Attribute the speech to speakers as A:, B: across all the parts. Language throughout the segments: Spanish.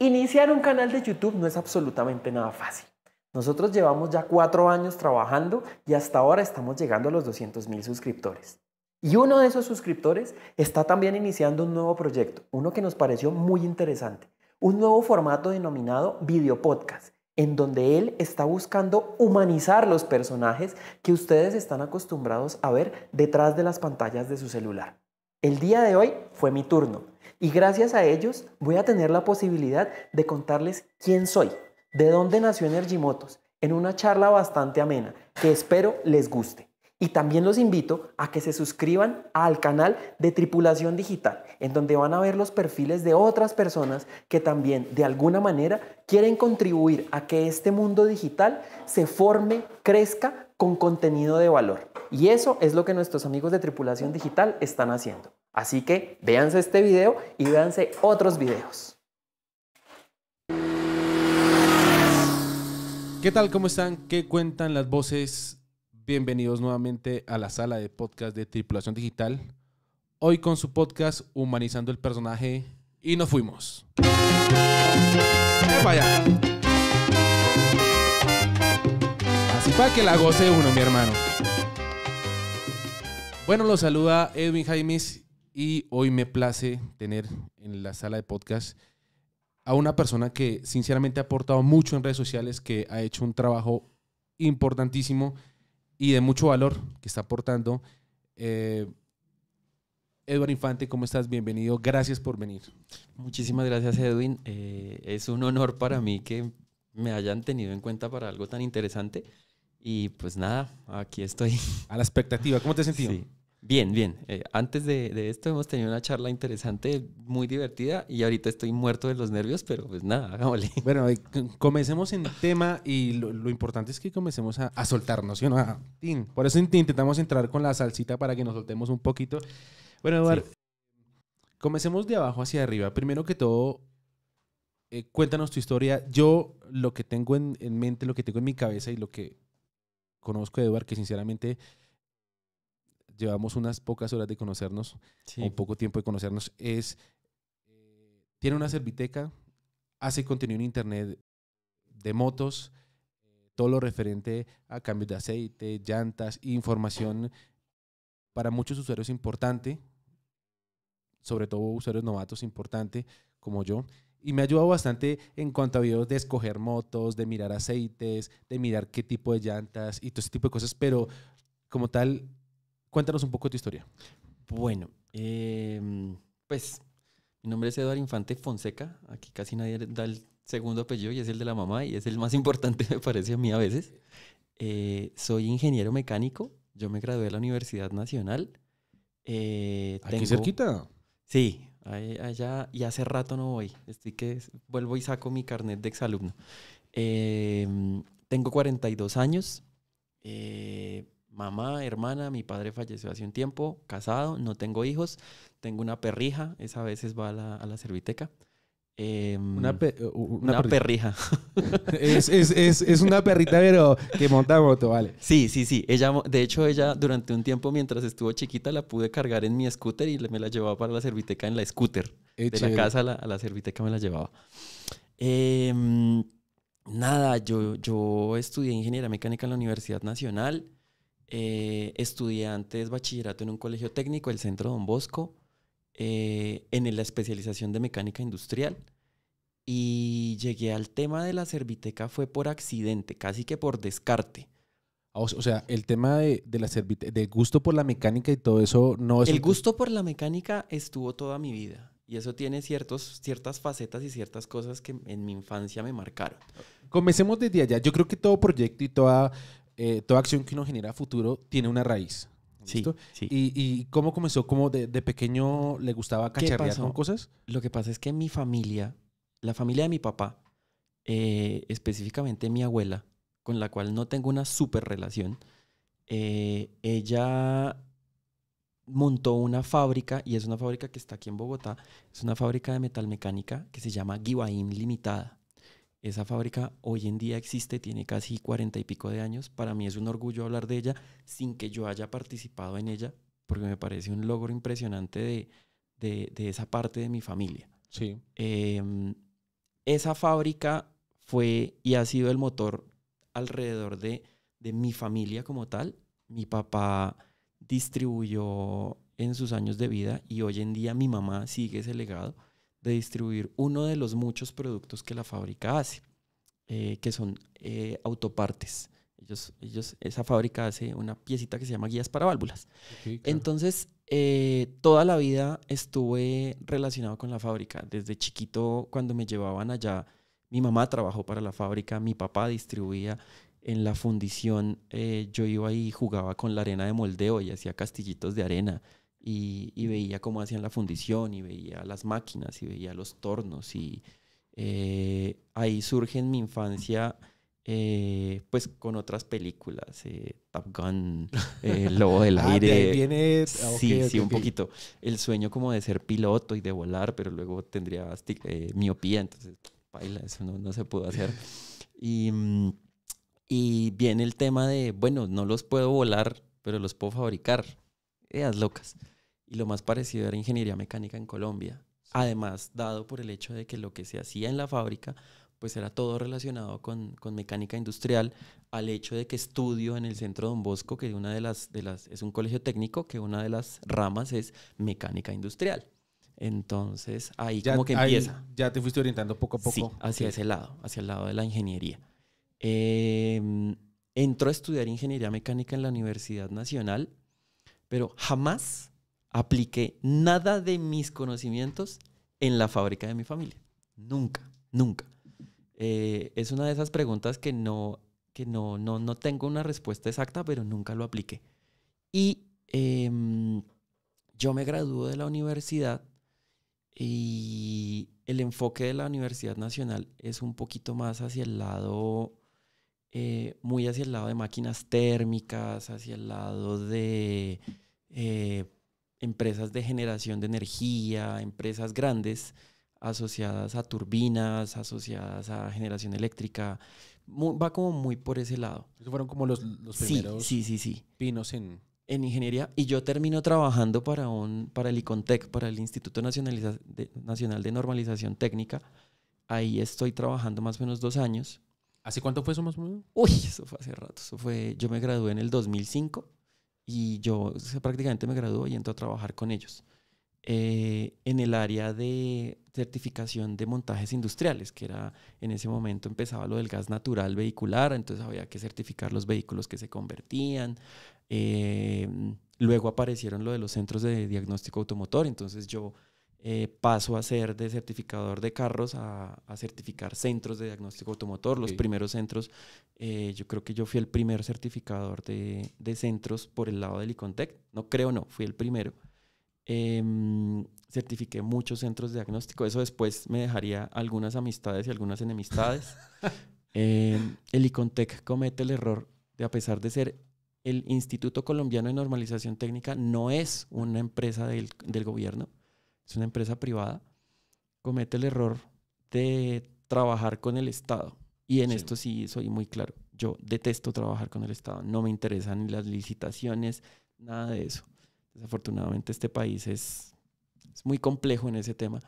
A: Iniciar un canal de YouTube no es absolutamente nada fácil. Nosotros llevamos ya cuatro años trabajando y hasta ahora estamos llegando a los 200 mil suscriptores. Y uno de esos suscriptores está también iniciando un nuevo proyecto, uno que nos pareció muy interesante, un nuevo formato denominado video podcast, en donde él está buscando humanizar los personajes que ustedes están acostumbrados a ver detrás de las pantallas de su celular. El día de hoy fue mi turno y gracias a ellos voy a tener la posibilidad de contarles quién soy, de dónde nació Energimotos, en una charla bastante amena que espero les guste. Y también los invito a que se suscriban al canal de Tripulación Digital, en donde van a ver los perfiles de otras personas que también de alguna manera quieren contribuir a que este mundo digital se forme, crezca con contenido de valor. Y eso es lo que nuestros amigos de Tripulación Digital están haciendo. Así que véanse este video y véanse otros videos.
B: ¿Qué tal? ¿Cómo están? ¿Qué cuentan las voces? Bienvenidos nuevamente a la sala de podcast de Tripulación Digital. Hoy con su podcast Humanizando el Personaje y nos fuimos. Vaya. Así para que la goce uno, mi hermano. Bueno, los saluda Edwin Jaimes y hoy me place tener en la sala de podcast a una persona que sinceramente ha aportado mucho en redes sociales, que ha hecho un trabajo importantísimo y de mucho valor que está aportando. Eh, Infante, ¿cómo estás? Bienvenido. Gracias por venir. Muchísimas
A: gracias, Edwin. Eh, es un honor para mí que me hayan tenido en cuenta para algo tan interesante. Y pues nada, aquí estoy.
B: A la expectativa, ¿cómo te has sentido? Sí.
A: Bien, bien. Eh, antes de, esto hemos tenido una charla interesante, muy divertida, y ahorita estoy muerto de los nervios, pero pues nada, hagámosle.
B: Bueno, comencemos en tema y lo, importante es que comencemos a, soltarnos, ¿sí o no? Por eso intentamos entrar con la salsita para que nos soltemos un poquito. Bueno, Eduardo, comencemos de abajo hacia arriba. Primero que todo, eh, cuéntanos tu historia. Yo lo que tengo en, en mente, lo que tengo en mi cabeza y lo que conozco de Eduardo, que sinceramente llevamos unas pocas horas de conocernos, un poco tiempo de conocernos, es, eh, tiene una serviteca, hace contenido en internet de motos, todo lo referente a cambios de aceite, llantas, información para muchos usuarios importante, sobre todo usuarios novatos importante como yo. Y me ha ayudado bastante en cuanto a videos de escoger motos, de mirar aceites, de mirar qué tipo de llantas y todo ese tipo de cosas. Pero como tal, Cuéntanos un poco de tu historia. Bueno, em,
A: pues mi nombre es Eduardo Infante Fonseca. Aquí casi nadie da el segundo apellido y es el de la mamá y es el más importante, me parece a mí a veces. Eh, soy ingeniero mecánico. Yo me gradué de la Universidad Nacional. Eh, Aquí cerquita. Sí, allá y hace rato no voy. Estoy que vuelvo y saco mi carnet de exalumno. Em, eh, tengo 42 años mamá, hermana, mi padre falleció hace un tiempo, casado, no tengo hijos, tengo una perrija, esa a veces va a la, a serviteca. Em, una, perrija. es, es, es, es, una perrita,
B: pero que monta moto, vale.
A: Sí, sí, sí. Ella, de hecho, ella durante un tiempo, mientras estuvo chiquita, la pude cargar en mi scooter y me la llevaba para la serviteca en la scooter. de la casa a la, a serviteca me la llevaba. Em, nada, yo, yo estudié ingeniería mecánica en la Universidad Nacional eh, estudiantes bachillerato en un colegio técnico el centro Don Bosco, eh, en la especialización de mecánica industrial. Y llegué al tema de la serviteca fue por accidente, casi que por descarte.
B: Ah, o sea, el tema de, la del gusto por la mecánica y todo eso no es... El
A: gusto por la mecánica estuvo toda mi vida. Y eso tiene ciertos, ciertas facetas y ciertas cosas que en mi infancia me marcaron.
B: Comencemos desde allá. Yo creo que todo proyecto y toda eh, toda acción que uno genera a futuro tiene una raíz. ¿Y, cómo comenzó? ¿Cómo de, pequeño le gustaba cacharrear con cosas? Lo que pasa es que mi familia, la familia de mi papá, eh,
A: específicamente mi abuela, con la cual no tengo una super relación, eh, ella montó una fábrica, y es una fábrica que está aquí en Bogotá, es una fábrica de metalmecánica que se llama Guibaín Limitada. Esa fábrica hoy en día existe, tiene casi cuarenta y pico de años. Para mí es un orgullo hablar de ella sin que yo haya participado en ella, porque me parece un logro impresionante de, esa parte de mi familia. Sí. Em, esa fábrica fue y ha sido el motor alrededor de, de mi familia como tal. Mi papá distribuyó en sus años de vida y hoy en día mi mamá sigue ese legado de distribuir uno de los muchos productos que la fábrica hace, eh, que son eh, autopartes. Ellos, ellos, esa fábrica hace una piecita que se llama guías para válvulas. Entonces, eh, toda la vida estuve relacionado con la fábrica. Desde chiquito, cuando me llevaban allá, mi mamá trabajó para la fábrica, mi papá distribuía en la fundición. yo iba y jugaba con la arena de moldeo y hacía castillitos de arena y, veía cómo hacían la fundición y veía las máquinas y veía los tornos y eh, ahí surge en mi infancia eh, pues con otras películas, eh, Top Gun, eh, Lobo del ah, Aire. sí, sí, un poquito. El sueño como de ser piloto y de volar, pero luego tendría miopía, entonces, baila, eso no, se pudo hacer. Y, mm, y viene el tema de, bueno, no los puedo volar, pero los puedo fabricar. Ideas locas y lo más parecido era ingeniería mecánica en Colombia. Además, dado por el hecho de que lo que se hacía en la fábrica, pues era todo relacionado con, con mecánica industrial, al hecho de que estudio en el centro Don Bosco, que una de las, de las, es un colegio técnico, que una de las ramas es mecánica industrial. Entonces ahí ya, como que empieza. ya te fuiste orientando poco a poco. Sí, hacia ese lado, hacia el lado de la ingeniería. Em, entró a estudiar ingeniería mecánica en la Universidad Nacional, pero jamás apliqué nada de mis conocimientos en la fábrica de mi familia. Nunca, nunca. Eh, es una de esas preguntas que, no, que no, no, tengo una respuesta exacta, pero nunca lo apliqué. Y em, yo me gradué de la universidad y el enfoque de la Universidad Nacional es un poquito más hacia el lado, eh, muy hacia el lado de máquinas térmicas, hacia el lado de eh, empresas de generación de energía, empresas grandes asociadas a turbinas, asociadas a generación eléctrica. va como muy por ese lado. Eso fueron como los, los primeros sí,
B: sí, sí, pinos en...
A: En ingeniería. Y yo termino trabajando para, un, para el ICONTEC, para el Instituto Nacional de, Nacional de Normalización Técnica. Ahí estoy trabajando más o menos dos años.
B: ¿Hace cuánto fue eso más o menos? Uy,
A: eso fue hace rato. Eso fue, yo me gradué en el 2005 y yo prácticamente me gradué y entro a trabajar con ellos eh, en el área de certificación de montajes industriales, que era en ese momento empezaba lo del gas natural vehicular, entonces había que certificar los vehículos que se convertían. Eh, luego aparecieron lo de los centros de diagnóstico automotor, entonces yo eh, paso a ser de certificador de carros a, certificar centros de diagnóstico automotor, los primeros centros. Eh, yo creo que yo fui el primer certificador de, centros por el lado del Icontec. No creo, no, fui el primero. Eh, certifiqué muchos centros de diagnóstico. Eso después me dejaría algunas amistades y algunas enemistades. Em, el Icontec comete el error de, a pesar de ser el Instituto Colombiano de Normalización Técnica, no es una empresa del gobierno es una empresa privada, comete el error de trabajar con el Estado. Y en esto sí soy muy claro. Yo detesto trabajar con el Estado. No me interesan ni las licitaciones, nada de eso. Desafortunadamente este país es, es muy complejo en ese tema.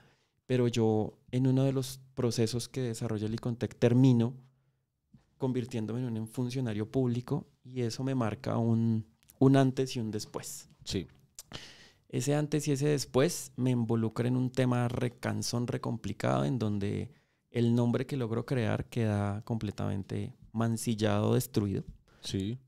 A: Pero yo en uno de los procesos que desarrolla el Icontec termino convirtiéndome en un funcionario público y eso me marca un, un antes y un después. Sí ese antes y ese después me involucra en un tema recanzón, recomplicado, en donde el nombre que logro crear queda completamente mancillado, destruido. Sí.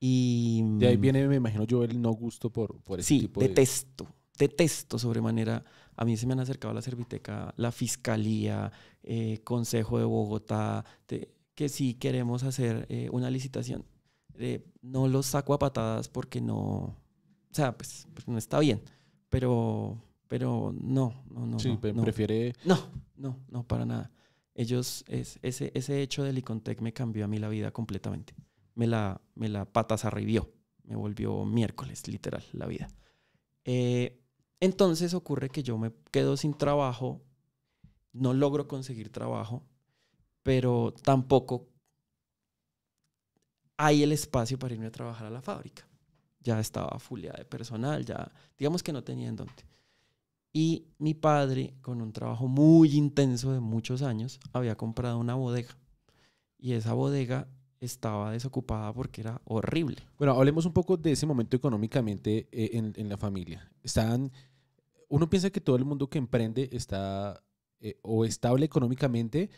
A: Y... De ahí mm, viene, me imagino yo, el no gusto por, por ese sí, tipo de... detesto, detesto sobremanera. A mí se me han acercado a la Serviteca, la Fiscalía, eh, Consejo de Bogotá, de, que si queremos hacer eh, una licitación, eh, no los saco a patadas porque no o sea, pues, pues, no está bien, pero, pero no, no, no. Sí, no, no, prefiere... No, no, no, para nada. Ellos, ese, ese hecho del Icontec me cambió a mí la vida completamente. Me la, me la patas arribió, me volvió miércoles, literal, la vida. Eh, entonces ocurre que yo me quedo sin trabajo, no logro conseguir trabajo, pero tampoco hay el espacio para irme a trabajar a la fábrica ya estaba fuleada de personal, ya digamos que no tenía en dónde. Y mi padre, con un trabajo muy intenso de muchos años, había comprado una bodega.
B: Y esa bodega estaba desocupada porque era horrible. Bueno, hablemos un poco de ese momento económicamente eh, en, en, la familia. Están, uno piensa que todo el mundo que emprende está eh, o estable económicamente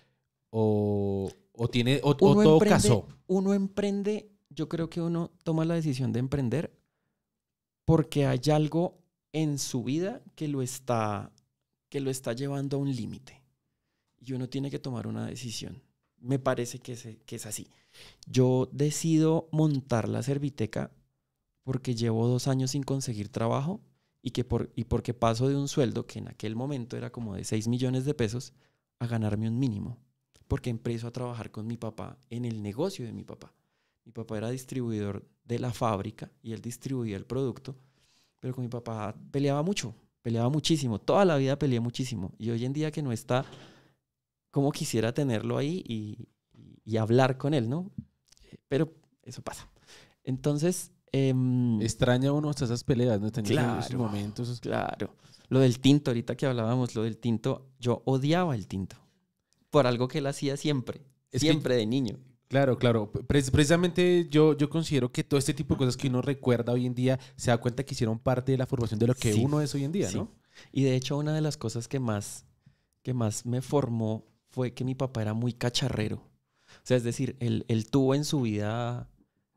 B: o, o, tiene o, todo emprende, caso. Uno emprende, yo creo que uno toma la decisión de emprender
A: porque hay algo en su vida que lo está, que lo está llevando a un límite. Y uno tiene que tomar una decisión. Me parece que es, así. Yo decido montar la Serviteca porque llevo dos años sin conseguir trabajo y, que por, y porque paso de un sueldo que en aquel momento era como de 6 millones de pesos a ganarme un mínimo, porque empiezo a trabajar con mi papá en el negocio de mi papá. Mi papá era distribuidor de la fábrica y él distribuía el producto, pero con mi papá peleaba mucho, peleaba muchísimo, toda la vida peleé muchísimo. Y hoy en día que no está, como quisiera tenerlo ahí y, hablar con él, ¿no? Pero eso pasa. Entonces... Eh,
B: Extraña uno hasta esas peleas, ¿no? Tenía claro, esos momentos.
A: Claro. Lo del tinto, ahorita que hablábamos, lo
B: del tinto, yo odiaba el tinto por algo que él hacía siempre, siempre de niño Claro, claro. precisamente yo, yo considero que todo este tipo de cosas que uno recuerda hoy en día se da cuenta que hicieron parte de la formación de lo que uno es hoy en día, ¿no? Y de hecho, una de las cosas
A: que más, que más me formó fue que mi papá era muy cacharrero. O sea, es decir, él, tuvo en su vida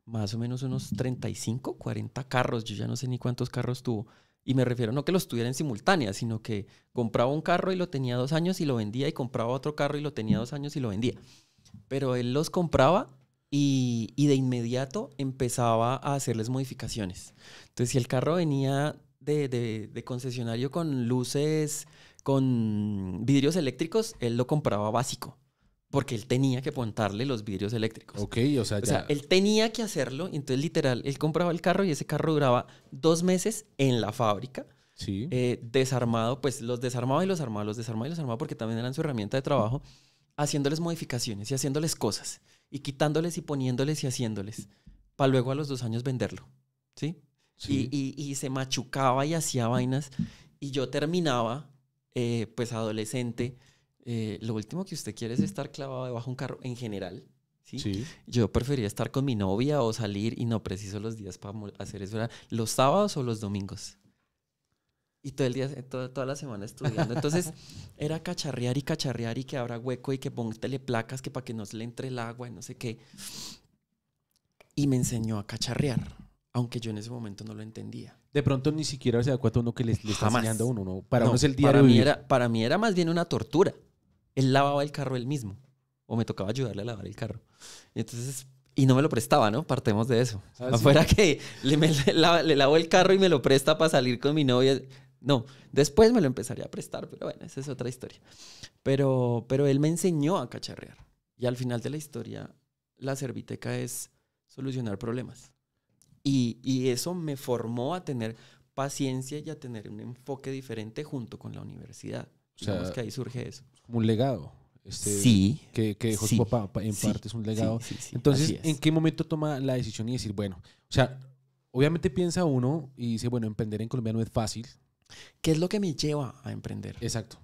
A: más o menos unos 35, 40 carros. Yo ya no sé ni cuántos carros tuvo. Y me refiero no que los tuviera en simultánea, sino que compraba un carro y lo tenía dos años y lo vendía, y compraba otro carro y lo tenía dos años y lo vendía. Pero él los compraba y, y de inmediato empezaba a hacerles modificaciones. Entonces, si el carro venía de, de, de, concesionario con luces, con vidrios eléctricos, él lo compraba básico. Porque él tenía que montarle los vidrios eléctricos. Ok, o sea, ya... o sea, él tenía que hacerlo. entonces, literal, él compraba el carro y ese carro duraba dos meses en la fábrica. Sí. Eh, desarmado, pues los desarmaba y los armaba, los desarmaba y los armaba porque también eran su herramienta de trabajo haciéndoles modificaciones y haciéndoles cosas y quitándoles y poniéndoles y haciéndoles para luego a los dos años venderlo, ¿sí? Y, se machucaba y hacía vainas y yo terminaba, eh, pues adolescente, eh, lo último que usted quiere es estar clavado debajo de un carro en general, ¿Sí? Yo prefería estar con mi novia o salir y no preciso los días para hacer eso. ¿Los sábados o los domingos? y todo el día, eh, toda la semana estudiando. Entonces era cacharrear y cacharrear y que abra hueco y que póngale placas que para que no se le entre el agua y no sé qué.
B: Y me enseñó a cacharrear,
A: aunque yo en ese momento no lo entendía.
B: De pronto ni siquiera se da cuenta uno que le, está enseñando a uno, ¿no? Para el diario. Para mí, era,
A: para mí era más bien una tortura. Él lavaba el carro él mismo, o me tocaba ayudarle a lavar el carro. Y entonces y no me lo prestaba, ¿no? Partemos de eso. Ah, Afuera que le, le, lavo el carro y me lo presta para salir con mi novia. No, después me lo empezaría a prestar, pero bueno, esa es otra historia. Pero, pero él me enseñó a cacharrear. Y al final de la historia, la serviteca es solucionar problemas. Y, y eso me formó a tener paciencia y a tener un enfoque diferente junto con la universidad.
B: O sea, Digamos que ahí surge eso. un legado. Este, sí. Que, que dejó su papá, en parte es un legado. Sí, Entonces, ¿en qué momento toma la decisión y decir, bueno, o sea, obviamente piensa uno y dice, bueno, emprender en Colombia no es fácil, ¿Qué es lo que me lleva a emprender? Exacto.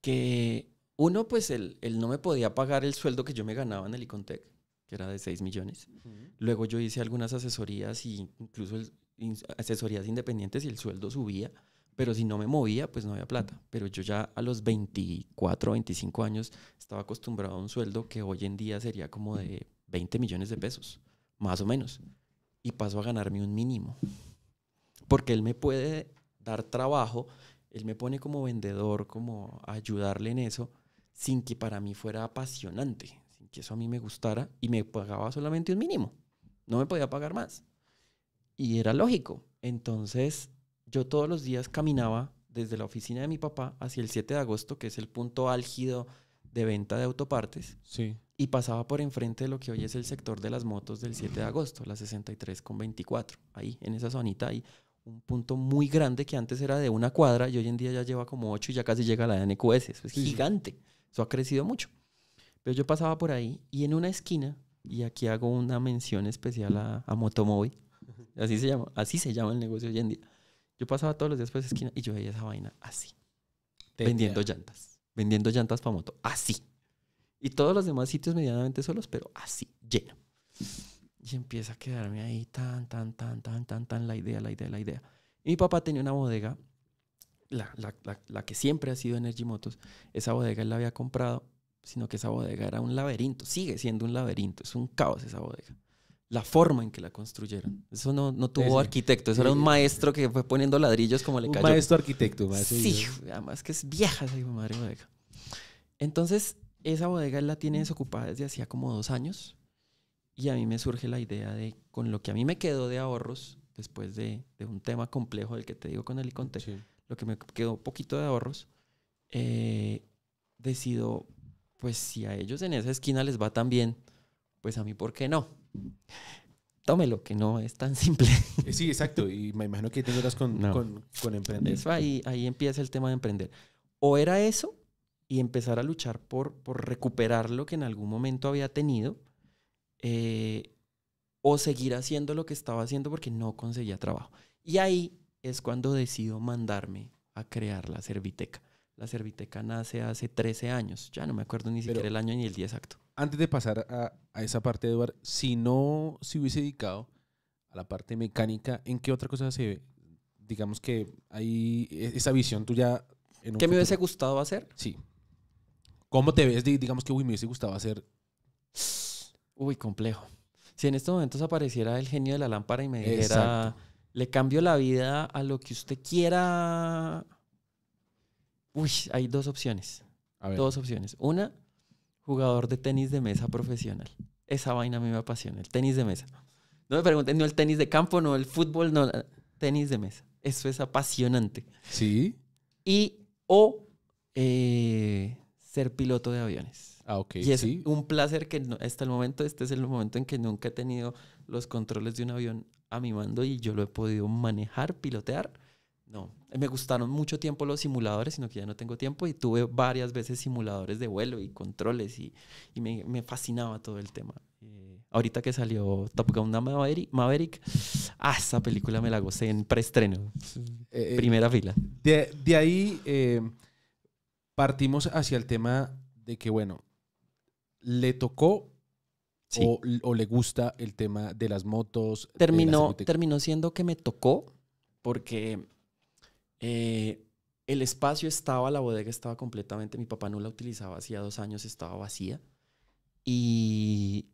A: Que uno, pues él, no me podía pagar el sueldo que yo me ganaba en el Icontec, que era de 6 millones. Luego yo hice algunas asesorías y incluso asesorías independientes y el sueldo subía, pero si no me movía, pues no había plata. Pero yo ya a los 24, 25 años estaba acostumbrado a un sueldo que hoy en día sería como de 20 millones de pesos, más o menos. Y paso a ganarme un mínimo. Porque él me puede trabajo, él me pone como vendedor, como ayudarle en eso, sin que para mí fuera apasionante, sin que eso a mí me gustara y me pagaba solamente un mínimo, no me podía pagar más. Y era lógico. Entonces yo todos los días caminaba desde la oficina de mi papá hacia el 7 de agosto, que es el punto álgido de venta de autopartes. Sí. Y pasaba por enfrente de lo que hoy es el sector de las motos del 7 de agosto, la 63 con 24, ahí, en esa zonita ahí un punto muy grande que antes era de una cuadra y hoy en día ya lleva como ocho y ya casi llega a la NQS. Eso es gigante. Eso ha crecido mucho. Pero yo pasaba por ahí y en una esquina, y aquí hago una mención especial a, Motomobi. así se llama, así se llama el negocio hoy en día. Yo pasaba todos los días por esa esquina y yo veía esa vaina así, vendiendo llantas, vendiendo llantas para moto, así. Y todos los demás sitios medianamente solos, pero así, lleno y empieza a quedarme ahí tan, tan, tan, tan, tan, tan la idea, la idea, la idea. mi papá tenía una bodega, la, que siempre ha sido Energy Motos, esa bodega él la había comprado, sino que esa bodega era un laberinto, sigue siendo un laberinto, es un caos esa bodega. La forma en que la construyeron. Eso no, no tuvo arquitecto, eso era un maestro que fue poniendo ladrillos como le cayó. Un maestro arquitecto. sí, además que es vieja esa madre bodega. Entonces, esa bodega él la tiene desocupada desde hacía como dos años y a mí me surge la idea de, con lo que a mí me quedó de ahorros, después de, un tema complejo del que te digo con el Iconte, lo que me quedó poquito de ahorros, eh, decido, pues si a ellos en esa esquina les va tan bien, pues a mí, ¿por qué no? Tómelo, que no es tan simple. Eh, sí, exacto. Y me imagino que tengo con, emprender. Eso ahí, empieza el tema de emprender. O era eso y empezar a luchar por, por recuperar lo que en algún momento había tenido eh, o seguir haciendo lo que estaba haciendo porque no conseguía trabajo. Y ahí es cuando decido mandarme a crear la Serviteca. La Serviteca
B: nace hace 13 años, ya no me acuerdo ni siquiera el año ni el día exacto. Antes de pasar a, esa parte, Eduardo, si no se si hubiese dedicado a la parte mecánica, ¿en qué otra cosa se ve? Digamos que hay e, esa visión tuya. En ¿Qué me hubiese gustado hacer? Sí. ¿Cómo te ves? digamos que, uy, me hubiese gustado hacer uy, complejo.
A: Si en estos momentos apareciera el genio de la lámpara y me dijera, le cambio la vida a lo que usted quiera, uy, hay dos opciones. Dos opciones. Una, jugador de tenis de mesa profesional. Esa vaina a mí me apasiona, el tenis de mesa. No me pregunten, no el tenis de campo, no el fútbol, no, tenis de mesa. Eso es apasionante. Sí. Y o eh, ser piloto de aviones. Ah, ok. es sí. un placer que hasta el momento, este es el momento en que nunca he tenido los controles de un avión a mi mando y yo lo he podido manejar, pilotear. No, me gustaron mucho tiempo los simuladores, sino que ya no tengo tiempo y tuve varias veces simuladores de vuelo y controles y, me, fascinaba todo el tema. Eh, ahorita que salió Top Gun Maverick, Maverick ah, esa película me la gocé en preestreno, eh, eh, primera fila.
B: de ahí partimos hacia el tema de que, bueno, le tocó o, le gusta el tema de las motos. Terminó, terminó siendo que me tocó
A: porque eh, el espacio estaba, la bodega estaba completamente, mi papá no la utilizaba, hacía dos años estaba vacía. Y,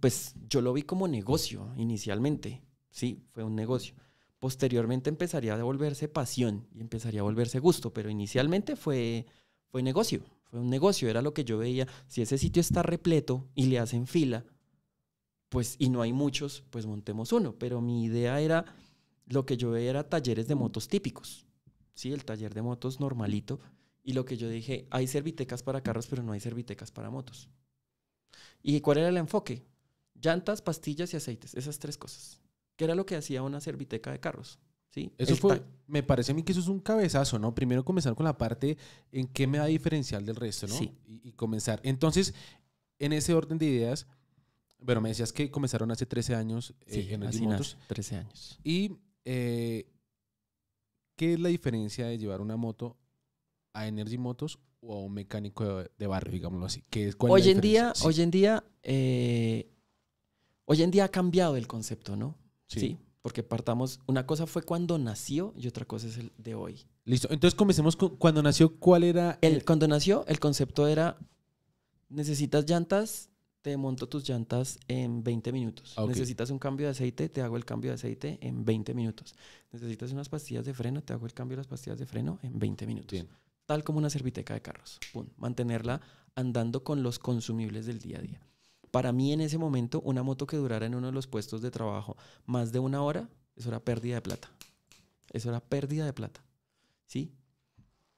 A: pues yo lo vi como negocio inicialmente, sí, fue un negocio. Posteriormente empezaría a devolverse pasión y empezaría a volverse gusto, pero inicialmente fue, fue negocio fue un negocio, era lo que yo veía. Si ese sitio está repleto y le hacen fila, pues y no hay muchos, pues montemos uno. Pero mi idea era, lo que yo veía era talleres de motos típicos, ¿sí? El taller de motos normalito. Y lo que yo dije, hay servitecas para carros, pero no hay servitecas para motos. ¿Y cuál era el enfoque? Llantas, pastillas y aceites, esas tres cosas. ¿Qué era lo que hacía una serviteca de carros?
B: Eso fue, me parece a mí que eso es un cabezazo, ¿no? Primero comenzar con la parte en qué me da diferencial del resto, ¿no? Sí. Y, comenzar. Entonces, en ese orden de ideas, bueno, me decías que comenzaron hace 13 años eh, en el 13 años. Y eh, ¿qué es la diferencia de llevar una moto a Energy Motos o a un mecánico de, barrio, digámoslo así? ¿Qué es, hoy, en día, hoy
A: en día, eh, hoy en día ha cambiado el concepto, ¿no? ¿Sí? Porque partamos, una cosa fue cuando nació y otra cosa es el de hoy. Listo, entonces comencemos con cuando nació, ¿cuál era? El, cuando nació, el concepto era, necesitas llantas, te monto tus llantas en 20 minutos. Ah, necesitas un cambio de aceite, te hago el cambio de aceite en 20 minutos. Necesitas unas pastillas de freno, te hago el cambio de las pastillas de freno en 20 minutos. Tal como una serviteca de carros. Mantenerla andando con los consumibles del día a día. Para mí en ese momento, una moto que durara en uno de los puestos de trabajo más de una hora, eso era pérdida de plata. Eso era pérdida de plata. ¿Sí?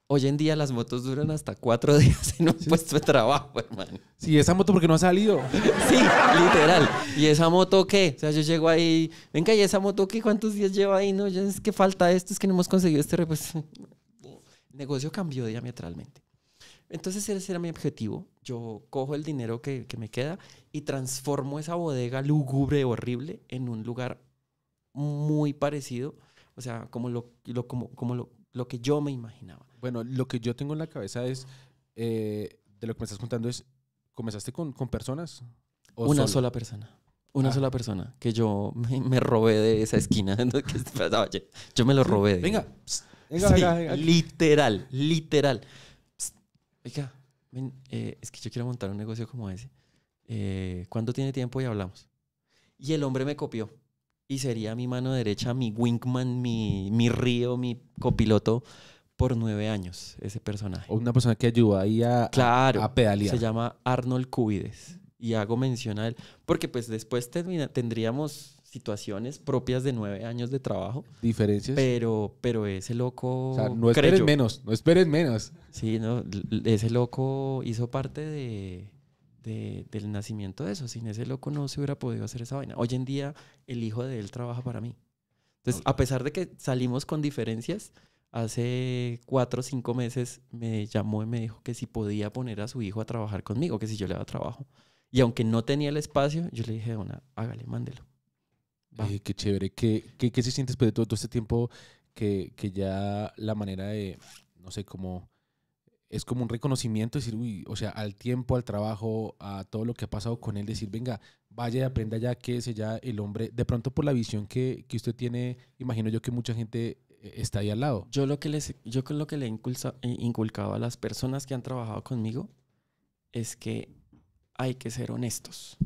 A: Hoy en día las motos duran hasta cuatro días en un puesto de trabajo, hermano.
B: Sí, esa moto porque no ha salido. sí, literal.
A: ¿Y esa moto qué? O sea, yo llego ahí, venga, ¿y esa moto qué? ¿Cuántos días lleva ahí? No, ya es que falta esto, es que no hemos conseguido este repuesto. El negocio cambió diametralmente. Entonces ese era mi objetivo. Yo cojo el dinero que, me queda y transformo esa bodega lúgubre, horrible, en un lugar muy parecido,
B: o sea, como lo, como, como lo, que yo me imaginaba. Bueno, lo que yo tengo en la cabeza es, eh, de lo que me estás contando es, ¿comenzaste con, personas? O Una sola persona.
A: Una ah. sola persona que yo me, robé de esa esquina. yo me lo robé. De venga, venga, venga, Literal, literal. Eh, es que yo quiero montar un negocio como ese. Eh, ¿Cuándo tiene tiempo y hablamos? Y el hombre me copió. Y sería mi mano derecha, mi wingman, mi, río, mi copiloto por nueve años, ese personaje.
B: una persona que ayuda ahí a, claro, a, pedalear. Se llama Arnold Cubides.
A: Y hago mención a él, porque pues después tendríamos situaciones propias de nueve años de trabajo. Diferencias. Pero, pero ese loco. O sea, no esperes menos,
B: no esperes menos. Sí, no,
A: ese loco hizo parte de, de, del nacimiento de eso. Sin ese loco no se hubiera podido hacer esa vaina. Hoy en día, el hijo de él trabaja para mí. Entonces, a pesar de que salimos con diferencias, hace cuatro o cinco meses me llamó y me dijo que si podía poner a su hijo a trabajar conmigo, que si yo le daba trabajo. Y aunque no tenía el espacio, yo le dije, una, hágale, mándelo.
B: Eh, qué chévere. ¿Qué, ¿Qué, qué, se siente después de todo, este tiempo que, que, ya la manera de, no sé, como es como un reconocimiento, decir, uy, o sea, al tiempo, al trabajo, a todo lo que ha pasado con él, decir, venga, vaya y aprenda ya que ese ya el hombre, de pronto por la visión que, que usted tiene, imagino yo que mucha gente eh, está ahí al lado. Yo lo que, les, yo lo que le he eh, inculcado a las personas
A: que han trabajado conmigo es que hay que ser honestos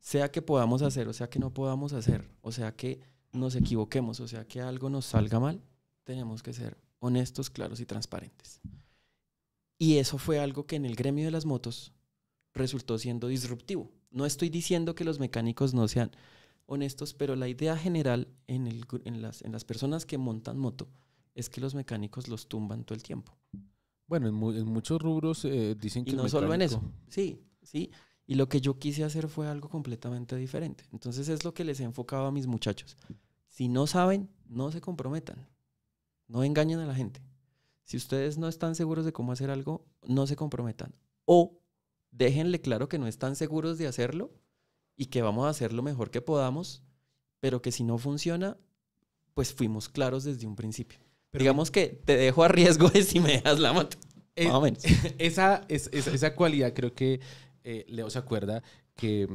A: sea que podamos hacer, o sea que no podamos hacer, o sea que nos equivoquemos, o sea que algo nos salga mal, tenemos que ser honestos, claros y transparentes. Y eso fue algo que en el gremio de las motos resultó siendo disruptivo. No estoy diciendo que los mecánicos no sean honestos, pero la idea general en, las, en las personas que montan moto es que los mecánicos los tumban todo el tiempo.
B: Bueno, en, muchos rubros eh, dicen que... Y no solo en eso,
A: sí, sí. Y lo que yo quise hacer fue algo completamente diferente. Entonces es lo que les he enfocado a mis muchachos. Si no saben, no se comprometan. No engañen a la gente. Si ustedes no están seguros de cómo hacer algo, no se comprometan. O déjenle claro que no están seguros de hacerlo y que vamos a hacer lo mejor que podamos, pero que si no funciona, pues fuimos
B: claros desde un principio. Pero Digamos que te dejo a riesgo de si me dejas la moto. Eh, esa, es, esa, esa, cualidad creo que eh, Leo se acuerda que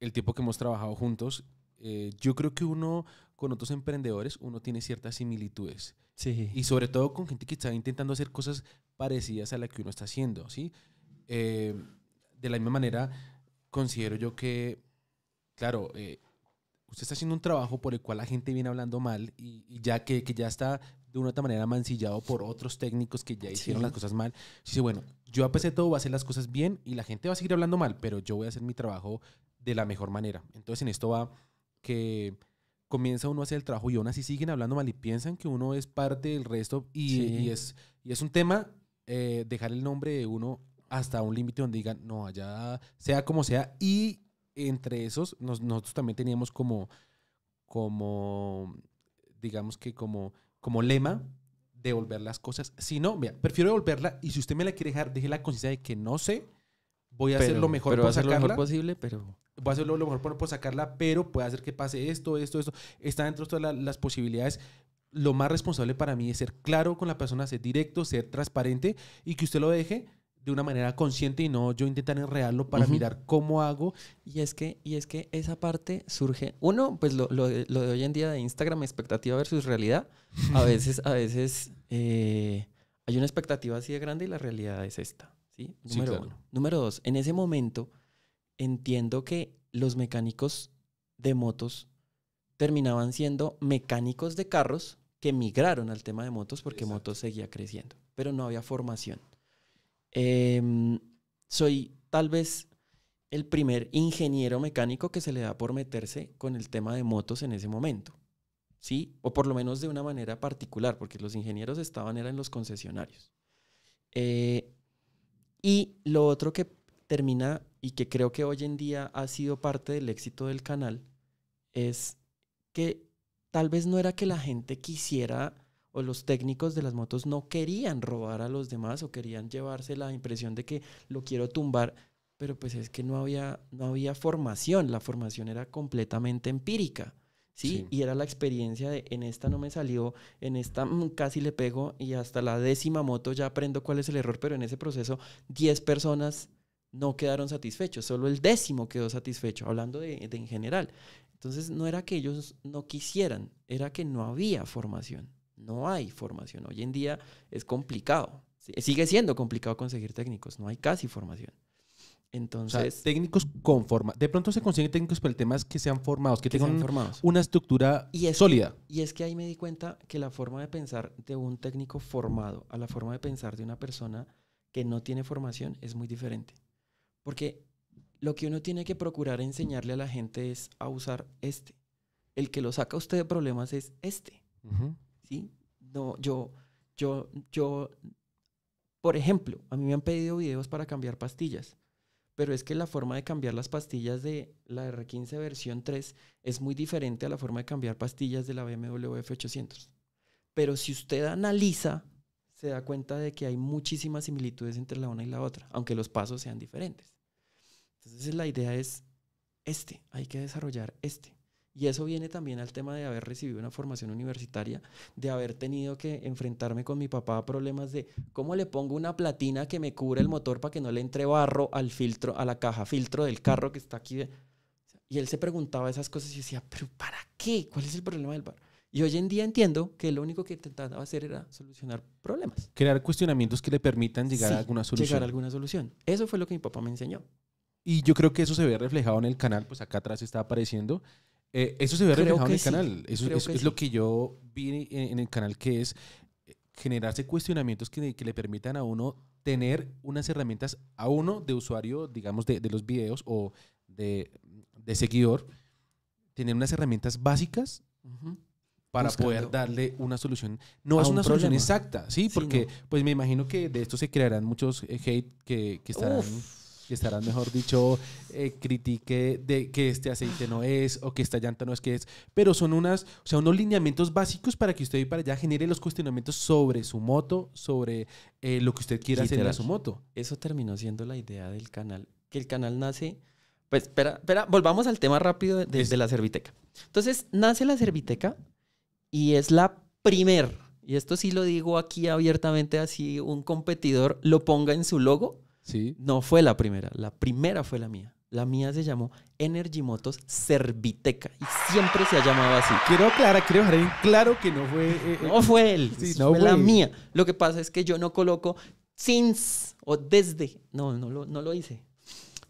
B: el tiempo que hemos trabajado juntos, eh, yo creo que uno con otros emprendedores, uno tiene ciertas similitudes. Sí. Y sobre todo con gente que está intentando hacer cosas parecidas a la que uno está haciendo, ¿sí? Eh, de la misma manera, considero yo que, claro, usted está haciendo un trabajo por el cual la gente viene hablando mal y, ya que, que, ya está de una u otra manera mancillado por otros técnicos que ya hicieron las cosas mal, sí, bueno, yo a pesar de todo voy a hacer las cosas bien y la gente va a seguir hablando mal, pero yo voy a hacer mi trabajo de la mejor manera. Entonces en esto va que comienza uno a hacer el trabajo y aún así siguen hablando mal y piensan que uno es parte del resto y, es, y es un tema eh, dejar el nombre de uno hasta un límite donde digan, no, allá sea como sea. Y entre esos, nosotros también teníamos como, como, digamos que como, como lema devolver las cosas. Si no, mira, prefiero devolverla y si usted me la quiere dejar, deje la conciencia de que no sé.
A: Voy a hacer lo mejor para sacarla. posible, pero.
B: Voy a hacer lo mejor para sacarla, pero puede hacer que pase esto, esto, esto. Está dentro de todas las posibilidades. Lo más responsable para mí es ser claro con la persona, ser directo, ser transparente y que usted lo deje de una manera consciente y no yo intentar enredarlo para mirar cómo
A: hago. Y es que, y es que esa parte surge. Uno, pues lo, de hoy en día de Instagram, expectativa versus realidad. A veces, a veces eh, hay una expectativa así de grande y la realidad es esta. ¿sí? Número uno. Número dos, en ese momento entiendo que los mecánicos de motos terminaban siendo mecánicos de carros que migraron al tema de motos porque motos seguía creciendo, pero no había formación. Em, soy tal vez el primer ingeniero mecánico que se le da por meterse con el tema de motos en ese momento. ¿Sí? O por lo menos de una manera particular, porque los ingenieros estaban eran los concesionarios. Eh, y lo otro que termina y que creo que hoy en día ha sido parte del éxito del canal es que tal vez no era que la gente quisiera o los técnicos de las motos no querían robar a los demás o querían llevarse la impresión de que lo quiero tumbar, pero pues es que no había, no había formación, la formación era completamente empírica. ¿Sí? Y era la experiencia de en esta no me salió, en esta mm, casi le pego y hasta la décima moto ya aprendo cuál es el error, pero en ese proceso 10 personas no quedaron satisfechos, solo el décimo quedó satisfecho, hablando de en general. Entonces no era que ellos no quisieran, era que no había formación. No hay formación. Hoy en día es complicado. Sigue
B: siendo complicado conseguir técnicos. No hay casi formación. Entonces, técnicos con forma. De pronto se consiguen técnicos, pero el tema es que sean formados, que, tengan formados. una estructura sólida.
A: y es que ahí me di cuenta que la forma de pensar de un técnico formado a la forma de pensar de una persona que no tiene formación es muy diferente. Porque lo que uno tiene que procurar enseñarle a la gente es a usar este. El que lo saca a usted de problemas es este. No, yo, yo, yo, por ejemplo, a mí me han pedido videos para cambiar pastillas, pero es que la forma de cambiar las pastillas de la R15 versión 3 es muy diferente a la forma de cambiar pastillas de la BMW F800. Pero si usted analiza, se da cuenta de que hay muchísimas similitudes entre la una y la otra, aunque los pasos sean diferentes. Entonces la idea es este, hay que desarrollar este. Y eso viene también al tema de haber recibido una formación universitaria, de haber tenido que enfrentarme con mi papá a problemas de cómo le pongo una platina que me cubra el motor para que no le entre barro al filtro, a la caja filtro del carro que está aquí. Y él se preguntaba esas cosas y decía, ¿pero para qué? ¿Cuál es el problema del barro? Y hoy en día entiendo que lo único que intentaba hacer era solucionar problemas.
B: Crear cuestionamientos que le permitan llegar a alguna solución. Llegar a alguna
A: solución. Eso fue lo que mi papá me enseñó.
B: Y yo creo que eso se ve reflejado en el canal, pues acá atrás está apareciendo. Eh, eso se ve reflejado en el canal. Eso, es lo que yo vi en, el canal, que es eh, generarse cuestionamientos que, le permitan a uno tener unas herramientas a uno de usuario, digamos, de, los videos o de, seguidor, tener unas herramientas básicas para poder darle una solución. No es una solución exacta, ¿sí? Porque pues me imagino que de esto se crearán muchos eh, hate que, estarán que estarán, mejor dicho, eh, critique de que este aceite no es o que esta llanta no es que es, pero son unas, o sea, unos lineamientos básicos para que usted y para allá genere los cuestionamientos sobre su moto, sobre eh, lo que usted quiera hacer a su moto. Eso terminó
A: siendo la idea del canal, que el canal nace... Pues espera, espera, volvamos al tema rápido de, la Serviteca. Entonces, nace la Serviteca y es la primer, y esto sí lo digo aquí abiertamente, así un competidor lo ponga en su logo, no fue la primera, la primera fue la mía. La mía se llamó Energy Motos Serviteca y siempre se ha llamado así. Quiero aclarar, quiero dejar claro que no fue. Eh, eh, no fue él, no fue, la mía. Lo que pasa es que yo no coloco since o desde. No, no lo, no lo hice.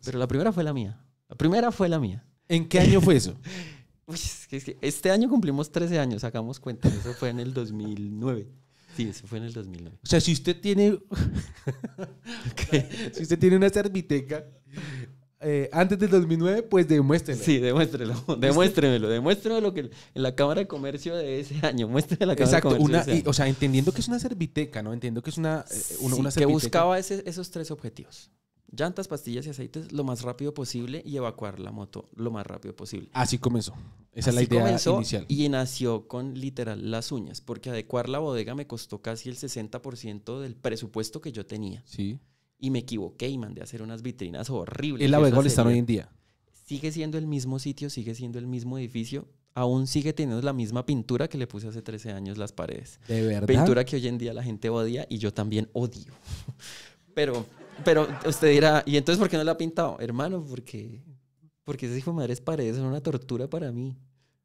A: Pero la primera fue la mía. La primera fue la mía. ¿En qué año fue eso? este año cumplimos 13 años, sacamos cuenta. Eso fue en el 2009. Sí, se fue en el 2009. O sea, si
B: usted tiene. Si usted tiene una Cerviteca eh, antes del 2009, pues demuéstrelo. Sí, demuéstrelo. Demuéstremelo. Demuéstremelo que en la Cámara de
A: Comercio de ese
B: año. la Cámara Exacto, de Comercio. Una, o sea, entendiendo que es una Cerviteca, ¿no? Entiendo que es una. Eh, una, que buscaba
A: esos tres objetivos llantas, pastillas y aceites lo más rápido posible y evacuar la moto lo más rápido posible. Así comenzó.
B: Esa es la idea comenzó inicial.
A: Y nació con literal las uñas, porque adecuar la bodega me costó casi el 60% del presupuesto que yo tenía. Sí. Y me equivoqué y mandé a hacer unas vitrinas horribles. ¿Y la bodega están hoy en día? Sigue siendo el mismo sitio, sigue siendo el mismo edificio. Aún sigue teniendo la misma pintura que le puse hace 13 años las paredes. De verdad. Pintura que hoy en día la gente odia y yo también odio. Pero pero usted dirá, ¿y entonces por qué no la ha pintado? Hermano, porque, porque ese hijo de madre es paredes, es una tortura para mí.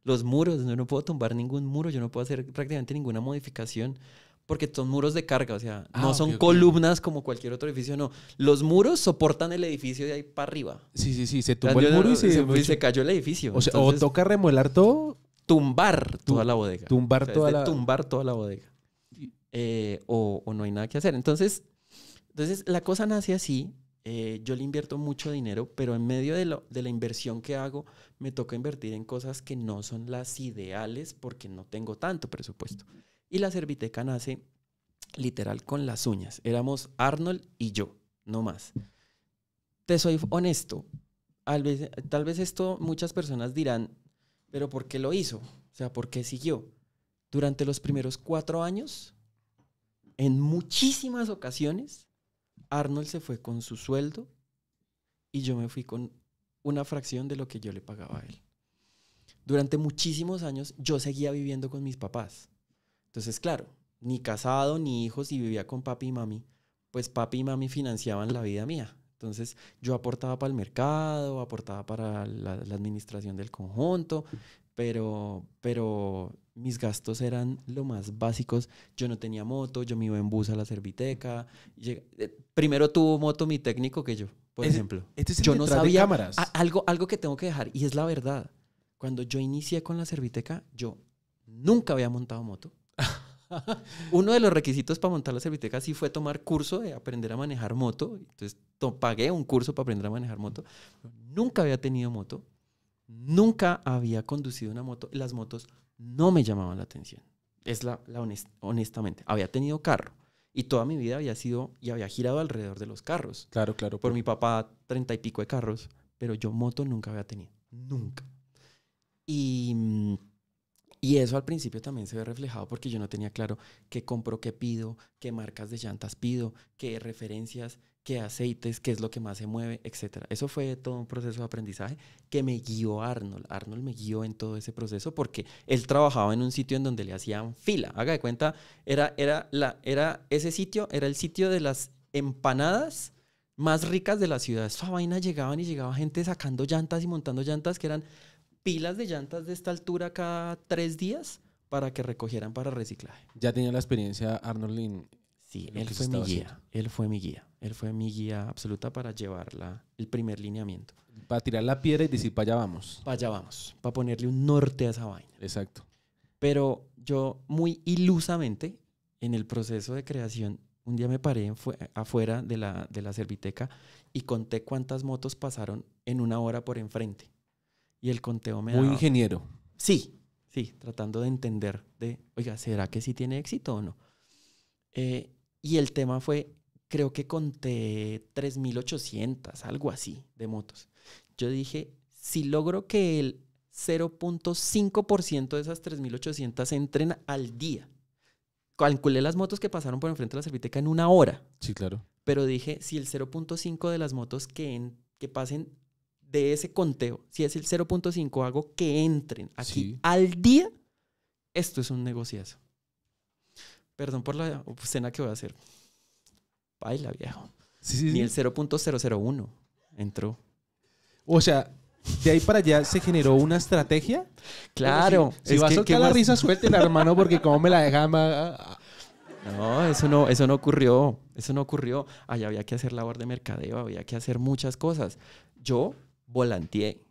A: Los muros, yo no puedo tumbar ningún muro, yo no puedo hacer prácticamente ninguna modificación porque son muros de carga, o sea, no ah, son columnas como cualquier otro edificio, no. Los muros soportan el edificio de ahí para arriba. Sí, sí, sí, se tumbó el muro y se, cayó el edificio. O toca
B: remodelar todo. Tumbar toda la bodega. Tumbar toda la... Tumbar
A: toda la bodega. Eh, o no hay nada que hacer. Entonces, entonces, la cosa nace así. Eh, yo le invierto mucho dinero, pero en medio de, la inversión que hago, me toca invertir en cosas que no son las ideales porque no tengo tanto presupuesto. Y la Serviteca nace literal con las uñas. Éramos Arnold y yo, no más. Te soy honesto. Tal vez, esto muchas personas dirán, pero ¿por qué lo hizo? O sea, ¿por qué siguió? Durante los primeros cuatro años, en muchísimas ocasiones, Arnold se fue con su sueldo y yo me fui con una fracción de lo que yo le pagaba a él. Durante muchísimos años yo seguía viviendo con mis papás. Entonces, claro, ni casado ni hijos y vivía con papi y mami, pues papi y mami financiaban la vida mía. Entonces yo aportaba para el mercado, aportaba para la, administración del conjunto, pero, pero mis gastos eran lo más básicos. Yo no tenía moto, yo me iba en bus a la serviteca. Eh, primero tuvo moto mi técnico que yo, por ejemplo. Este yo no sabía cámaras. algo, algo que tengo que dejar, y es la verdad. Cuando yo inicié con la serviteca, yo nunca había montado moto. Uno de los requisitos para montar la serviteca sí fue tomar curso de aprender a manejar moto. Entonces pagué un curso para aprender a manejar moto. Nunca había tenido moto. Nunca había conducido una moto. Las motos no me llamaban la atención. Es la, la honestamente. Había tenido carro y toda mi vida había sido y había girado alrededor de los carros. Claro, claro. Por, mi papá, treinta y pico de carros, pero yo moto nunca había tenido. Nunca. Y, y eso al principio también se ve reflejado porque yo no tenía claro qué compro, qué pido, qué marcas de llantas pido, qué referencias, qué aceites, qué es lo que más se mueve, etc. Eso fue todo un proceso de aprendizaje que me guió Arnold. Arnold me guió en todo ese proceso porque él trabajaba en un sitio en donde le hacían fila. Haga de cuenta, era, era, la, era ese sitio, era el sitio de las empanadas más ricas de la ciudad. Esa vaina llegaban y llegaba gente sacando llantas y montando llantas que eran pilas de llantas de esta altura cada tres días para que recogieran para reciclaje. Ya tenía la experiencia Arnold Lin. Sí, él fue mi guía. Él fue mi guía. Él fue mi guía absoluta para llevar el primer lineamiento. Para tirar la piedra y decir, para allá vamos. Para allá vamos, para ponerle un norte a esa vaina. Exacto. Pero yo muy ilusamente, en el proceso de creación, un día me paré afuera de la, de la Serviteca y conté cuántas motos pasaron en una hora por enfrente. Y el conteo me Muy ingeniero. Sí, sí, tratando de entender de, oiga, ¿será que sí tiene éxito o no? Eh, y el tema fue creo que conté 3.800, algo así, de motos. Yo dije, si logro que el 0.5% de esas 3.800 entren al día, calculé las motos que pasaron por enfrente de la Serviteca en una hora. Sí, claro. Pero dije, si el 0.5 de las motos que, que pasen de ese conteo, si es el 0.5, hago que entren aquí al día, esto es un negociazo. Perdón por la obscena que voy a hacer la viejo. Sí, Ni el 0.001 entró. O
B: sea, de ahí para allá se generó una estrategia. Claro. Si, vas a soltar la risa, suéltela, hermano, porque como me la dejaba.
A: No, eso no, eso no ocurrió. Eso no ocurrió. Allá había que hacer labor de mercadeo, había que hacer muchas cosas. Yo volanteé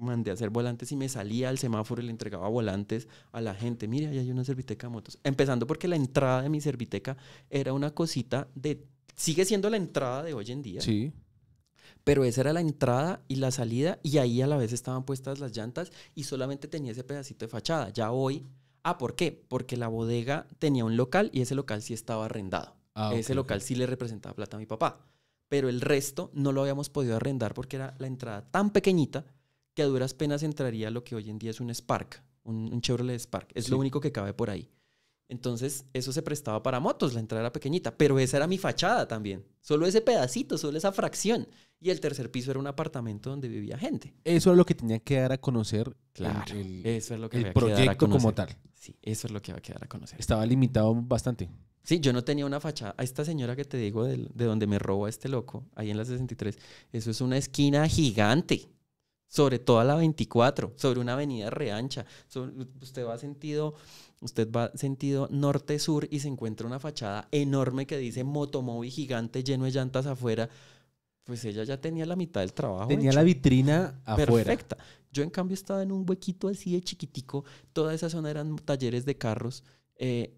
A: mandé a hacer volantes y me salía al semáforo y le entregaba volantes a la gente. Mira, ahí hay una serviteca de motos. Empezando porque la entrada de mi serviteca era una cosita de... Sigue siendo la entrada de hoy en día. Sí. Pero esa era la entrada y la salida y ahí a la vez estaban puestas las llantas y solamente tenía ese pedacito de fachada. Ya hoy... Ah, ¿por qué? Porque la bodega tenía un local y ese local sí estaba arrendado. Ah, ese local sí le representaba plata a mi papá. Pero el resto no lo habíamos podido arrendar porque era la entrada tan pequeñita que a duras penas entraría lo que hoy en día es un Spark, un, Chevrolet Spark. Es lo único que cabe por ahí. Entonces, eso se prestaba para motos, la entrada era pequeñita, pero esa era mi fachada también. Solo ese pedacito, solo esa fracción. Y el tercer piso era un apartamento donde vivía gente.
B: Eso era lo que tenía que dar a conocer. Claro. El, eso es lo que el proyecto como tal.
A: Sí, eso es lo que va a quedar a conocer. Estaba
B: limitado bastante.
A: Sí, yo no tenía una fachada. A esta señora que te digo de, de donde me robó a este loco, ahí en la 63, eso es una esquina gigante sobre toda la 24, sobre una avenida reancha. usted va sentido, usted va sentido norte-sur y se encuentra una fachada enorme que dice motomóvil gigante lleno de llantas afuera. Pues ella ya tenía la mitad del trabajo. Tenía la
B: vitrina afuera. Perfecta.
A: Yo en cambio estaba en un huequito así de chiquitico. Toda esa zona eran talleres de carros. Eh,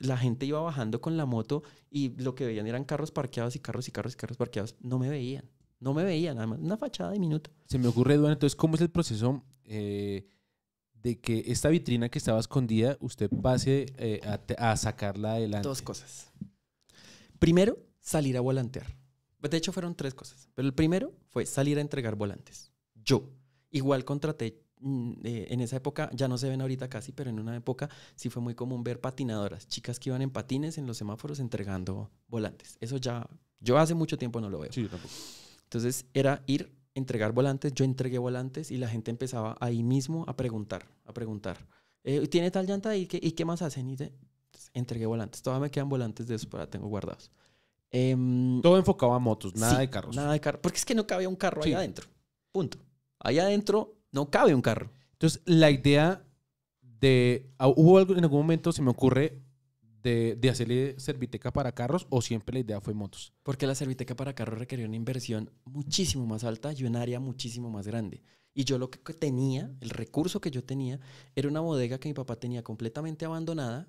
A: la gente iba bajando con la moto y lo que veían eran carros parqueados y carros y carros y carros parqueados. No me veían. No me veía nada más una fachada diminuta.
B: Se me ocurre, Eduardo, entonces, ¿cómo es el proceso eh, de que esta vitrina que estaba escondida, usted pase eh, a, sacarla adelante? Dos cosas. Primero,
A: salir a volantear. De hecho, fueron tres cosas. Pero el primero fue salir a entregar volantes. Yo. Igual contraté mm, eh, en esa época, ya no se ven ahorita casi, pero en una época sí fue muy común ver patinadoras, chicas que iban en patines en los semáforos entregando volantes. Eso ya, yo hace mucho tiempo no lo veo. Sí, tampoco. Entonces era ir, entregar volantes, yo entregué volantes y la gente empezaba ahí mismo a preguntar, a preguntar, eh, ¿tiene tal llanta y qué, y qué más hacen? Y de, entregué volantes, todavía me quedan volantes de eso, para pues, tengo guardados.
B: Em, Todo enfocado a motos,
A: nada de carros. Nada de carros, porque es que no cabía un carro ahí adentro, punto.
B: Allá adentro no cabe un carro. Entonces la idea de, ah, hubo algo en algún momento, se me ocurre, de, hacerle serviteca para carros o siempre la idea fue motos? Porque la serviteca para carros requería una inversión muchísimo más alta y un área muchísimo
A: más grande. Y yo lo que tenía, el recurso que yo tenía, era una bodega que mi papá tenía completamente abandonada,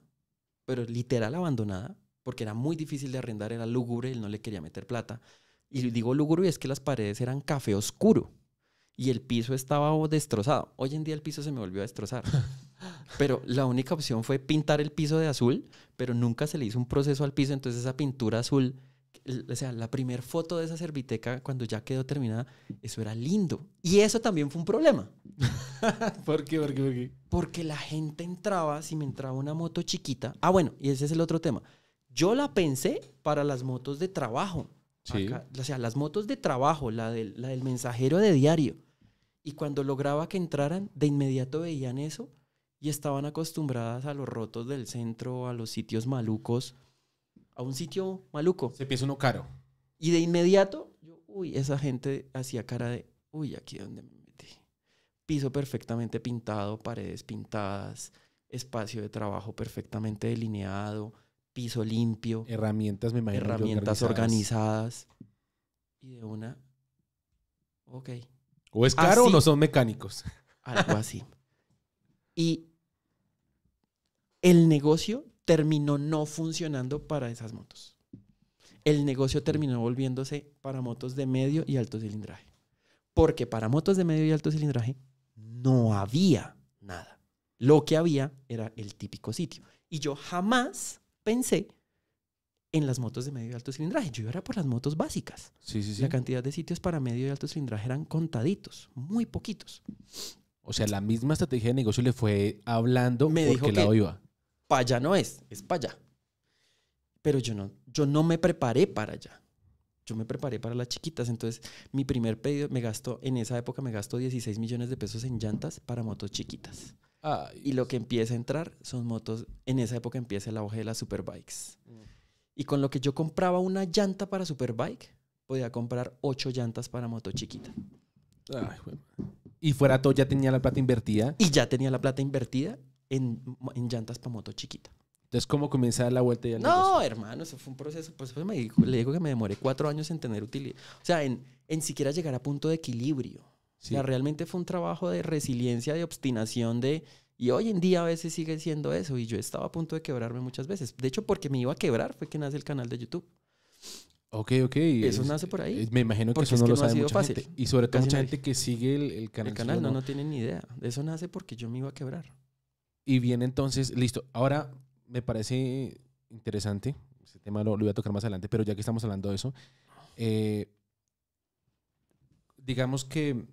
A: pero literal abandonada, porque era muy difícil de arrendar, era lúgubre, él no le quería meter plata. Y digo lúgubre y es que las paredes eran café oscuro y el piso estaba destrozado. Hoy en día el piso se me volvió a destrozar. Pero la única opción fue pintar el piso de azul, pero nunca se le hizo un proceso al piso, entonces esa pintura azul, o sea, la primera foto de esa serviteca cuando ya quedó terminada, eso era lindo. Y eso también fue un problema. ¿Por qué? Porque la gente entraba, si me entraba una moto chiquita, ah bueno, y ese es el otro tema. Yo la pensé para las motos de trabajo. o sea, las motos de trabajo, la del, la del mensajero de diario. Y cuando lograba que entraran, de inmediato veían eso y estaban acostumbradas a los rotos del centro, a los sitios malucos, a un sitio maluco. Se piensa uno caro. Y de inmediato, yo, uy, esa gente hacía cara de, uy, aquí donde me metí. Piso perfectamente pintado, paredes pintadas, espacio de trabajo perfectamente delineado, piso limpio. Herramientas, me imagino. Herramientas organizadas. Y de una, ok. O es caro o no son mecánicos. Algo así. Y el negocio terminó no funcionando para esas motos. El negocio terminó volviéndose para motos de medio y alto cilindraje. Porque para motos de medio y alto cilindraje no había nada. Lo que había era el típico sitio. Y yo jamás pensé en las motos de medio y alto cilindraje. Yo era por las motos básicas. Sí, La cantidad de sitios para medio y alto cilindraje eran contaditos, muy poquitos.
B: O sea, la misma estrategia de negocio le fue hablando me iba
A: para allá no es, es para allá. Pero yo no,
B: yo no me preparé
A: para allá. Yo me preparé para las chiquitas. Entonces, mi primer pedido me gastó, en esa época me gastó 16 millones de pesos en llantas para motos chiquitas. y lo que empieza a entrar son motos, en esa época empieza la auge de las superbikes. Mm. Y con lo que yo compraba una llanta para superbike, podía comprar ocho llantas para moto chiquita.
B: y fuera todo, ya tenía la plata invertida. Y ya tenía la plata invertida en, en llantas para moto chiquita. Entonces, ¿cómo comienza la vuelta y No,
A: hermano, eso fue un proceso. Pues, le digo que me demoré cuatro años en tener utilidad. O sea, en, en siquiera llegar a punto de equilibrio. O sea, realmente fue un trabajo de resiliencia, de obstinación, de... Y hoy en día a veces sigue siendo eso. Y yo estaba a punto de quebrarme muchas veces. De hecho, porque me iba a quebrar fue que nace el canal de YouTube.
B: Ok, ok. Eso nace por ahí. Me imagino que eso no lo sabe fácil. Y sobre todo mucha gente que sigue el, el canal. El canal no, no, no
A: tienen ni idea. Eso nace porque yo me iba a quebrar.
B: Y viene entonces, listo. Ahora me parece interesante, ese tema lo, voy a tocar más adelante, pero ya que estamos hablando de eso, eh, digamos que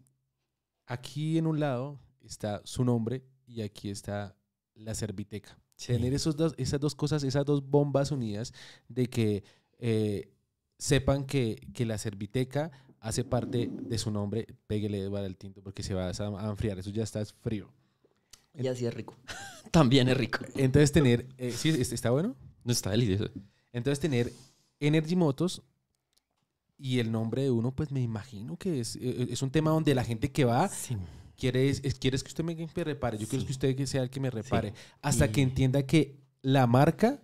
B: aquí en un lado está su nombre y aquí está la Cerviteca Tener esos dos, esas dos cosas, esas dos bombas unidas de que eh, sepan que, la Cerviteca hace parte de su nombre, pégale para el tinto porque se va a enfriar, eso ya está frío. Y así es rico. También es rico. Entonces tener, eh, sí, está bueno. No está delicioso. Entonces tener Energy Motos y el nombre de uno, pues me imagino que es, eh, eh, es un tema donde la gente que va quiere, quieres que usted me repare, yo quiero que usted sea el que me repare, hasta que entienda que la marca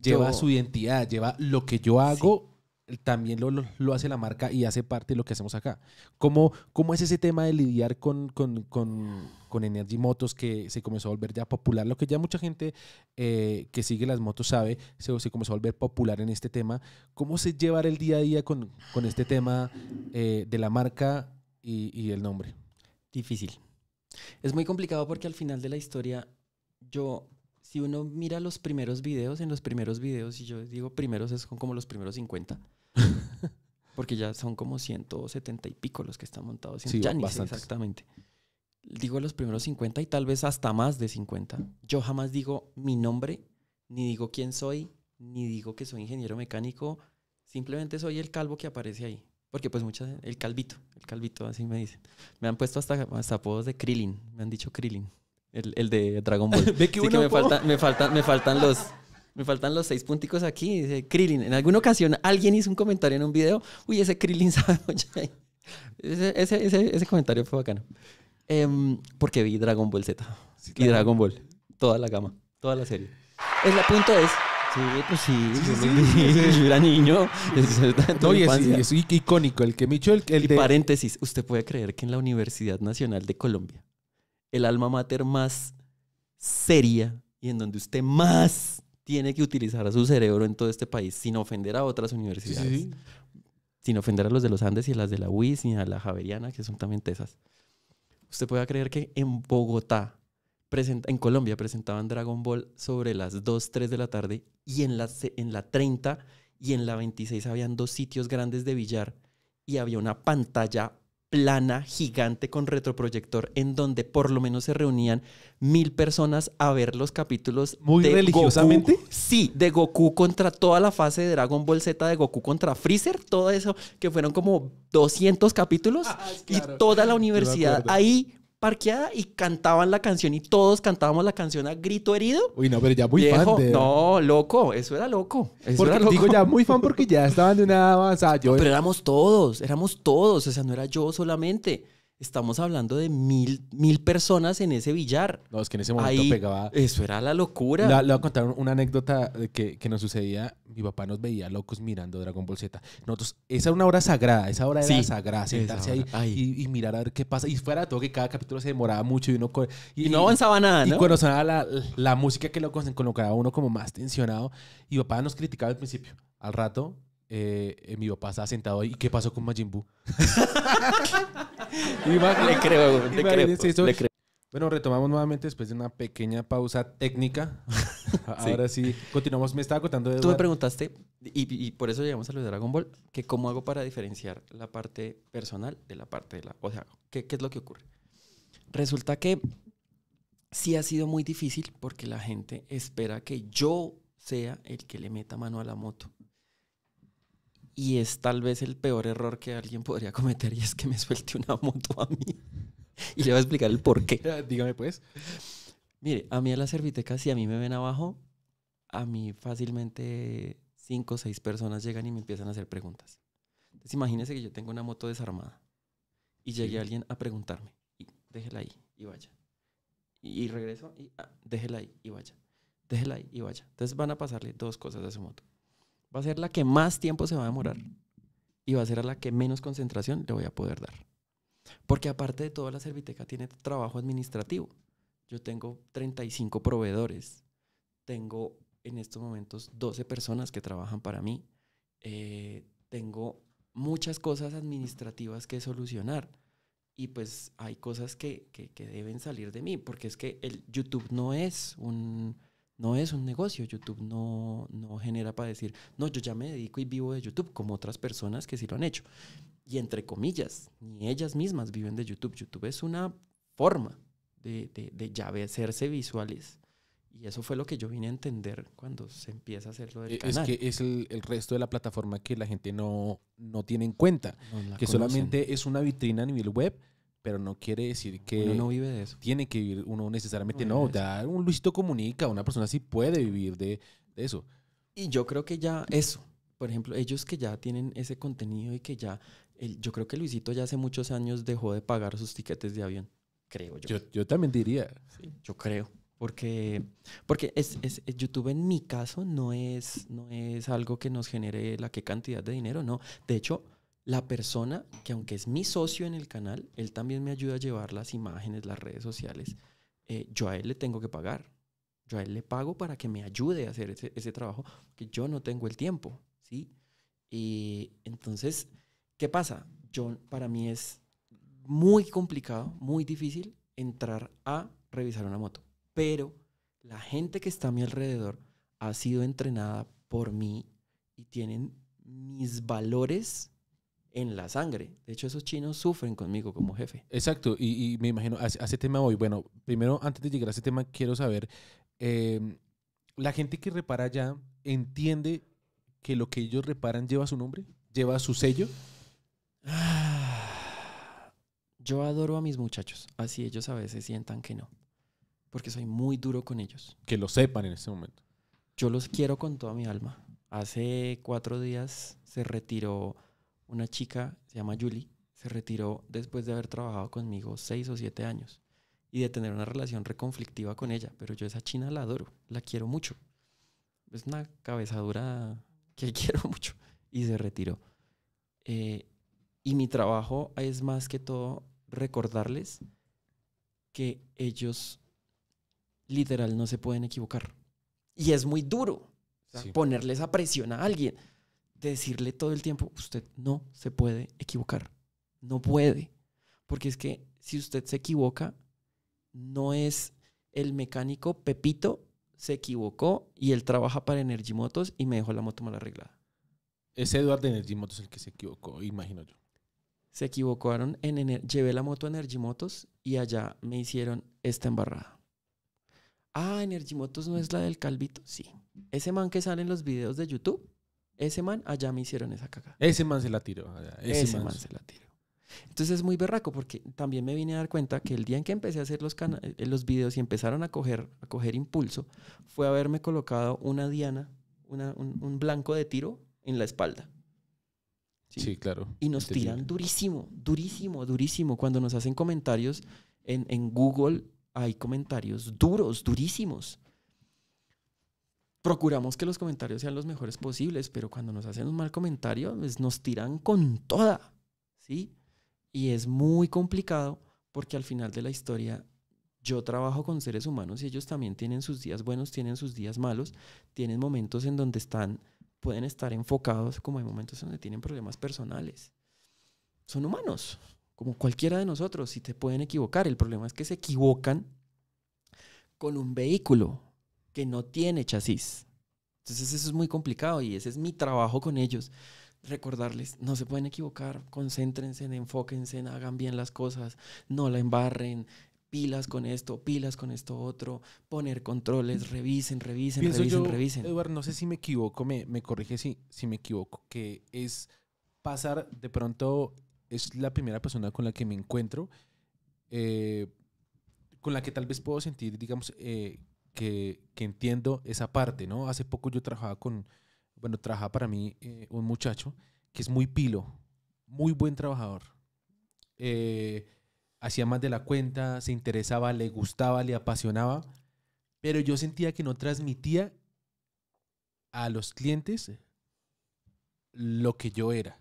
B: lleva su identidad, lleva lo que yo hago también lo, hace la marca y hace parte de lo que hacemos acá. ¿Cómo, cómo es ese tema de lidiar con, con, Energy Motos que se comenzó a volver ya popular? Lo que ya mucha gente eh, que sigue las motos sabe, se, se, comenzó a volver popular en este tema. ¿Cómo se llevar el día a día con, este tema eh, de la marca y, y el nombre? Difícil.
A: Es muy complicado porque al final de la historia yo si uno mira los primeros videos, en los primeros videos, y yo digo primeros, es como los primeros 50. porque ya son como 170 y pico los que están montados. Sí, ya exactamente. Digo los primeros 50 y tal vez hasta más de 50. Yo jamás digo mi nombre, ni digo quién soy, ni digo que soy ingeniero mecánico. Simplemente soy el calvo que aparece ahí. Porque pues muchas, el calvito, el calvito así me dicen. Me han puesto hasta, hasta apodos de Krillin, me han dicho Krillin. El, de Dragon Ball. Ve que, me, falta, me, faltan, me faltan los... Me faltan los seis punticos aquí. Krillin. En alguna ocasión alguien hizo un comentario en un video. Uy, ese Krillin sabe Ese, comentario fue bacano. Em, porque vi Dragon Ball Z. Y Dragon Ball. Toda la gama. Toda la serie. El punto es... Sí, pues sí. era niño. No, icónico. El que me el, el paréntesis. ¿Usted puede creer que en la Universidad Nacional de Colombia el alma mater más seria y en donde usted más tiene que utilizar a su cerebro en todo este país sin ofender a otras universidades. Sin ofender a los de los Andes y a las de la UIS y a la Javeriana, que son también esas. Usted puede creer que en Bogotá, en Colombia, presentaban Dragon Ball sobre las 2, 3 de la tarde y en la, en la 30 y en la 26 habían dos sitios grandes de billar y había una pantalla plana gigante con retroproyector en donde por lo menos se reunían mil personas a ver los capítulos. Muy religiosamente. Sí, de Goku contra toda la fase de Dragon Ball Z, de Goku contra Freezer, todo eso, que fueron como 200 capítulos ah, y toda la universidad ahí parqueada y cantaban la canción y todos cantábamos la canción a grito
B: herido. Uy, no, pero ya muy fan
A: No, loco, eso era loco. porque, era Digo ya
B: muy fan porque ya estaban de una avanzada. Pero éramos
A: todos, éramos todos, o sea, no era yo solamente. Estamos hablando de mil, mil personas en ese billar. No, es que en ese momento pegaba. Eso era la
B: locura. Le, voy a contar una anécdota que, que, nos sucedía. Mi papá nos veía locos mirando Dragon Ball Z. Nosotros, esa era una hora sagrada, esa hora era sagrada, sentarse ahí, Y, mirar a ver qué pasa. Y fuera todo que cada capítulo se demoraba mucho y uno. Y, no avanzaba nada. Y, cuando sonaba la, música que lo colocaba uno como más tensionado, y papá nos criticaba al principio. Al rato, eh, eh, mi papá estaba sentado ahí. ¿Y qué pasó con Majin Buu?
A: le creo, le creo, le
B: Bueno, retomamos nuevamente después de una pequeña pausa técnica. Ahora sí. continuamos. Me estaba contando de... Tú me
A: preguntaste, y, por eso llegamos a lo de Dragon Ball, que cómo hago para diferenciar la parte personal de la parte de la... O sea, qué es lo que ocurre? Resulta que sí ha sido muy difícil porque la gente espera que yo sea el que le meta mano a la moto y es tal vez el peor error que alguien podría cometer y es que me suelte una moto a mí. y le voy a explicar el por qué. Dígame pues. Mire, a mí a la Serviteca, si a mí me ven abajo, a mí fácilmente cinco o seis personas llegan y me empiezan a hacer preguntas. Entonces imagínense que yo tengo una moto desarmada y llegue alguien a preguntarme, y déjela ahí y vaya. Y, regreso y ah, déjela ahí y vaya. Déjela ahí y vaya. Entonces van a pasarle dos cosas a su moto va a ser la que más tiempo se va a demorar y va a ser a la que menos concentración le voy a poder dar. Porque aparte de todo, la Serviteca tiene trabajo administrativo. Yo tengo 35 proveedores, tengo en estos momentos 12 personas que trabajan para mí, eh, tengo muchas cosas administrativas que solucionar y pues hay cosas que, que, que, deben salir de mí, porque es que el YouTube no es un, no es un negocio, YouTube no, genera para decir, no, yo ya me dedico y vivo de YouTube, como otras personas que sí lo han hecho. Y entre comillas, ni ellas mismas viven de YouTube. YouTube es una forma de, de, de visuales. Y eso fue lo que yo vine a entender cuando se empieza a hacer lo del e, es Es que
B: es el, resto de la plataforma que la gente no, no tiene en cuenta. que solamente es una vitrina a nivel web pero no quiere decir que... Uno no vive de eso. Tiene que vivir uno necesariamente, no, un Luisito comunica, una persona sí puede vivir de, eso. Y yo creo que ya eso, por ejemplo, ellos
A: que ya tienen ese contenido y que ya, yo creo que Luisito ya hace muchos años dejó de pagar sus tiquetes de avión, creo yo. Yo, también diría. yo creo. Porque, porque es, es, YouTube en mi caso no es, no es algo que nos genere la qué cantidad de dinero, no. De hecho, la persona que aunque es mi socio en el canal, él también me ayuda a llevar las imágenes, las redes sociales, eh, yo a él le tengo que pagar. Yo a él le pago para que me ayude a hacer ese, trabajo, que yo no tengo el tiempo, ¿sí? Y entonces, ¿qué pasa? Yo, para mí es muy complicado, muy difícil entrar a revisar una moto, pero la gente que está a mi alrededor ha sido entrenada por mí y tienen
B: mis valores en la sangre. De hecho, esos chinos sufren conmigo como jefe. Exacto, y, me imagino, a, ese tema hoy, Bueno, primero, antes de llegar a ese tema, quiero saber, em, ¿la gente que repara ya entiende que lo que ellos reparan lleva su nombre? ¿Lleva su sello? Yo
A: adoro a mis muchachos, así ellos a veces sientan que no, porque soy muy duro con ellos.
B: Que lo sepan en este momento.
A: Yo los quiero con toda mi alma. Hace cuatro días se retiró una chica, se llama Julie, se retiró después de haber trabajado conmigo seis o siete años y de tener una relación reconflictiva con ella, pero yo esa china la adoro, la quiero mucho. Es una cabezadura que quiero mucho y se retiró. Eh, y mi trabajo es más que todo recordarles que ellos literal no se pueden equivocar. Y es muy duro ponerles a presión a alguien decirle todo el tiempo, usted no se puede equivocar, no puede, porque es que si usted se equivoca, no es el mecánico Pepito se equivocó y él trabaja para Energy Motos y me dejó la moto mal arreglada.
B: Es Eduardo de Energy Motos el que se equivocó, imagino yo.
A: Se equivocaron en llevé la moto a Energy Motos y allá me hicieron esta embarrada. Ah, Energy Motos no es la del Calvito. Sí. Ese man que sale en los videos de YouTube ese man allá me hicieron esa cagada.
B: Ese man se la tiró. Ese, man, se la tiró.
A: Entonces es muy berraco porque también me vine a dar cuenta que el día en que empecé a hacer los, eh, eh, los videos y empezaron a coger, a impulso fue haberme colocado una diana, un, blanco de tiro en la espalda.
B: Sí, claro. Y nos tiran
A: durísimo, durísimo, durísimo. Cuando nos hacen comentarios en, en Google hay comentarios duros, durísimos procuramos que los comentarios sean los mejores posibles, pero cuando nos hacen un mal comentario, pues, nos tiran con toda, ¿sí? Y es muy complicado porque al final de la historia yo trabajo con seres humanos y ellos también tienen sus días buenos, tienen sus días malos, tienen momentos en donde están, pueden estar enfocados, como hay momentos donde tienen problemas personales. Son humanos, como cualquiera de nosotros, y te pueden equivocar. El problema es que se equivocan con un vehículo, que no tiene chasis. Entonces eso es muy complicado y ese es mi trabajo con ellos. Recordarles, no se pueden equivocar, concéntrense, enfóquense, hagan bien las cosas, no la embarren, pilas con esto, pilas con esto otro, poner controles, revisen, revisen, revisen, revisen.
B: Eduardo, no sé si me equivoco, me, me corrige si, si me equivoco, que es pasar, de pronto es la primera persona con la que me encuentro, eh, con la que tal vez puedo sentir, digamos, eh, que, entiendo esa parte, ¿no? Hace poco yo trabajaba con, bueno, trabajaba para mí eh, un muchacho que es muy pilo, muy buen trabajador. Eh, hacía más de la cuenta, se interesaba, le gustaba, le apasionaba, pero yo sentía que no transmitía a los clientes lo que yo era,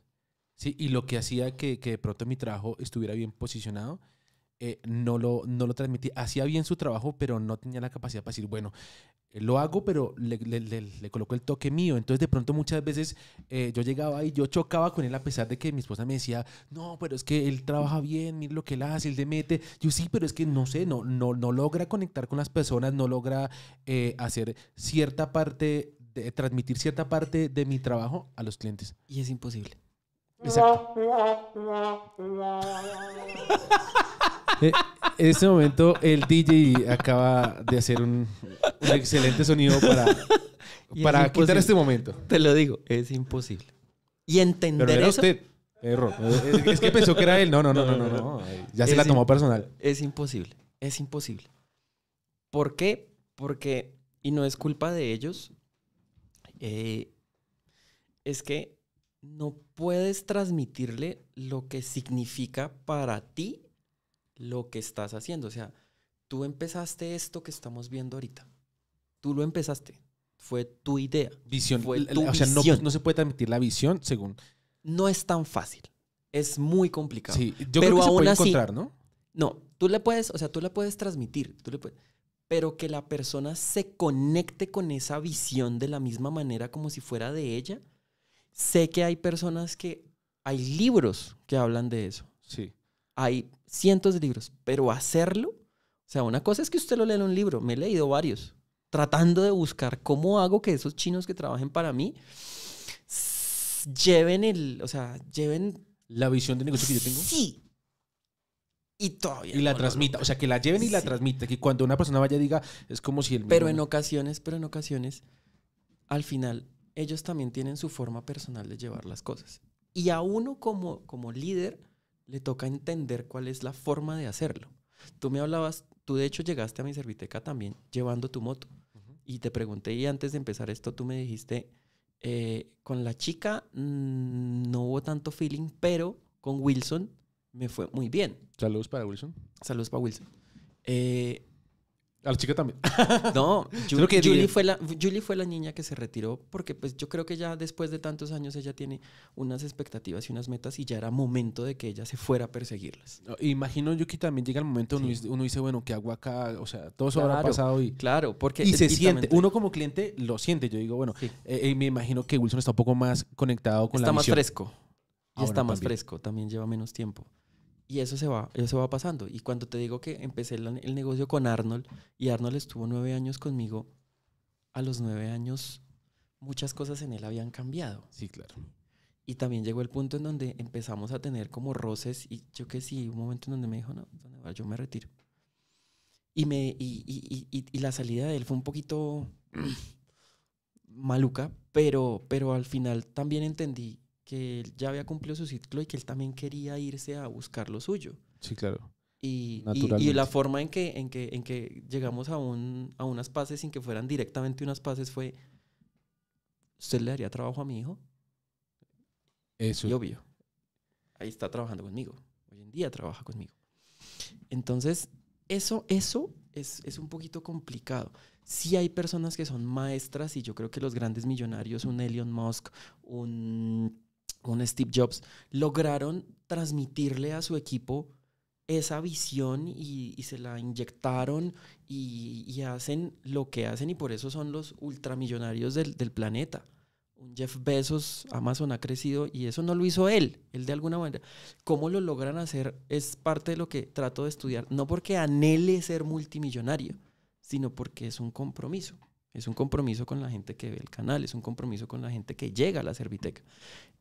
B: ¿sí? Y lo que hacía que, que de pronto mi trabajo estuviera bien posicionado eh, no, lo, no lo transmitía. Hacía bien su trabajo, pero no tenía la capacidad para decir, bueno, eh, lo hago, pero le, coloco el toque mío. Entonces, de pronto, muchas veces eh, yo llegaba y yo chocaba con él, a pesar de que mi esposa me decía, no, pero es que él trabaja bien, mira lo que él hace, él le mete. Yo sí, pero es que no sé, no, no, no logra conectar con las personas, no logra hacer cierta parte, de, transmitir cierta parte de mi trabajo a los clientes. Y es imposible. Eh, en este momento el DJ acaba de hacer un, excelente sonido para, para quitar este momento.
A: Te lo digo, es imposible. Y entender eso? usted. Error. Es, que pensó que era él. No, no, no, no, no. Ya se la tomó personal. Es imposible. Es imposible. ¿Por qué? Porque, y no es culpa de ellos, eh, es que no puedes transmitirle lo que significa para ti lo que estás haciendo. O sea, tú empezaste esto que estamos viendo ahorita. Tú lo empezaste. Fue tu idea. Visión. o sea,
B: No, se puede transmitir la visión según.
A: No es tan fácil. Es muy complicado. Sí, yo pero creo que se encontrar, ¿no? No, tú le puedes, o sea, tú la puedes transmitir. Tú le puedes, pero que la persona se conecte con esa visión de la misma manera como si fuera de ella sé que hay personas que, hay libros que hablan de eso. Sí. Hay cientos de libros, pero hacerlo, o sea, una cosa es que usted lo lea en un libro, me he leído varios, tratando de buscar cómo hago que esos chinos que trabajen para mí
B: lleven el, o sea, lleven... La visión de negocio que yo tengo. Sí, y todavía. Y la transmita, o sea, que la lleven y la transmita, que cuando una persona vaya diga, es como si el... Pero en
A: ocasiones, pero en ocasiones, al final, ellos también tienen su forma personal de llevar las cosas. Y a uno como, como líder le toca entender cuál es la forma de hacerlo. Tú me hablabas, tú de hecho llegaste a mi serviteca también llevando tu moto. Y te pregunté, y antes de empezar esto, tú me dijiste, eh, con la chica mm, no hubo tanto feeling, pero con Wilson me fue muy bien. Saludos para
B: Wilson. Saludos para Wilson. Eh, a la chica también. No, Julie,
A: fue la, Julie fue la niña que se retiró porque pues yo creo que ya después de tantos años ella tiene unas expectativas y unas metas y ya era momento de que ella se fuera a perseguirlas. Imagino yo que
B: también llega el momento uno dice, bueno, ¿qué hago acá? O sea, todo eso habrá pasado y... Claro, porque... Y se siente, uno como cliente lo siente. Yo digo, bueno, y eh, eh, me imagino que Wilson está un poco más conectado con la la Está más fresco. Ah, está más
A: fresco, también lleva menos tiempo. Y eso se va, eso va pasando. Y cuando te digo que empecé el, negocio con Arnold y Arnold estuvo nueve años conmigo, a los nueve años muchas cosas en él habían cambiado. Sí, claro. Y también llegó el punto en donde empezamos a tener como roces y yo que sí, un momento en donde me dijo, no, yo me retiro. Y, me, y la salida de él fue un poquito maluca, pero, pero al final también entendí él ya había cumplido su ciclo y que él también quería irse a buscar lo suyo.
B: Sí, claro. Y, y, la
A: forma en que, en que, en que llegamos a, un, a unas paces sin que fueran directamente unas paces fue, ¿usted le daría trabajo a mi hijo? Eso. Y obvio, ahí está trabajando conmigo. Hoy en día trabaja conmigo. Entonces, eso, eso es, es, un poquito complicado. Sí hay personas que son maestras y yo creo que los grandes millonarios, un Elon Musk, un con Steve Jobs, lograron transmitirle a su equipo esa visión y, se la inyectaron y, hacen lo que hacen y por eso son los ultramillonarios del, del planeta. Un Jeff Bezos, Amazon ha crecido y eso no lo hizo él, él de alguna manera. ¿Cómo lo logran hacer? Es parte de lo que trato de estudiar, no porque anhele ser multimillonario, sino porque es un compromiso.
B: Es un compromiso con la gente que ve el canal, es un compromiso con la gente que llega a la Serviteca.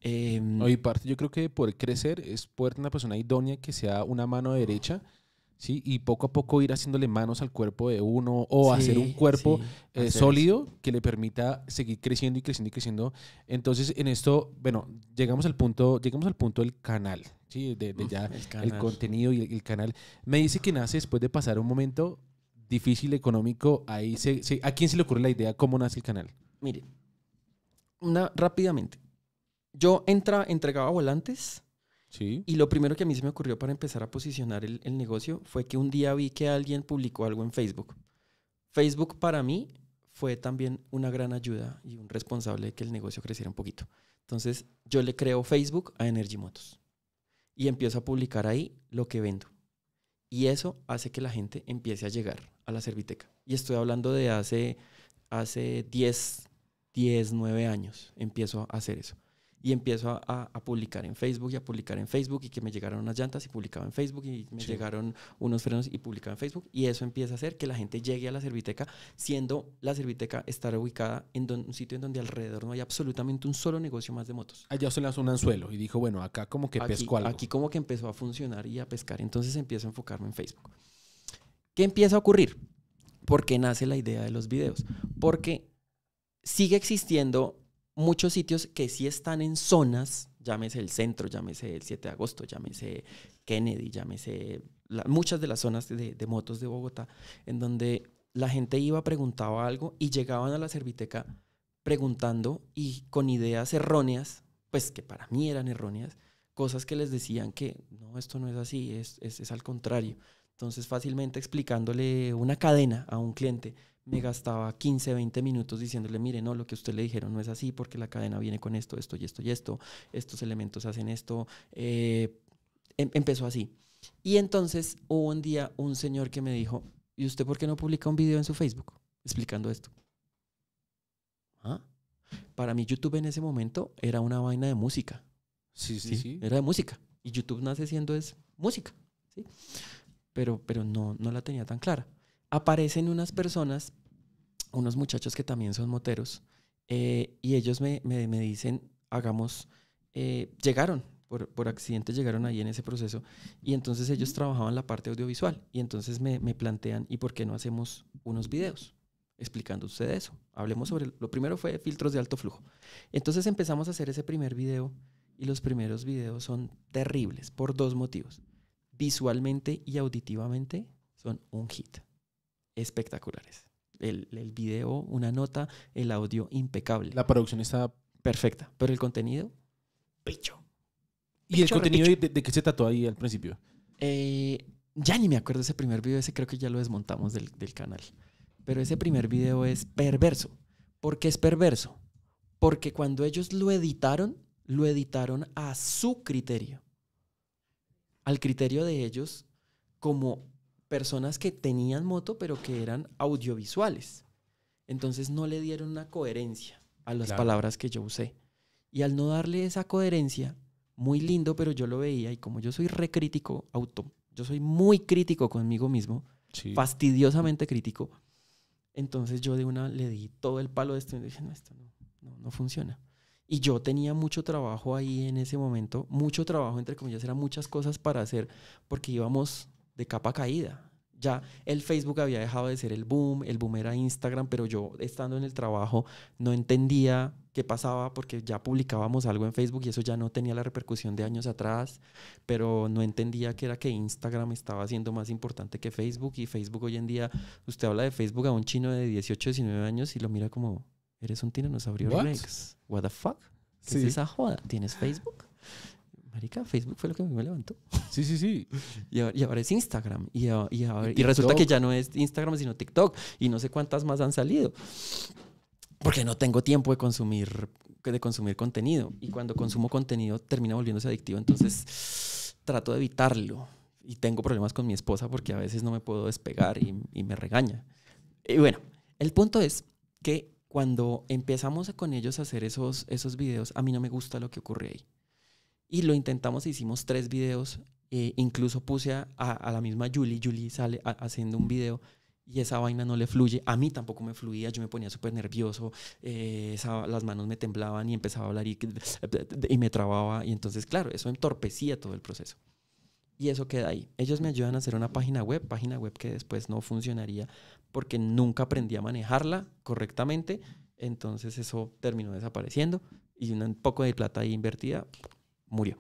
B: Eh, em, parte, yo creo que poder crecer es poder tener una persona idónea que sea una mano derecha, ¿sí? Y poco a poco ir haciéndole manos al cuerpo de uno o hacer un cuerpo eh, sólido que le permita seguir creciendo y creciendo y creciendo. Entonces, en esto, bueno, llegamos al punto, llegamos al punto del canal, ¿sí? el, contenido y el canal. Me dice que nace después de pasar un momento difícil económico, ahí se, ¿a quién se le ocurre la idea? ¿Cómo nace el canal? Mire, una, rápidamente. Yo
A: entra, entregaba volantes sí. y lo primero que a mí se me ocurrió para empezar a posicionar el, el negocio fue que un día vi que alguien publicó algo en Facebook. Facebook para mí fue también una gran ayuda y un responsable de que el negocio creciera un poquito. Entonces, yo le creo Facebook a Energy Motos y empiezo a publicar ahí lo que vendo. Y eso hace que la gente empiece a llegar a la Serviteca. Y estoy hablando de hace, hace 10, 10, 9 años. Empiezo a hacer eso. Y empiezo a, publicar en Facebook y a publicar en Facebook y que me llegaron unas llantas y publicaba en Facebook y me llegaron unos frenos y publicaba en Facebook. Y eso empieza a hacer que la gente llegue a la Serviteca, siendo la Serviteca estar ubicada en un sitio en donde alrededor no hay absolutamente un solo negocio más de motos. Allá se hace un anzuelo
B: y dijo, bueno, acá como que pesco algo. Aquí
A: como que empezó a funcionar y a pescar. Entonces empiezo a enfocarme en Facebook. ¿Qué empieza a ocurrir? ¿Por qué nace la idea de los videos? Porque sigue existiendo muchos sitios que sí están en zonas, llámese el centro, llámese el 7 de agosto, llámese Kennedy, llámese muchas de las zonas de, motos de Bogotá, en donde la gente iba, preguntaba algo y llegaban a la serviteca preguntando y con ideas erróneas, pues que para mí eran erróneas, cosas que les decían que no, esto no es así, es, es al contrario. Entonces fácilmente explicándole una cadena a un cliente, me gastaba 15, 20 minutos diciéndole, mire, no, lo que usted le dijeron no es así porque la cadena viene con esto, esto y esto y esto, estos elementos hacen esto. Eh, em, empezó así. Y entonces hubo un día un señor que me dijo, ¿y usted por qué no publica un video en su Facebook explicando esto? ¿Ah? Para mí YouTube en ese momento era una vaina de música. Sí, sí, sí. Era de música. Y YouTube nace siendo es música. ¿sí? pero, pero no, no la tenía tan clara. Aparecen unas personas, unos muchachos que también son moteros, eh, y ellos me, me, me dicen, hagamos, eh, llegaron, por, por, accidente llegaron ahí en ese proceso, y entonces ellos trabajaban la parte audiovisual, y entonces me, me plantean, ¿y por qué no hacemos unos videos? explicando usted eso. Hablemos sobre, lo primero fue filtros de alto flujo. Entonces empezamos a hacer ese primer video y los primeros videos son terribles por dos motivos visualmente y auditivamente son un hit. Espectaculares. El, video, una nota, el audio impecable. La producción está perfecta, pero el contenido, picho. ¿Y el contenido de, qué se trató ahí al principio? Eh, ya ni me acuerdo ese primer video, ese creo que ya lo desmontamos del, del canal. Pero ese primer video es perverso. ¿Por qué es perverso? Porque cuando ellos lo editaron, lo editaron a su criterio al criterio de ellos como personas que tenían moto pero que eran audiovisuales. Entonces no le dieron una coherencia a las palabras que yo usé. Y al no darle esa coherencia, muy lindo, pero yo lo veía y como yo soy recrítico, auto, yo soy muy crítico conmigo mismo, fastidiosamente crítico, entonces yo de una le di todo el palo de esto y dije, no, esto no, no funciona. Y yo tenía mucho trabajo ahí en ese momento, mucho trabajo, entre comillas, eran muchas cosas para hacer porque íbamos de capa caída. Ya el Facebook había dejado de ser el boom, el boom era Instagram, pero yo estando en el trabajo no entendía qué pasaba porque ya publicábamos algo en Facebook y eso ya no tenía la repercusión de años atrás, pero no entendía que era que Instagram estaba siendo más importante que Facebook y Facebook hoy en día, usted habla de Facebook a un chino de 18, 19 años y lo mira como, Eres un tiranosaurio What? Rex. What the fuck? ¿Qué es esa joda? ¿Tienes Facebook? Marica, Facebook fue lo que me levantó. Sí, sí, sí. Y ahora, es Instagram. Y, y, resulta que ya no es Instagram, sino TikTok. Y no sé cuántas más han salido. Porque no tengo tiempo de consumir, de consumir contenido. Y cuando consumo contenido termina volviéndose adictivo. Entonces trato de evitarlo. Y tengo problemas con mi esposa porque a veces no me puedo despegar y, y me regaña. Y bueno, el punto es que cuando empezamos con ellos a hacer esos, esos videos, a mí no me gusta lo que ocurre ahí. Y lo intentamos, hicimos tres videos, eh, incluso puse a, la misma Julie, Julie sale haciendo un video y esa vaina no le fluye. A mí tampoco me fluía, yo me ponía súper nervioso, eh, las manos me temblaban y empezaba a hablar y, y, me trababa. Y entonces, claro, eso entorpecía todo el proceso y eso queda ahí. Ellos me ayudan a hacer una página web, página web que después no funcionaría porque nunca aprendí a manejarla correctamente, entonces eso terminó desapareciendo y un poco de plata ahí invertida murió.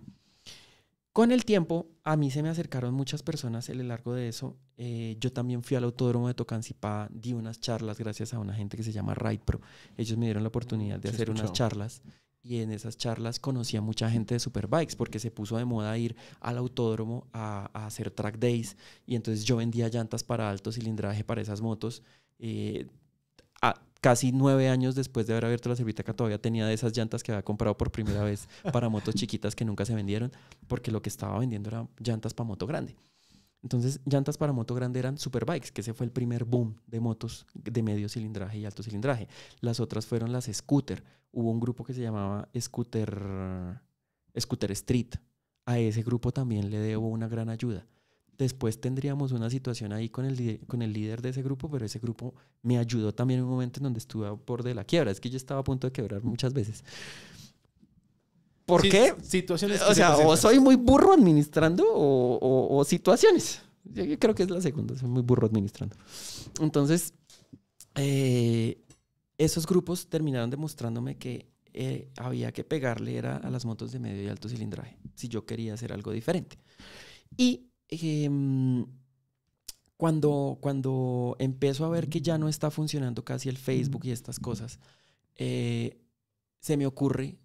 A: Con el tiempo, a mí se me acercaron muchas personas a lo largo de eso. Eh, yo también fui al autódromo de Tocancipá, di unas charlas gracias a una gente que se llama Ride Pro. Ellos me dieron la oportunidad de hacer unas charlas y en esas charlas conocía mucha gente de Superbikes porque se puso de moda ir al autódromo a, hacer track days y entonces yo vendía llantas para alto cilindraje para esas motos. Eh, casi nueve años después de haber abierto la servitaca todavía tenía de esas llantas que había comprado por primera vez para motos chiquitas que nunca se vendieron porque lo que estaba vendiendo eran llantas para moto grande. Entonces, llantas para moto grande eran superbikes, que ese fue el primer boom de motos de medio cilindraje y alto cilindraje. Las otras fueron las scooter. Hubo un grupo que se llamaba Scooter, scooter Street. A ese grupo también le debo una gran ayuda. Después tendríamos una situación ahí con el, con el líder de ese grupo, pero ese grupo me ayudó también en un momento en donde estuve por de la quiebra. Es que yo estaba a punto de quebrar muchas veces. ¿Por qué? Situaciones. o sea, o soy muy burro administrando o, situaciones. Yo, creo que es la segunda, soy muy burro administrando. Entonces, eh, esos grupos terminaron demostrándome que eh, había que pegarle era a las motos de medio y alto cilindraje, si yo quería hacer algo diferente. Y em, cuando, cuando empiezo a ver que ya no está funcionando casi el Facebook y estas cosas, eh, se me ocurre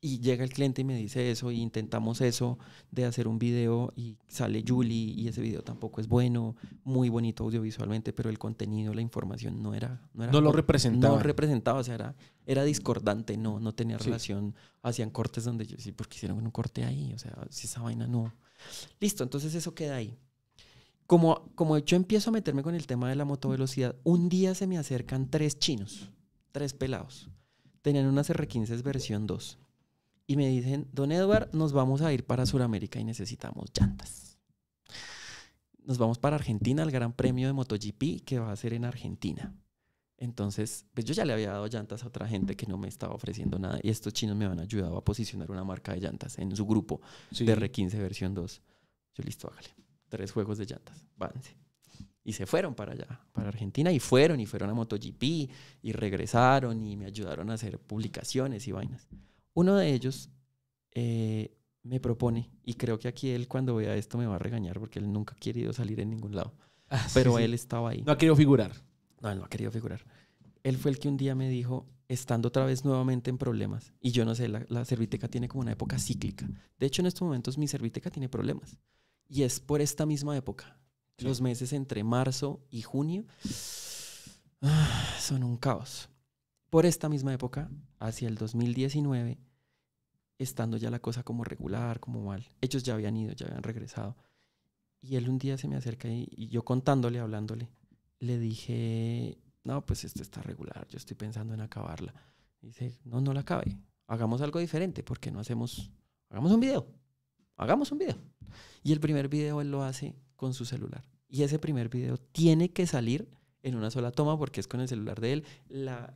A: y llega el cliente y me dice eso y intentamos eso de hacer un video y sale Julie y ese video tampoco es bueno, muy bonito audiovisualmente, pero el contenido, la información no era... No, lo representaba. No representaba, o sea, era, discordante, no, no tenía relación. Hacían cortes donde yo sí, porque hicieron un corte ahí, o sea, si esa vaina no. Listo, entonces eso queda ahí. Como, como yo empiezo a meterme con el tema de la motovelocidad, un día se me acercan tres chinos, tres pelados. Tenían unas R15 versión 2 y me dicen, don Edward, nos vamos a ir para Sudamérica y necesitamos llantas. Nos vamos para Argentina al Gran Premio de MotoGP que va a ser en Argentina. Entonces, pues yo ya le había dado llantas a otra gente que no me estaba ofreciendo nada y estos chinos me han ayudado a posicionar una marca de llantas en su grupo de R15 versión 2. Yo listo, hágale. Tres juegos de llantas, váyanse. Y se fueron para allá, para Argentina, y fueron, y fueron a MotoGP, y regresaron, y me ayudaron a hacer publicaciones y vainas. Uno de ellos eh, me propone, y creo que aquí él cuando vea esto me va a regañar porque él nunca ha querido salir en ningún lado. Ah, pero él estaba ahí. No ha querido figurar. No, él no ha querido figurar. Él fue el que un día me dijo, estando otra vez nuevamente en problemas, y yo no sé, la, cerviteca tiene como una época cíclica. De hecho, en estos momentos mi cerviteca tiene problemas. Y es por esta misma época. Los meses entre marzo y junio son un caos. Por esta misma época, hacia el 2019, estando ya la cosa como regular, como mal. Ellos ya habían ido, ya habían regresado. Y él un día se me acerca y, yo contándole, hablándole, le dije, no, pues esto está regular, yo estoy pensando en acabarla. dice, no, no la acabe, hagamos algo diferente, porque no hacemos, hagamos un video, hagamos un video. Y el primer video él lo hace con su celular. Y ese primer video tiene que salir en una sola toma porque es con el celular de él. La,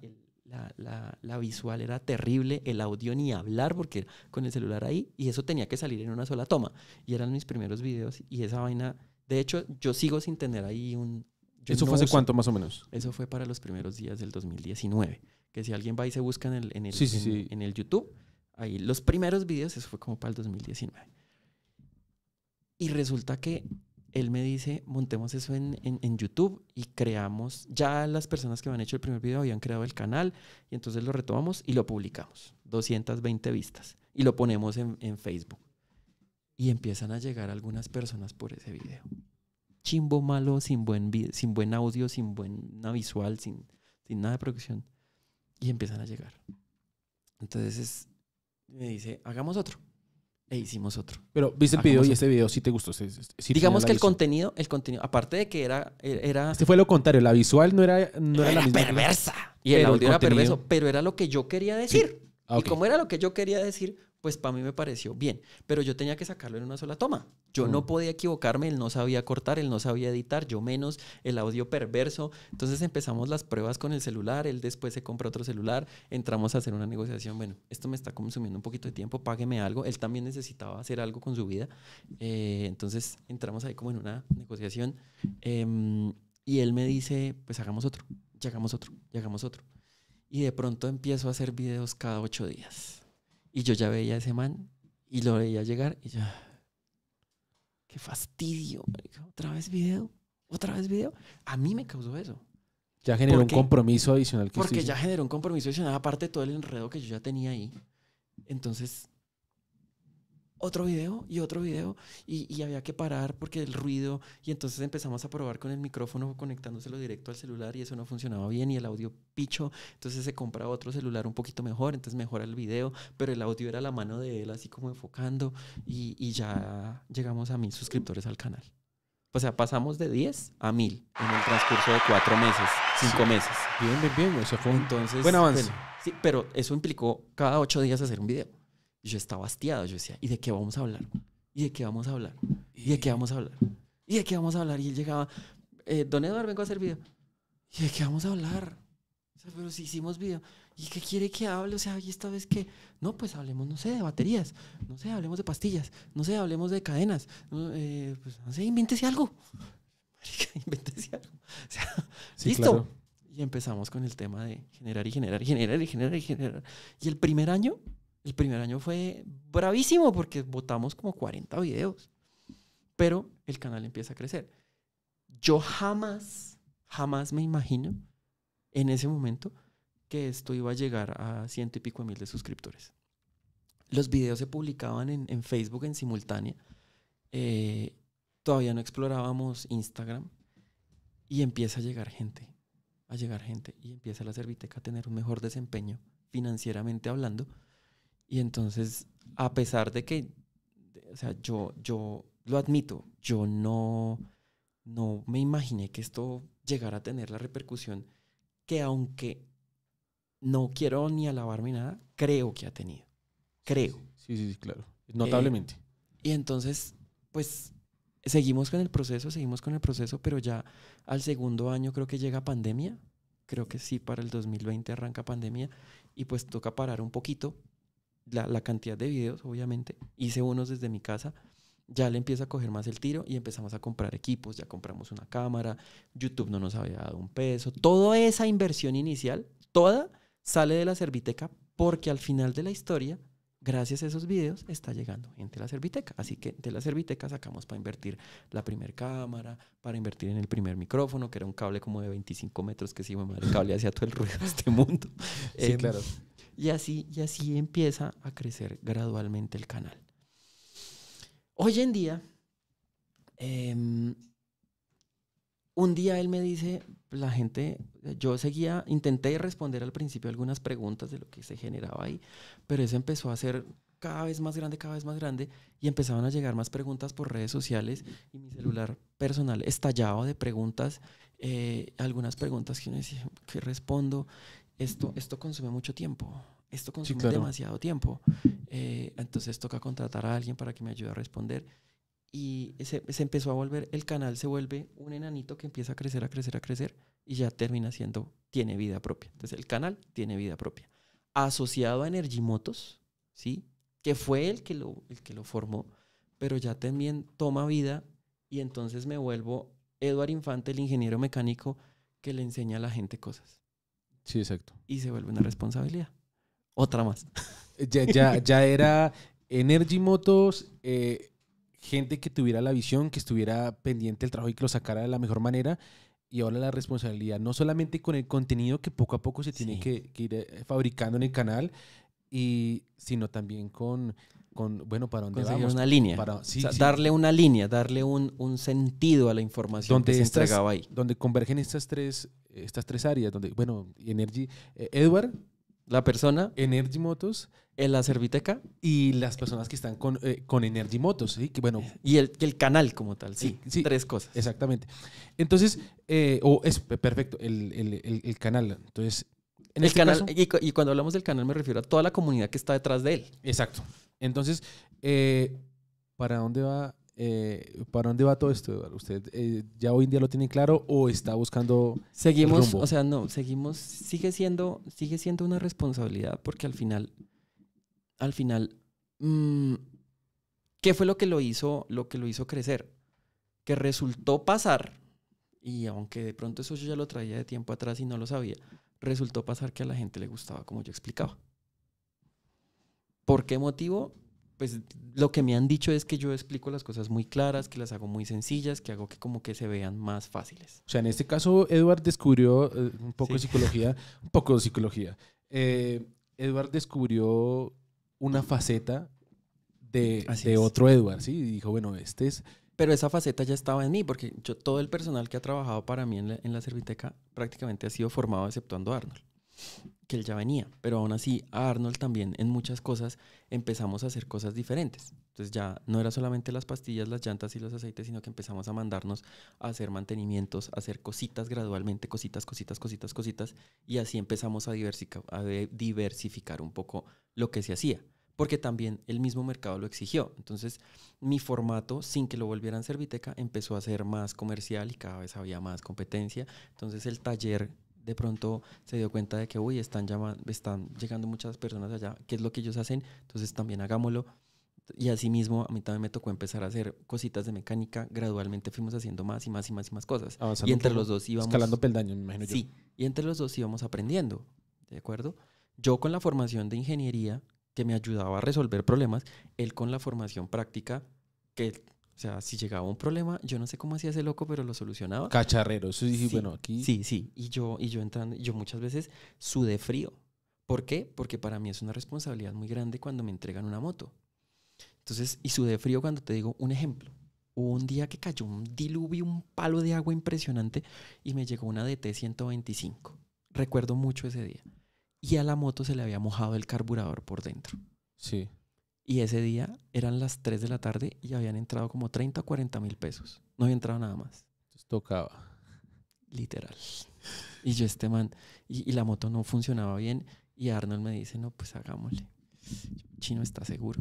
A: la, la, visual era terrible, el audio ni hablar, porque con el celular ahí, y eso tenía que salir en una sola toma. Y eran mis primeros videos, y esa vaina. De hecho, yo sigo sin tener ahí un. ¿Eso fue hace cuánto más o menos? Eso fue para los primeros días del 2019. Que si alguien va y se busca en el, en el, En el YouTube, ahí los primeros videos, eso fue como para el 2019. Y resulta que él me dice, montemos eso en, YouTube y creamos, ya las personas que han hecho el primer video habían creado el canal y entonces lo retomamos y lo publicamos, 220 vistas y lo ponemos en, Facebook. Y empiezan a llegar algunas personas por ese video. Chimbo malo, sin buen, sin buen audio, sin buena visual, sin, sin nada de producción. Y empiezan a llegar. Entonces me dice, hagamos otro. E hicimos otro. Pero viste el ah, video y ese este video sí te gustó. Digamos que el contenido, el contenido, aparte de que era, era este
B: fue lo contrario, la visual no era, no era, Perversa. Y el audio era perverso,
A: pero era lo que yo quería decir. Ah, y como era lo que yo quería decir, pues para mí me pareció bien, pero yo tenía que sacarlo en una sola toma. Yo no mm. podía equivocarme, él no sabía cortar, él no sabía editar, yo menos, el audio perverso. Entonces empezamos las pruebas con el celular, él después se compra otro celular, entramos a hacer una negociación, bueno, esto me está consumiendo un poquito de tiempo, págueme algo, él también necesitaba hacer algo con su vida. Eh, entonces entramos ahí como en una negociación em, y él me dice, pues hagamos otro, Hagamos otro, Hagamos otro. Y de pronto empiezo a hacer videos cada ocho días y yo ya veía a ese man y lo veía llegar y ya. Qué fastidio, Otra vez video, otra vez video. A mí me causó eso.
B: Ya generó un compromiso adicional. porque ya
A: generó un compromiso adicional, aparte de todo el enredo que yo ya tenía ahí. Entonces, otro video y otro video y, y, había que parar porque el ruido y entonces empezamos a probar con el micrófono conectándoselo directo al celular y eso no funcionaba bien y el audio picho, entonces se compra otro celular un poquito mejor, entonces mejora el video, pero el audio era la mano de él así como enfocando y, y ya llegamos a mil suscriptores al canal. O sea, pasamos de 10 a 1000 en el transcurso de 4 meses, 5 meses. Bien, bien, bien. Eso fue un Entonces, buen avance. sí, pero eso implicó cada 8 días hacer un video yo estaba hastiado, yo decía, ¿y de qué vamos a hablar? ¿Y de qué vamos a hablar? ¿Y de qué vamos a hablar? ¿Y de qué vamos a hablar? Y él llegaba, eh, don Eduardo, vengo a hacer video. ¿Y de qué vamos a hablar? O sea, pero si hicimos video. ¿Y qué quiere que hable? O sea, ¿y esta vez que No, pues hablemos, no sé, de baterías. No sé, hablemos de pastillas. No sé, hablemos de cadenas. No, eh, pues, no sé, invéntese algo. invéntese algo.
B: O sea, listo.
A: Y empezamos con el tema de generar y generar y generar y generar y generar. Y el primer año el primer año fue bravísimo porque votamos como 40 videos, pero el canal empieza a crecer. Yo jamás, jamás me imagino en ese momento que esto iba a llegar a ciento y pico mil de suscriptores. Los videos se publicaban en, Facebook en simultánea. Eh, todavía no explorábamos Instagram y empieza a llegar gente, a llegar gente y empieza la Serviteca a tener un mejor desempeño financieramente hablando y entonces, a pesar de que, o sea, yo, yo lo admito, yo no, no me imaginé que esto llegara a tener la repercusión que aunque no quiero ni alabarme nada, creo que ha tenido. Creo. Sí,
B: sí, claro. Eh, Notablemente.
A: y entonces, pues seguimos con el proceso, seguimos con el proceso, pero ya al segundo año creo que llega pandemia. Creo que sí, para el 2020 arranca pandemia y pues toca parar un poquito la, cantidad de videos, obviamente, hice unos desde mi casa, ya le empieza a coger más el tiro y empezamos a comprar equipos, ya compramos una cámara, YouTube no nos había dado un peso, toda esa inversión inicial, toda sale de la Serviteca porque al final de la historia, gracias a esos videos, está llegando gente a la Serviteca. Así que de la Serviteca sacamos para invertir la primer cámara, para invertir en el primer micrófono, que era un cable como de 25 metros, que sí, mamá, el cable hacía todo el ruido de este mundo. Sí, em, claro. Y así, y así empieza a crecer gradualmente el canal. Hoy en día, em, un día él me dice, la gente, yo seguía, intenté responder al principio algunas preguntas de lo que se generaba ahí, pero eso empezó a ser cada vez más grande, cada vez más grande, y empezaban a llegar más preguntas por redes sociales y mi celular personal estallaba de preguntas, eh, algunas preguntas que ¿qué respondo? esto, consume mucho tiempo, esto consume demasiado tiempo. Eh, entonces toca contratar a alguien para que me ayude a responder. Y se, empezó a volver, el canal se vuelve un enanito que empieza a crecer, a crecer, a crecer y ya termina siendo, tiene vida propia. Entonces el canal tiene vida propia. Asociado a Energy ¿sí? Que fue el que lo, el que lo formó, pero ya también toma vida y entonces me vuelvo Eduardo Infante, el ingeniero mecánico que le enseña a la gente cosas.
B: Sí, exacto. Y se vuelve una responsabilidad. Otra más. Eh, ya, ya, ya era Energy Motos, eh, gente que tuviera la visión, que estuviera pendiente del trabajo y que lo sacara de la mejor manera. Y ahora la responsabilidad, no solamente con el contenido que poco a poco se tiene que, ir eh, fabricando en el canal, y, sino también con, con bueno, para dónde vamos. una línea. Para, Darle una línea, darle un, un, sentido a la información que se entregaba ahí. Donde convergen estas tres estas tres áreas, donde, bueno, Energy, eh, Edward, la persona, Energy Motos, en eh, la Serviteca y las personas que están con, eh, Energy Motos, ¿sí? que, bueno, y el, canal como tal, sí, tres cosas. Exactamente. Entonces, o es perfecto, el, canal. Entonces, el este canal, y, cuando hablamos del canal me refiero a toda la comunidad que está detrás de él. Exacto. Entonces, ¿para dónde va eh, ¿para dónde va todo esto? ¿Usted eh, ya hoy en día lo tiene claro o está buscando... Seguimos, o
A: sea, no, seguimos, sigue siendo, sigue siendo una responsabilidad porque al final, al final, mm, ¿qué fue lo que lo hizo, lo que lo hizo crecer? Que resultó pasar, y aunque de pronto eso yo ya lo traía de tiempo atrás y no lo sabía, resultó pasar que a la gente le gustaba como yo explicaba. ¿Por qué motivo? pues lo que me han dicho es que yo explico las cosas muy claras, que las hago muy sencillas, que hago que como que se vean
B: más fáciles. O sea, en este caso, Edward descubrió eh, un poco de psicología, un poco de psicología. Eh, Edward descubrió una faceta de, otro Edward, ¿sí? Y dijo, bueno, este es... Pero esa faceta ya estaba en mí, porque yo, todo el
A: personal que ha trabajado para mí en la, en la Serviteca prácticamente ha sido formado exceptuando Arnold que él ya venía, pero aún así a Arnold también en muchas cosas empezamos a hacer cosas diferentes. Entonces ya no era solamente las pastillas, las llantas y los aceites, sino que empezamos a mandarnos a hacer mantenimientos, a hacer cositas gradualmente, cositas, cositas, cositas, cositas, y así empezamos a, diversificar, a diversificar un poco lo que se hacía, porque también el mismo mercado lo exigió. Entonces mi formato, sin que lo volvieran Serviteca, empezó a ser más comercial y cada vez había más competencia. Entonces el taller de pronto se dio cuenta de que, uy, están, están llegando muchas personas allá, ¿qué es lo que ellos hacen? Entonces también hagámoslo. Y así mismo a mí también me tocó empezar a hacer cositas de mecánica. Gradualmente fuimos haciendo más y más y más y más cosas. y entre los dos íbamos... Escalando peldaños, imagino Sí, y entre los dos íbamos aprendiendo, ¿de acuerdo? Yo con la formación de ingeniería, que me ayudaba a resolver problemas, él con la formación práctica, que o sea, si llegaba un problema, yo no sé cómo hacía ese loco, pero lo solucionaba.
B: Cacharrero, eso sí, bueno, aquí. Sí, sí.
A: Y yo, y yo entrando, yo muchas veces sudé frío. ¿Por qué? Porque para mí es una responsabilidad muy grande cuando me entregan una moto. Entonces, y sudé frío cuando te digo un ejemplo. Hubo un día que cayó un diluvio, un palo de agua impresionante y me llegó una DT 125. Recuerdo mucho ese día. Y a la moto se le había mojado el carburador por dentro. Sí. Y ese día eran las 3 de la tarde y habían entrado como 30 o 40 mil pesos. No había entrado nada más. Entonces tocaba. Literal. Y yo este man, y, la moto no funcionaba bien. Y Arnold me dice, no, pues hagámosle. Chino está seguro.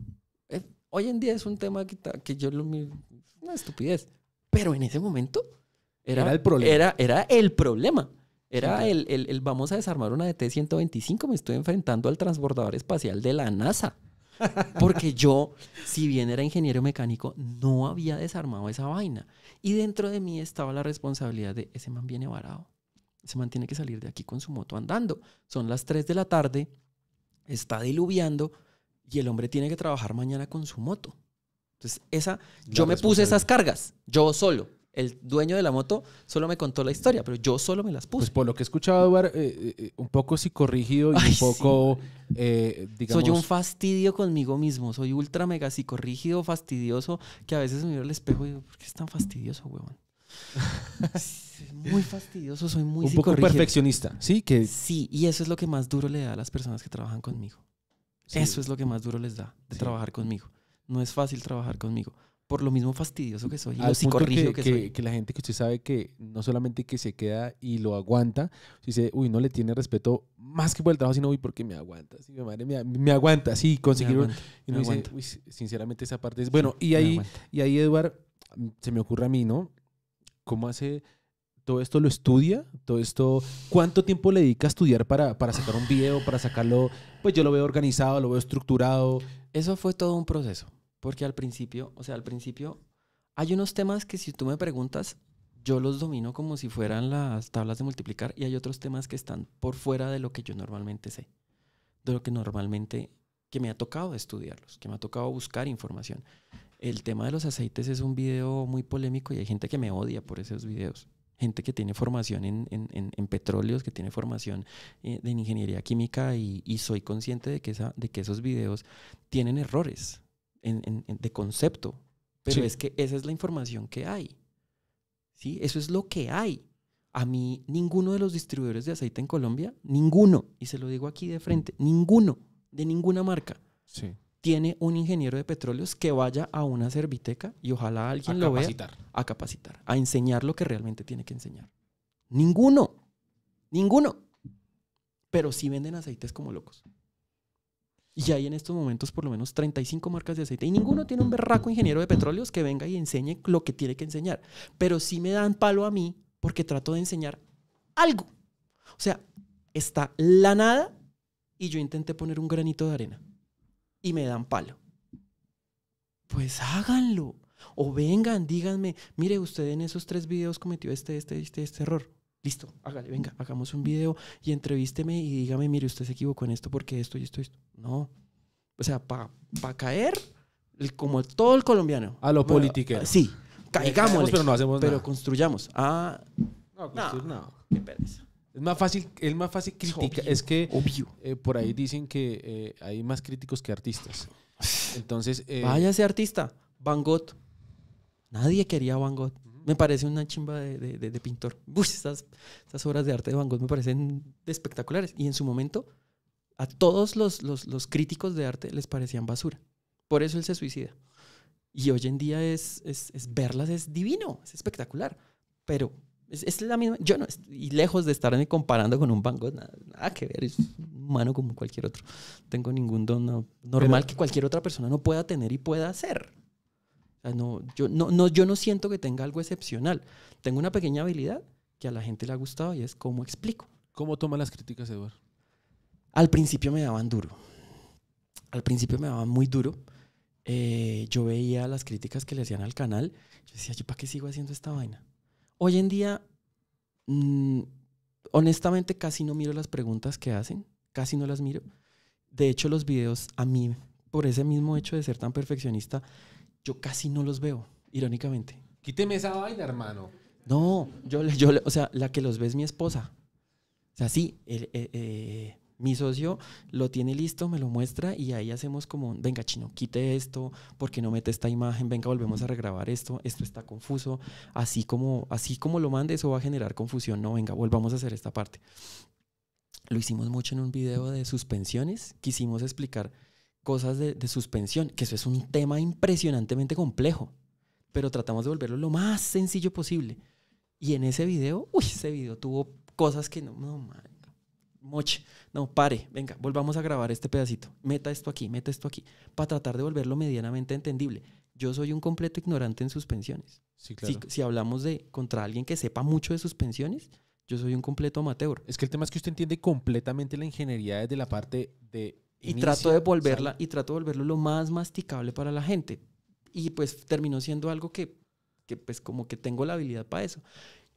A: Eh, hoy en día es un tema que, que yo lo... Una estupidez. Pero en ese momento... Era, el problema. Era, era el problema. Era el, el, el, vamos a desarmar una DT-125, e me estoy enfrentando al transbordador espacial de la NASA. Porque yo, si bien era ingeniero mecánico, no había desarmado esa vaina. Y dentro de mí estaba la responsabilidad de, ese man viene varado. Ese man tiene que salir de aquí con su moto andando. Son las 3 de la tarde, está diluviando y el hombre tiene que trabajar mañana con su moto. Entonces, esa, yo me puse esas cargas, yo solo. El dueño de la moto solo me contó la historia, pero yo solo me las puse.
B: Pues por lo que he escuchado, eh, eh, eh, un poco psicorrígido y un poco, digamos... Soy un
A: fastidio conmigo mismo. Soy ultra mega psicorrígido, fastidioso, que a veces me miro al espejo y digo, ¿por qué es tan fastidioso, huevón? muy fastidioso, soy muy Un poco perfeccionista, ¿sí? Que... Sí, y eso es lo que más duro le da a las personas que trabajan conmigo. Eso es lo que más duro les da de trabajar conmigo. No es fácil trabajar conmigo por lo mismo fastidioso que soy, y Al que,
B: que, la gente que usted sabe que no solamente que se queda y lo aguanta, dice, uy, no le tiene respeto más que por el trabajo, sino, uy, porque me aguanta, sí, mi madre me, aguanta, sí, conseguir. y no sinceramente esa parte es. Bueno, y ahí, y ahí, Eduard, mm, se me ocurre a mí, ¿no? ¿Cómo hace.? todo esto lo estudia, todo esto, ¿cuánto tiempo le dedica a estudiar para, para sacar un video, para sacarlo? Pues yo lo veo organizado, lo veo estructurado. Eso fue todo un proceso.
A: Porque al principio, o sea, al principio hay unos temas que si tú me preguntas, yo los domino como si fueran las tablas de multiplicar y hay otros temas que están por fuera de lo que yo normalmente sé, de lo que normalmente, que me ha tocado estudiarlos, que me ha tocado buscar información. El tema de los aceites es un video muy polémico y hay gente que me odia por esos videos. Gente que tiene formación en, petróleos, que tiene formación en eh, ingeniería química y, soy consciente de que, esa, de que esos videos tienen errores, de concepto, pero es que esa es la información que hay. ¿sí? Eso es lo que hay. A mí ninguno de los distribuidores de aceite en Colombia, ninguno, y se lo digo aquí de frente, ninguno, de ninguna marca, tiene un ingeniero de petróleos que vaya a una serviteca y ojalá alguien lo vea a capacitar, a enseñar lo que realmente tiene que enseñar. Ninguno, ninguno. Pero sí venden aceites como locos. Y hay en estos momentos por lo menos 35 marcas de aceite y ninguno tiene un berraco ingeniero de petróleos que venga y enseñe lo que tiene que enseñar. Pero sí me dan palo a mí porque trato de enseñar algo. O sea, está la nada y yo intenté poner un granito de arena y me dan palo. Pues háganlo. O vengan, díganme, mire, usted en esos tres videos cometió este, este, este, este error. Listo, hágale, venga, hagamos un video y entrevísteme y dígame, mire, usted se equivocó en esto porque esto y esto y esto. No. O sea, para pa caer, como
B: todo el colombiano. A lo político Sí, caigamos Pero no hacemos Pero construyamos. Ah, no,
A: construir,
B: Qué Es más fácil, es más fácil criticar. Es, que obvio. Eh, por ahí dicen que eh, hay más críticos que artistas. Entonces. Eh, Váyase artista. Van Gogh. Nadie quería Van Gogh. Me parece una chimba de,
A: pintor. Uy, esas, obras de arte de Van Gogh me parecen espectaculares. Y en su momento, a todos los, críticos de arte les parecían basura. Por eso él se suicida. Y hoy en día es, verlas, es divino, es espectacular. Pero es, la misma. Yo no, y lejos de estarme comparando con un Van nada, nada, que ver, es humano como cualquier otro. tengo ningún don normal que cualquier otra persona no pueda tener y pueda hacer no, yo, no, yo no siento que tenga algo excepcional. Tengo una pequeña habilidad que a la gente le ha gustado y es cómo explico. ¿Cómo toma las críticas, Eduardo? Al principio me daban duro. Al principio me daban muy duro. Eh, yo veía las críticas que le hacían al canal. Yo decía, para qué sigo haciendo esta vaina? Hoy en día, mm, honestamente, casi no miro las preguntas que hacen. Casi no las miro. De hecho, los videos a mí, por ese mismo hecho de ser tan perfeccionista, yo casi no los veo, irónicamente.
B: Quíteme esa vaina, hermano.
A: No, yo, yo, o sea, la que los ve es mi esposa. O sea, sí, eh, eh, mi socio lo tiene listo, me lo muestra y ahí hacemos como, venga, chino, quite esto, porque no mete esta imagen, venga, volvemos a regrabar esto, esto está confuso, así como, así como lo mande, eso va a generar confusión, no, venga, volvamos a hacer esta parte. Lo hicimos mucho en un video de suspensiones, quisimos explicar cosas de, suspensión, que eso es un tema impresionantemente complejo, pero tratamos de volverlo lo más sencillo posible. Y en ese video, uy, ese video tuvo cosas que no, no, moche, no, pare, venga, volvamos a grabar este pedacito, meta esto aquí, meta esto aquí, para tratar de volverlo medianamente entendible. Yo soy un completo ignorante en suspensiones. Sí, claro. si, hablamos de contra alguien que sepa mucho de suspensiones, yo soy un completo amateur. Es que el tema es que usted entiende completamente la ingeniería desde la parte de y trato de volverla y trato de volverlo lo más masticable para la gente. Y pues terminó siendo algo que, que pues como que tengo la habilidad para eso.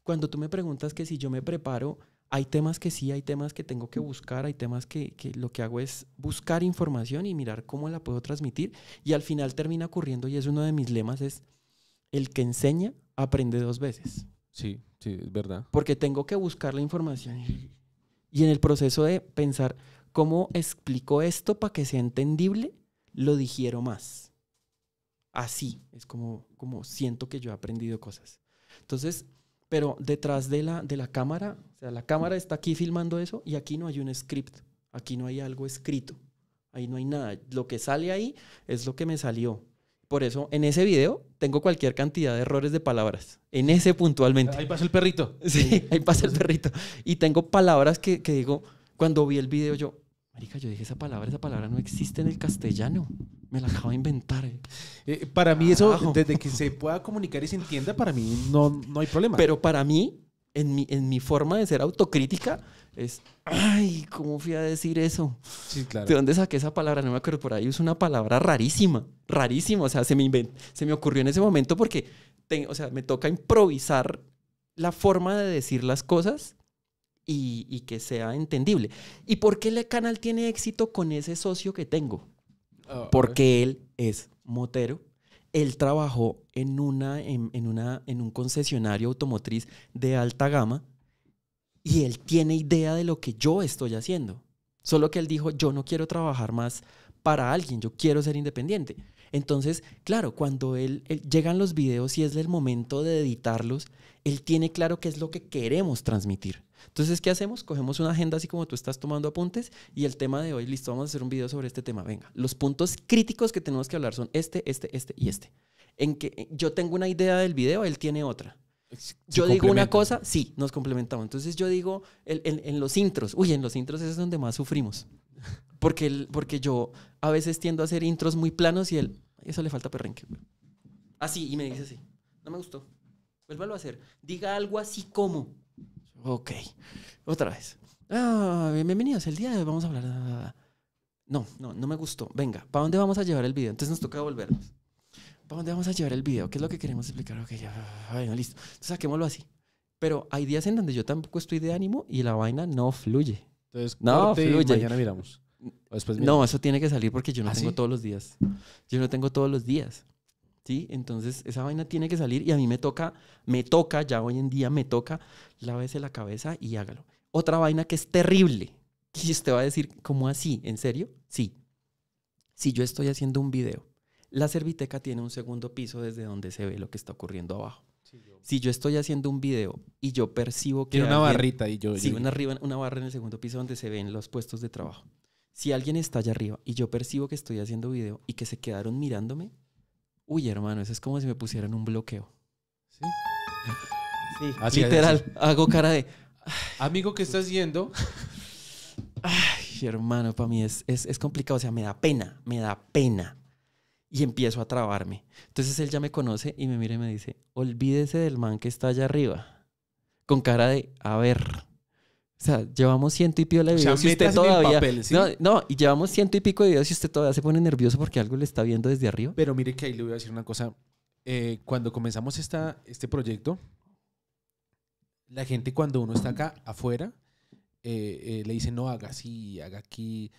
A: Cuando tú me preguntas que si yo me preparo, hay temas que sí, hay temas que tengo que buscar, hay temas que, lo que hago es buscar información y mirar cómo la puedo transmitir. Y al final termina ocurriendo, y es uno de mis lemas, es el que enseña aprende dos veces. Sí, sí, es verdad. Porque tengo que buscar la información y, y en el proceso de pensar, ¿Cómo explico esto para que sea entendible? Lo digiero más. Así es como, como siento que yo he aprendido cosas. Entonces, pero detrás de la, de la cámara, o sea, la cámara está aquí filmando eso y aquí no hay un script, aquí no hay algo escrito, ahí no hay nada. Lo que sale ahí es lo que me salió. Por eso, en ese video tengo cualquier cantidad de errores de palabras. En ese puntualmente. Ahí pasa el perrito. Sí, ahí pasa el perrito. Y tengo palabras que, que digo, cuando vi el video yo, Marica, yo dije esa palabra, esa palabra no existe en el castellano. Me la acabo de inventar. Eh. Eh, para mí eso, desde que se pueda comunicar y se entienda, para mí no, no hay problema. Pero para mí, en mi, en mi forma de ser autocrítica, es, ay, ¿cómo fui a decir eso? Sí, claro. ¿De dónde saqué esa palabra? No me acuerdo, por ahí es una palabra rarísima, rarísima. O sea, se me, invent, se me ocurrió en ese momento porque, o sea, me toca improvisar la forma de decir las cosas y, que sea entendible. ¿Y por qué el canal tiene éxito con ese socio que tengo?
B: Ah, Porque
A: él es motero. Él trabajó en, una, en, una, en un concesionario automotriz de alta gama y él tiene idea de lo que yo estoy haciendo. Solo que él dijo, yo no quiero trabajar más para alguien, yo quiero ser independiente. Entonces, claro, cuando él, llegan los videos y es el momento de editarlos, él tiene claro qué es lo que queremos transmitir. Entonces, ¿qué hacemos? Cogemos una agenda así como tú estás tomando apuntes y el tema de hoy, listo, vamos a hacer un video sobre este tema. Venga, los puntos críticos que tenemos que hablar son este, este, este y este. En que eh, yo tengo una idea del video, él tiene otra. yo digo una cosa, sí, nos complementamos. Entonces yo digo en los intros, uy, en los intros es donde más sufrimos. Porque, porque yo a veces tiendo a hacer intros muy planos y él, eso le falta perrenque. Así, y me dice así, no me gustó. Vuélvalo a hacer. Diga algo así como. Ok, otra vez. Ah, bienvenidos, el día de hoy vamos a hablar... No, no, no me gustó. Venga, ¿para dónde vamos a llevar el video? Entonces nos toca volvernos. ¿Para dónde vamos a llevar el video? ¿Qué es lo que queremos explicar? Ok, ya, bueno, listo. Entonces saquémoslo así. Pero hay días en donde yo tampoco estoy de ánimo y la vaina no fluye. no fluye. Ya mañana miramos.
B: No, eso tiene que salir porque yo no ¿Ah, tengo
A: todos los días. Yo no tengo todos los días. ¿sí? Entonces esa vaina tiene que salir y a mí me toca, me toca, ya hoy en día me toca, lávese la cabeza y hágalo. Otra vaina que es terrible, y usted va a decir, ¿cómo así? ¿En serio? Sí. Si yo estoy haciendo un video, la Serviteca tiene un segundo piso desde donde se ve lo que está ocurriendo abajo. Si yo estoy haciendo un video y yo percibo que... Tiene una barrita y yo... si una barra en el segundo piso donde se ven los puestos de trabajo. Si alguien está allá arriba y yo percibo que estoy haciendo video y que se quedaron mirándome, Uy, hermano, eso es como si me pusieran un bloqueo. ¿Sí? sí Literal, hago cara de...
B: Amigo, ¿qué estás yendo? Ay, hermano,
A: para mí es, es, es complicado. O sea, me da pena, me da pena. Y empiezo a trabarme. Entonces él ya me conoce y me mira y me dice, olvídese del man que está allá arriba. Con cara de, a ver, o sea, llevamos ciento y pico de videos y usted todavía. no, y llevamos ciento y pico de videos y usted todavía se pone nervioso porque algo le está viendo desde arriba.
B: Pero mire que ahí le voy a decir una cosa. Eh, cuando comenzamos esta, este proyecto, la gente cuando uno está acá afuera eh, eh, le dice no haga así, haga aquí,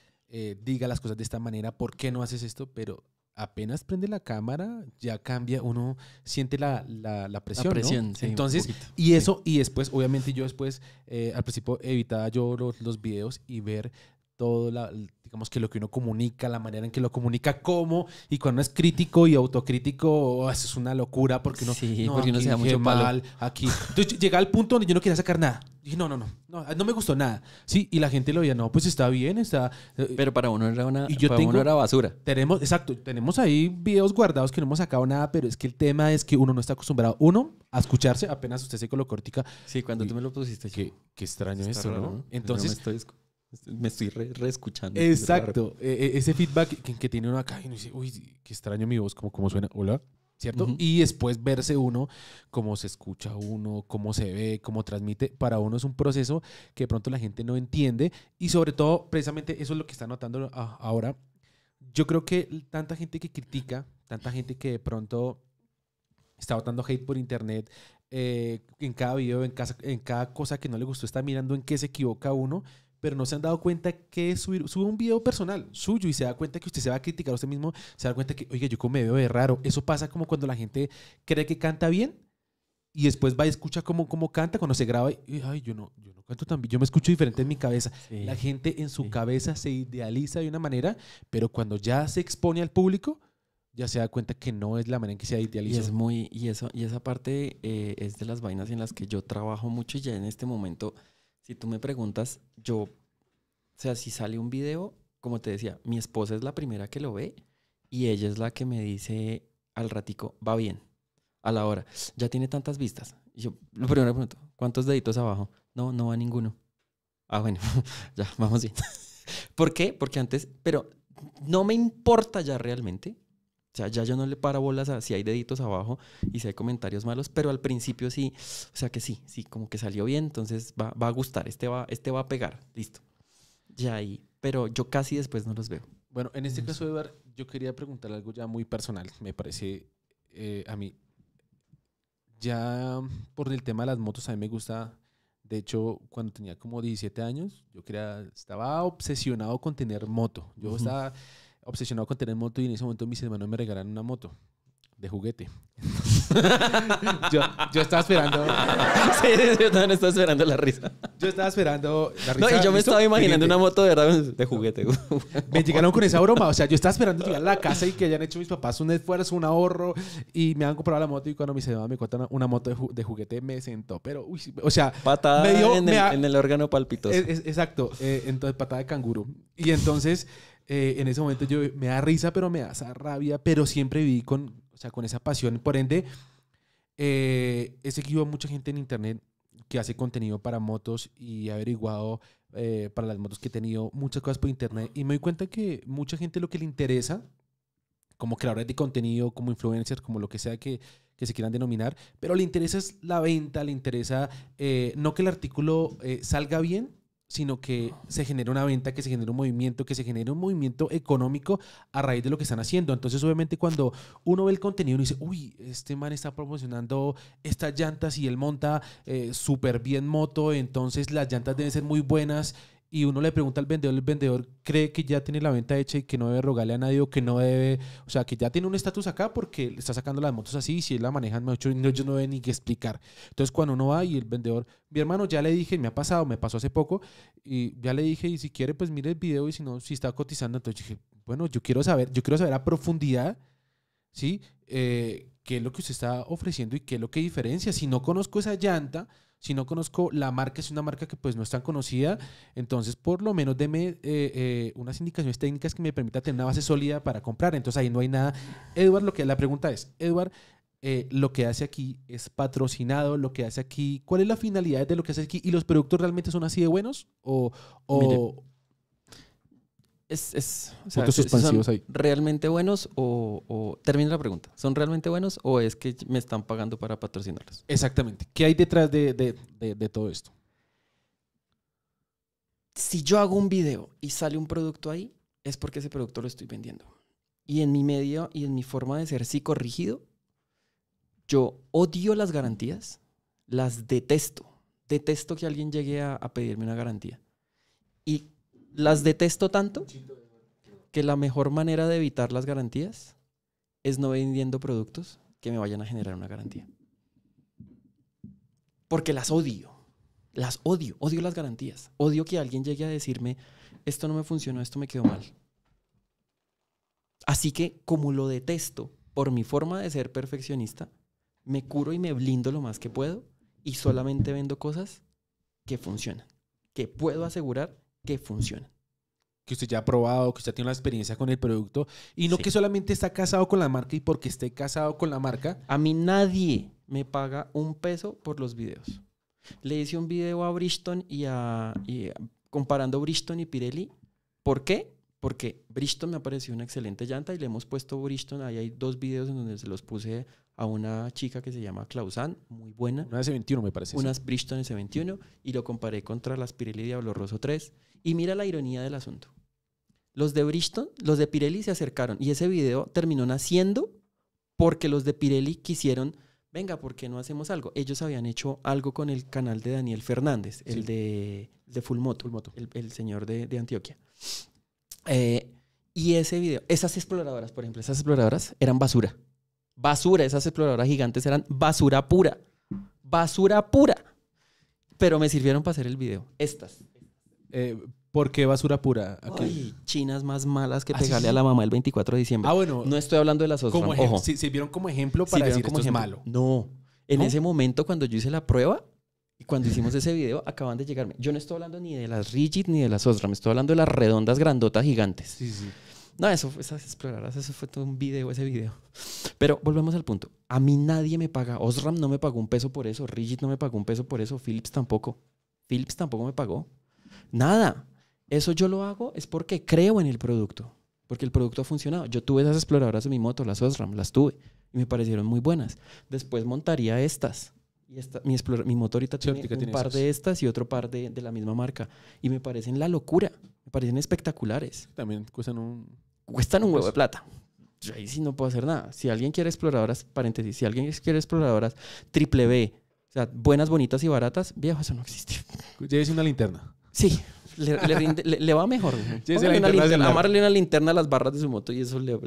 B: diga las cosas de esta manera, ¿por qué no haces esto? Pero apenas prende la cámara, ya cambia, uno siente la, la, la presión. presión, Entonces, y eso, y después, obviamente yo después, eh, al principio evitaba yo los, los videos y ver todo la, digamos que lo que uno comunica, la manera en que lo comunica, cómo, y cuando es crítico y autocrítico, oh, eso es una locura porque uno, sí, porque uno se da mucho mal, aquí. Entonces llega al punto donde yo no quería sacar nada. Dije, no, no, no, no, me gustó nada. Sí, y la gente lo veía, no, pues está bien, está... Eh, pero para uno era una... para uno era basura. Tenemos, exacto, tenemos ahí videos guardados que no hemos sacado nada, pero es que el tema es que uno no está acostumbrado, uno, a escucharse, apenas usted se colocó Sí, cuando tú me lo pusiste. Qué, qué extraño eso, ¿no? Pues Entonces, estoy este, me estoy reescuchando. Exacto. E, e, ese feedback que, tiene uno acá y uno dice, uy, qué extraño mi voz, como cómo suena. Hola. ¿Cierto? Y después verse uno, cómo se escucha uno, cómo se ve, cómo transmite. Para uno es un proceso que de pronto la gente no entiende. Y sobre todo, precisamente eso es lo que está notando ahora. Yo creo que tanta gente que critica, tanta gente que de pronto está botando hate por internet, eh, en cada video, en, casa, en cada cosa que no le gustó, está mirando en qué se equivoca uno pero no se han dado cuenta que sube un video personal suyo y se da cuenta que usted se va a criticar a usted mismo, se da cuenta que, oiga, yo como me veo de raro. Eso pasa como cuando la gente cree que canta bien y después va y escucha cómo, cómo canta, cuando se graba y, ay, yo no, yo no canto tan bien, yo me escucho diferente en mi cabeza. la gente en su cabeza se idealiza de una manera, pero cuando ya se expone al público, ya se da cuenta que no es la manera en que se idealiza. Y es muy, y eso, y esa parte eh, es de las vainas en las que yo trabajo
A: mucho y ya en este momento si tú me preguntas, yo, o sea, si sale un video, como te decía, mi esposa es la primera que lo ve y ella es la que me dice al ratico, va bien, a la hora, ya tiene tantas vistas. Y yo, lo primero que pregunto, ¿cuántos deditos abajo? No, no va ninguno. Ah, bueno, ya, vamos bien. ¿Por qué? Porque antes, pero no me importa ya realmente o sea, ya yo no le paro bolas si hay deditos abajo y si hay comentarios malos, pero al principio sí, o sea que sí, sí, como que salió bien, entonces va, a gustar, este va, este va a pegar, listo. Ya ahí, pero
B: yo casi después no los veo. Bueno, en este caso, ver yo quería preguntar algo ya muy personal, me parece eh, a mí. Ya por el tema de las motos, a mí me gusta, de hecho, cuando tenía como 17 años, yo quería, estaba obsesionado con tener moto. Yo estaba obsesionado con tener moto y en ese momento mis hermanos me regalaron una moto de juguete. yo, estaba esperando. sí, yo también estaba esperando la risa. Yo estaba esperando la risa. No, y yo me estaba imaginando una moto de verdad de juguete.
A: me llegaron con esa broma. O sea, yo estaba
B: esperando llegar a la casa y que hayan hecho mis papás un esfuerzo, un ahorro y me han comprado la moto. Y cuando mis hermanos me contaron una moto de, juguete, me sentó. Pero, uy, o sea, patada en, el, órgano palpitoso. exacto. Eh, entonces, patada de canguro. Y entonces. Eh, en ese momento yo me da risa, pero me da rabia, pero siempre viví con, o sea, con esa pasión. Por ende, eh, he seguido a mucha gente en internet que hace contenido para motos y he averiguado eh, para las motos que he tenido muchas cosas por internet y me doy cuenta que mucha gente lo que le interesa, como creadores de contenido, como influencers, como lo que sea que, que se quieran denominar, pero le interesa es la venta, le interesa no que el artículo salga bien, sino que se genera una venta, que se genera un movimiento, que se genera un movimiento económico a raíz de lo que están haciendo. Entonces, obviamente, cuando uno ve el contenido y dice, uy, este man está promocionando estas llantas y él monta eh, súper bien moto, entonces las llantas deben ser muy buenas y uno le pregunta al vendedor, el vendedor cree que ya tiene la venta hecha y que no debe rogarle a nadie o que no debe, o sea, que ya tiene un estatus acá porque le está sacando las motos así y si él la maneja mucho, no, yo no debe ni que explicar. Entonces, cuando uno va y el vendedor, mi hermano, ya le dije, me ha pasado, me pasó hace poco, y ya le dije, y si quiere, pues mire el video y si no, si está cotizando, entonces dije, bueno, yo quiero saber, yo quiero saber a profundidad, ¿sí? Eh, qué es lo que usted está ofreciendo y qué es lo que diferencia. Si no conozco esa llanta, si no conozco la marca, es una marca que pues no es tan conocida, entonces por lo menos deme eh, eh, unas indicaciones técnicas que me permita tener una base sólida para comprar. Entonces ahí no hay nada. Edward, lo que la pregunta es, Edward, eh, lo que hace aquí es patrocinado, lo que hace aquí, ¿cuál es la finalidad de lo que hace aquí? ¿Y los productos realmente son así de buenos? ¿O,
A: es, es ¿son realmente buenos o, Termina la pregunta. ¿Son realmente buenos o es que me están pagando para patrocinarlos? Exactamente.
B: ¿Qué hay detrás de,
A: todo esto? Si yo hago un video y sale un producto ahí, es porque ese producto lo estoy vendiendo. Y en mi medio y en mi forma de ser sí corrigido, yo odio las garantías, las detesto. Detesto que alguien llegue a, a pedirme una garantía. Y las detesto tanto que la mejor manera de evitar las garantías es no vendiendo productos que me vayan a generar una garantía. Porque las odio. Las odio. Odio las garantías. Odio que alguien llegue a decirme, esto no me funcionó, esto me quedó mal. Así que como lo detesto por mi forma de ser perfeccionista, me curo y me blindo lo más que puedo y solamente vendo
B: cosas que funcionan, que puedo asegurar que funciona Que usted ya ha probado, que usted tiene la experiencia con el producto y no que solamente está casado con la marca y porque esté casado con la marca. A mí nadie me paga un peso por los videos. Le
A: hice un video a Briston y a, comparando briston y Pirelli. ¿Por qué? porque Bridgestone me ha parecido una excelente llanta y le hemos puesto Bridgestone. Ahí hay dos videos en donde se los puse a una chica que se llama Clausan, muy buena. Una S21 me parece. Unas Bristol Bridgestone S21 y lo comparé contra las Pirelli Diablo Rosso 3. Y mira la ironía del asunto. Los de Bridgestone, los de Pirelli se acercaron y ese video terminó naciendo porque los de Pirelli quisieron, venga, ¿por qué no hacemos algo? Ellos habían hecho algo con el canal de Daniel Fernández, el de, de El, señor de, de Antioquia. Eh, y ese video, esas exploradoras, por ejemplo, esas exploradoras eran basura. Basura, esas exploradoras gigantes eran basura pura. Basura pura. Pero me sirvieron para hacer el video. Estas. Eh, ¿Por qué basura pura? chinas más malas que ah, pegarle a la mamá el 24 de diciembre. Ah, bueno. No estoy hablando de las otras. Como
B: como ejemplo para decir como es malo. No.
A: En ese momento, cuando yo hice la prueba, y cuando hicimos ese video, acaban de llegarme. Yo no estoy hablando ni de las Rigid ni de las Osram, estoy hablando de las redondas grandotas gigantes. Sí, No, eso esas exploradoras, eso fue todo un video, ese video. Pero volvemos al punto. A mí nadie me paga. Osram no me pagó un peso por eso. Rigid no me pagó un peso por eso. Philips tampoco. Philips tampoco me pagó. Nada. Eso yo lo hago es porque creo en el producto. Porque el producto ha funcionado. Yo tuve esas exploradoras de mi moto, las Osram, las tuve. Y me parecieron muy buenas. Después montaría estas mi, motor mi tiene un par de estas y otro par de, la misma marca. Y me parecen la locura. Me parecen espectaculares. También cuestan un... Cuestan un huevo de plata. ahí sí no puedo hacer nada. Si alguien quiere exploradoras, paréntesis, si alguien quiere exploradoras triple B, o sea, buenas, bonitas y baratas, viejo,
B: eso no existe. Llévese una linterna. Sí, le, va mejor. amarle
A: una linterna a las barras de su moto y eso le...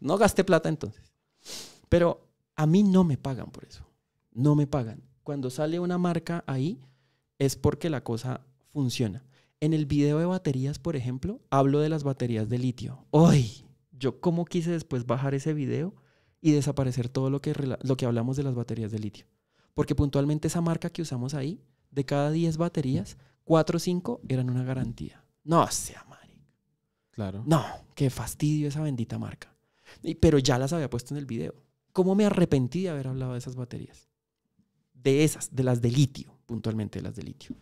A: No gaste plata entonces. Pero a mí no me pagan por eso. No me pagan cuando sale una marca ahí, es porque la cosa funciona. En el video de baterías, por ejemplo, hablo de las baterías de litio. ¡Ay! Yo cómo quise después bajar ese video y desaparecer todo lo que, lo que hablamos de las baterías de litio. Porque puntualmente esa marca que usamos ahí, de cada 10 baterías, 4 o 5 eran una garantía. No sea marica. Claro. No, qué fastidio esa bendita marca. pero ya las había puesto en el video. ¿Cómo me arrepentí de haber hablado de esas baterías? de esas, de las de litio, puntualmente de las de litio.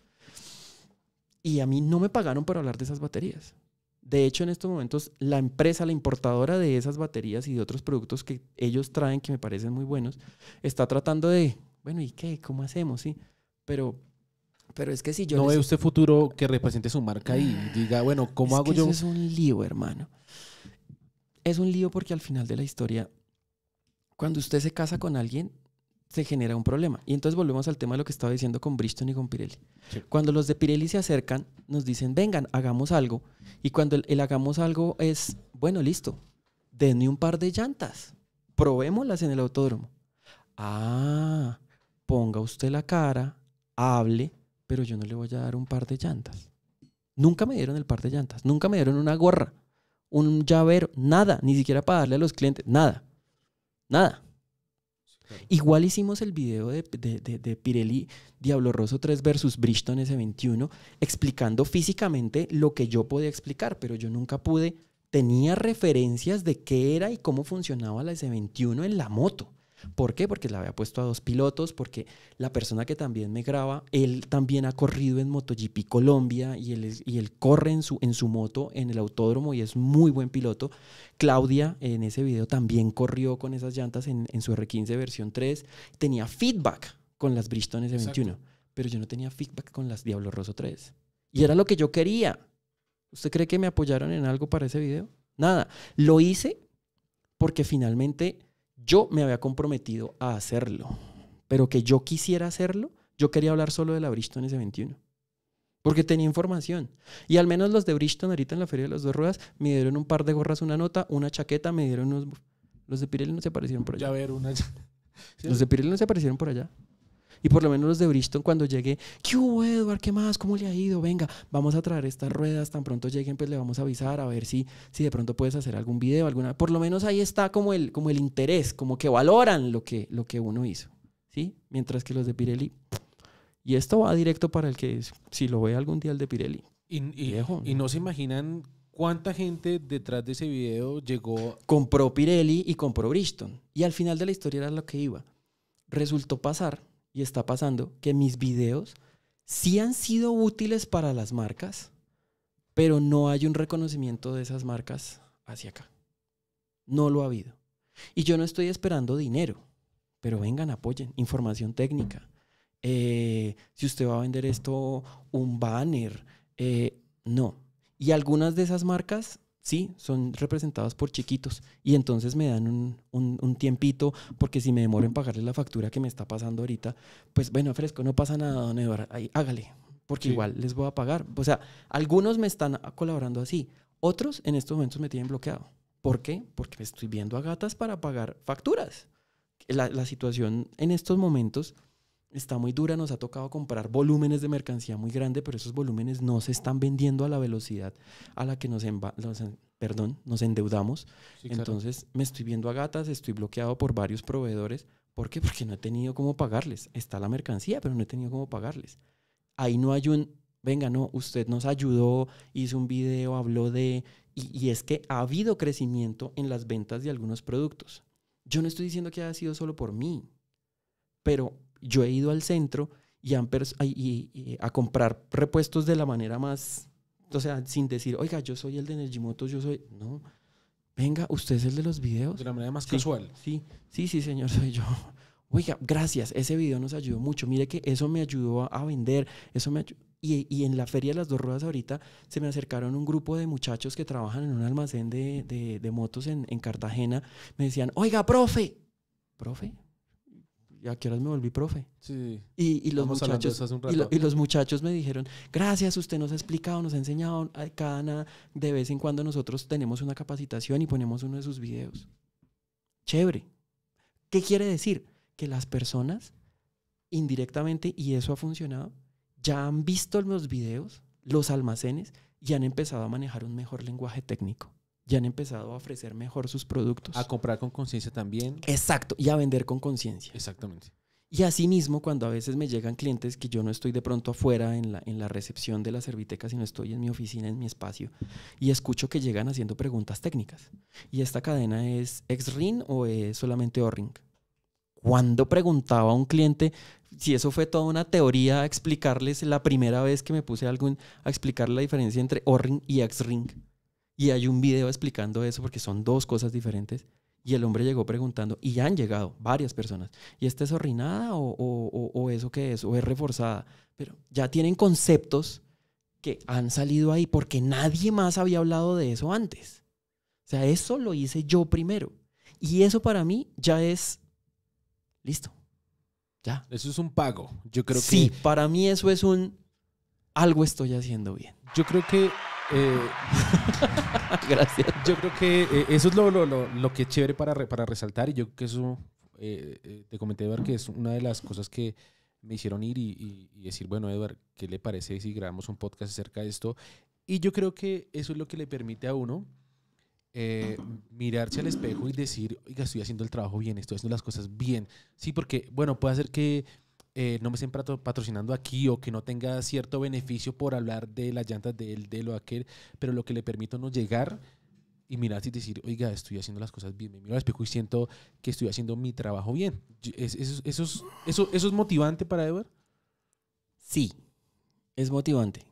A: Y a mí no me pagaron por hablar de esas baterías. De hecho, en estos momentos, la empresa, la importadora de esas baterías y de otros productos que ellos traen, que me parecen muy buenos, está tratando de, bueno, ¿y qué? ¿Cómo hacemos? Sí, pero pero es que si yo... No ve usted
B: futuro que represente su marca y diga, bueno, ¿cómo hago yo? es un lío, hermano. Es
A: un lío porque al final de la historia, cuando usted se casa con alguien, se genera un problema. Y entonces volvemos al tema de lo que estaba diciendo con Briston y con Pirelli. Cuando los de Pirelli se acercan, nos dicen, vengan, hagamos algo. Y cuando el, el hagamos algo es, bueno, listo, denme un par de llantas, probémoslas en el autódromo. Ah, ponga usted la cara, hable, pero yo no le voy a dar un par de llantas. Nunca me dieron el par de llantas, nunca me dieron una gorra, un llavero, nada, ni siquiera para darle a los clientes, nada, nada. Igual hicimos el video de, de, de, Pirelli Diablo Rosso 3 versus Bridgestone S21 explicando físicamente lo que yo podía explicar, pero yo nunca pude, tenía referencias de qué era y cómo funcionaba la S21 en la moto. ¿Por qué? Porque la había puesto a dos pilotos, porque la persona que también me graba, él también ha corrido en MotoGP Colombia y él, y él corre en su, en su moto en el autódromo y es muy buen piloto. Claudia en ese video también corrió con esas llantas en, su R15 versión 3. Tenía feedback con las Bridgestone de 21 pero yo no tenía feedback con las Diablo Rosso 3. Y era lo que yo quería. ¿Usted cree que me apoyaron en algo para ese video? Nada. Lo hice porque finalmente yo me había comprometido a hacerlo, pero que yo quisiera hacerlo, yo quería hablar solo de la Bristol S21. Porque tenía información. Y al menos los de Bristol ahorita en la Feria de las Dos Ruedas me dieron un par de gorras, una nota, una chaqueta, me dieron unos... Los de Pirelli no se aparecieron por allá. Ya ver, una... Los de Pirelli no se aparecieron por allá. Y por lo menos los de Bristol, cuando llegue, ¿qué hubo, ¿Qué más? ¿Cómo le ha ido? Venga, vamos a traer estas ruedas. Tan pronto lleguen, pues le vamos a avisar a ver si, si de pronto puedes hacer algún video, alguna. Por lo menos ahí está como el, como el interés, como que valoran lo que, lo que uno hizo. ¿Sí? Mientras que los de Pirelli. Y esto va directo para el que, si lo ve algún día, el de Pirelli.
B: Y, viejo, y no se imaginan ¿Cuánta gente detrás de ese video llegó? Compró Pirelli y compró Bristol. Y al final de la
A: historia era lo que iba. Resultó pasar está pasando que mis videos sí han sido útiles para las marcas, pero no hay un reconocimiento de esas marcas hacia acá. No lo ha habido. Y yo no estoy esperando dinero, pero vengan, apoyen, información técnica. Eh, si usted va a vender esto, un banner. Eh, no. Y algunas de esas marcas sí, son representadas por chiquitos y entonces me dan un, un, tiempito porque si me demoro en pagarle la factura que me está pasando ahorita, pues bueno, fresco, no pasa nada, don Eduardo, ahí, hágale, porque igual les voy a pagar. O sea, algunos me están colaborando así, otros en estos momentos me tienen bloqueado. ¿Por qué? Porque me estoy viendo a gatas para pagar facturas. La, la situación en estos momentos está muy dura, nos ha tocado comprar volúmenes de mercancía muy grande, pero esos volúmenes no se están vendiendo a la velocidad a la que nos, perdón, nos endeudamos. Entonces me estoy viendo a gatas, estoy bloqueado por varios proveedores. ¿Por qué? Porque no he tenido cómo pagarles. Está la mercancía, pero no he tenido cómo pagarles. Ahí no hay un, venga, no, usted nos ayudó, hizo un video, habló de... y, y es que ha habido crecimiento en las ventas de algunos productos. Yo no estoy diciendo que haya sido solo por mí, pero yo he ido al centro y, a comprar repuestos de la manera más, o sea, sin decir, oiga, yo soy el de Energy yo soy, no, venga, usted es el de los videos. De la manera más casual. Sí, sí, sí, señor, soy yo. Oiga, gracias, ese video nos ayudó mucho. Mire que eso me ayudó a, vender, eso me y, y, en la Feria de las Dos Ruedas ahorita se me acercaron un grupo de muchachos que trabajan en un almacén de, de, de motos en, en Cartagena. Me decían, oiga, profe, profe, ¿a que horas me volví profe? Sí. Y, los muchachos, Y, los muchachos me dijeron, gracias, usted nos ha explicado, nos ha enseñado, cada nada, de vez en cuando nosotros tenemos una capacitación y ponemos uno de sus videos. Chévere. ¿Qué quiere decir? Que las personas, indirectamente, y eso ha funcionado, ya han visto los videos, los almacenes, y han empezado a manejar un mejor lenguaje técnico. Ya han empezado a ofrecer mejor sus productos. A comprar con conciencia también. Exacto, y a vender con conciencia. Exactamente. Y asimismo, cuando a veces me llegan clientes que yo no estoy de pronto afuera en la, en la recepción de la serviteca, sino estoy en mi oficina, en mi espacio, y escucho que llegan haciendo preguntas técnicas. ¿Y esta cadena es x ring o es solamente o-ring? Cuando preguntaba a un cliente, si eso fue toda una teoría, explicarles la primera vez que me puse algo a explicar la diferencia entre o-ring y x ring y hay un video explicando eso porque son dos cosas diferentes. Y el hombre llegó preguntando, y ya han llegado varias personas, ¿y esta es orrinada o, o, o, eso qué es? ¿O es reforzada? Pero ya tienen conceptos que han salido ahí porque nadie más había hablado de eso antes. O sea, eso lo hice yo primero. Y eso para mí ya es listo. Ya. Eso es un pago. Yo creo que. Sí, para mí eso es un
B: algo estoy haciendo bien. Yo creo que eh, gracias. Yo creo que eh, eso es lo, lo, lo, lo, que es chévere para, para resaltar y yo creo que eso, eh, te comenté, ver que es una de las cosas que me hicieron ir y, decir, bueno, Eduard ¿qué le parece si grabamos un podcast acerca de esto? Y yo creo que eso es lo que le permite a uno mirarse al espejo y decir, oiga, estoy haciendo el trabajo bien, estoy haciendo las cosas bien. Sí, porque, bueno, puede ser que eh, no me estén patrocinando aquí o que no tenga cierto beneficio por hablar de las llantas de él, de lo aquel, pero lo que le permito no llegar y mirar y decir, oiga, estoy haciendo las cosas bien, me miro al espejo y siento que estoy haciendo mi trabajo bien. ¿Eso, eso, es, eso, eso es motivante para Ever? Sí, es motivante.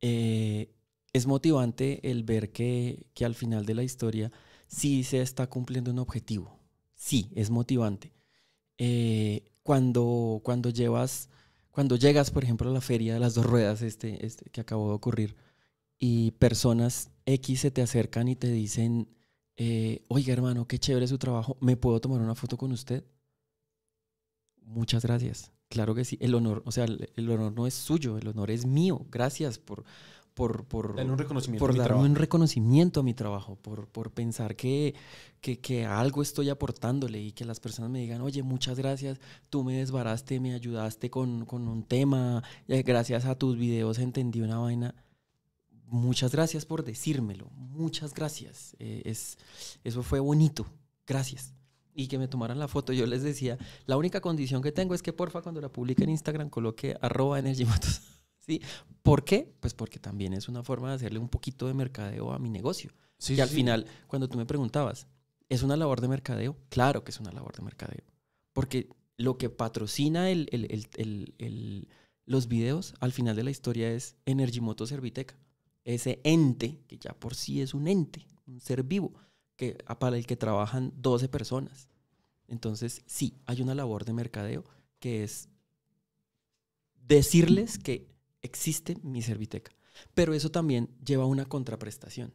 B: Eh, es motivante el ver
A: que, que, al final de la historia sí se está cumpliendo un objetivo. Sí, es motivante. Eh, cuando, cuando llevas, cuando llegas, por ejemplo, a la feria de las dos ruedas, este, este que acabó de ocurrir, y personas X se te acercan y te dicen, eh, oiga hermano, qué chévere su trabajo, ¿me puedo tomar una foto con usted? Muchas gracias. Claro que sí, el honor, o sea, el, el honor no es suyo, el honor es mío. Gracias por, por, por, un reconocimiento, por a, mi un reconocimiento a mi trabajo, por, pensar que, algo estoy aportándole y que las personas me digan, oye, muchas gracias, tú me desbaraste, me ayudaste con, un tema, eh, gracias a tus videos entendí una vaina. Muchas gracias por decírmelo, muchas gracias. Eh, es, eso fue bonito, gracias. Y que me tomaran la foto, yo les decía, la única condición que tengo es que porfa cuando la publique en Instagram coloque arroba energimatos. ¿Por qué? Pues porque también es una forma de hacerle un poquito de mercadeo a mi negocio. y al final, cuando tú me preguntabas, ¿es una labor de mercadeo? Claro que es una labor de mercadeo. Porque lo que patrocina el, los videos al final de la historia es Energimoto Moto Serviteca. Ese ente, que ya por sí es un ente, un ser vivo, que, para el que trabajan 12 personas. Entonces, sí, hay una labor de mercadeo que es decirles que existe mi Serviteca. Pero eso también lleva una contraprestación.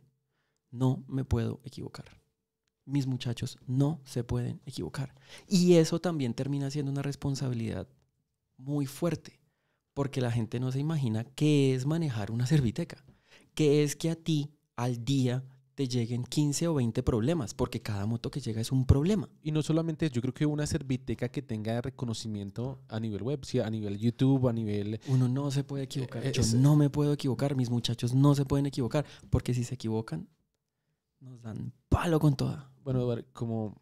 A: No me puedo equivocar. Mis muchachos no se pueden equivocar. Y eso también termina siendo una responsabilidad muy fuerte, porque la gente no se imagina qué es manejar una Serviteca, qué es que a ti al día
B: te lleguen 15 o 20 problemas, porque cada moto que llega es un problema. Y no solamente, yo creo que una serviteca que tenga reconocimiento a nivel web, a nivel YouTube, a nivel... Uno no se puede equivocar, eh, yo eh, no me puedo equivocar, mis muchachos no se pueden equivocar, porque si se equivocan, nos dan palo con toda. Bueno, como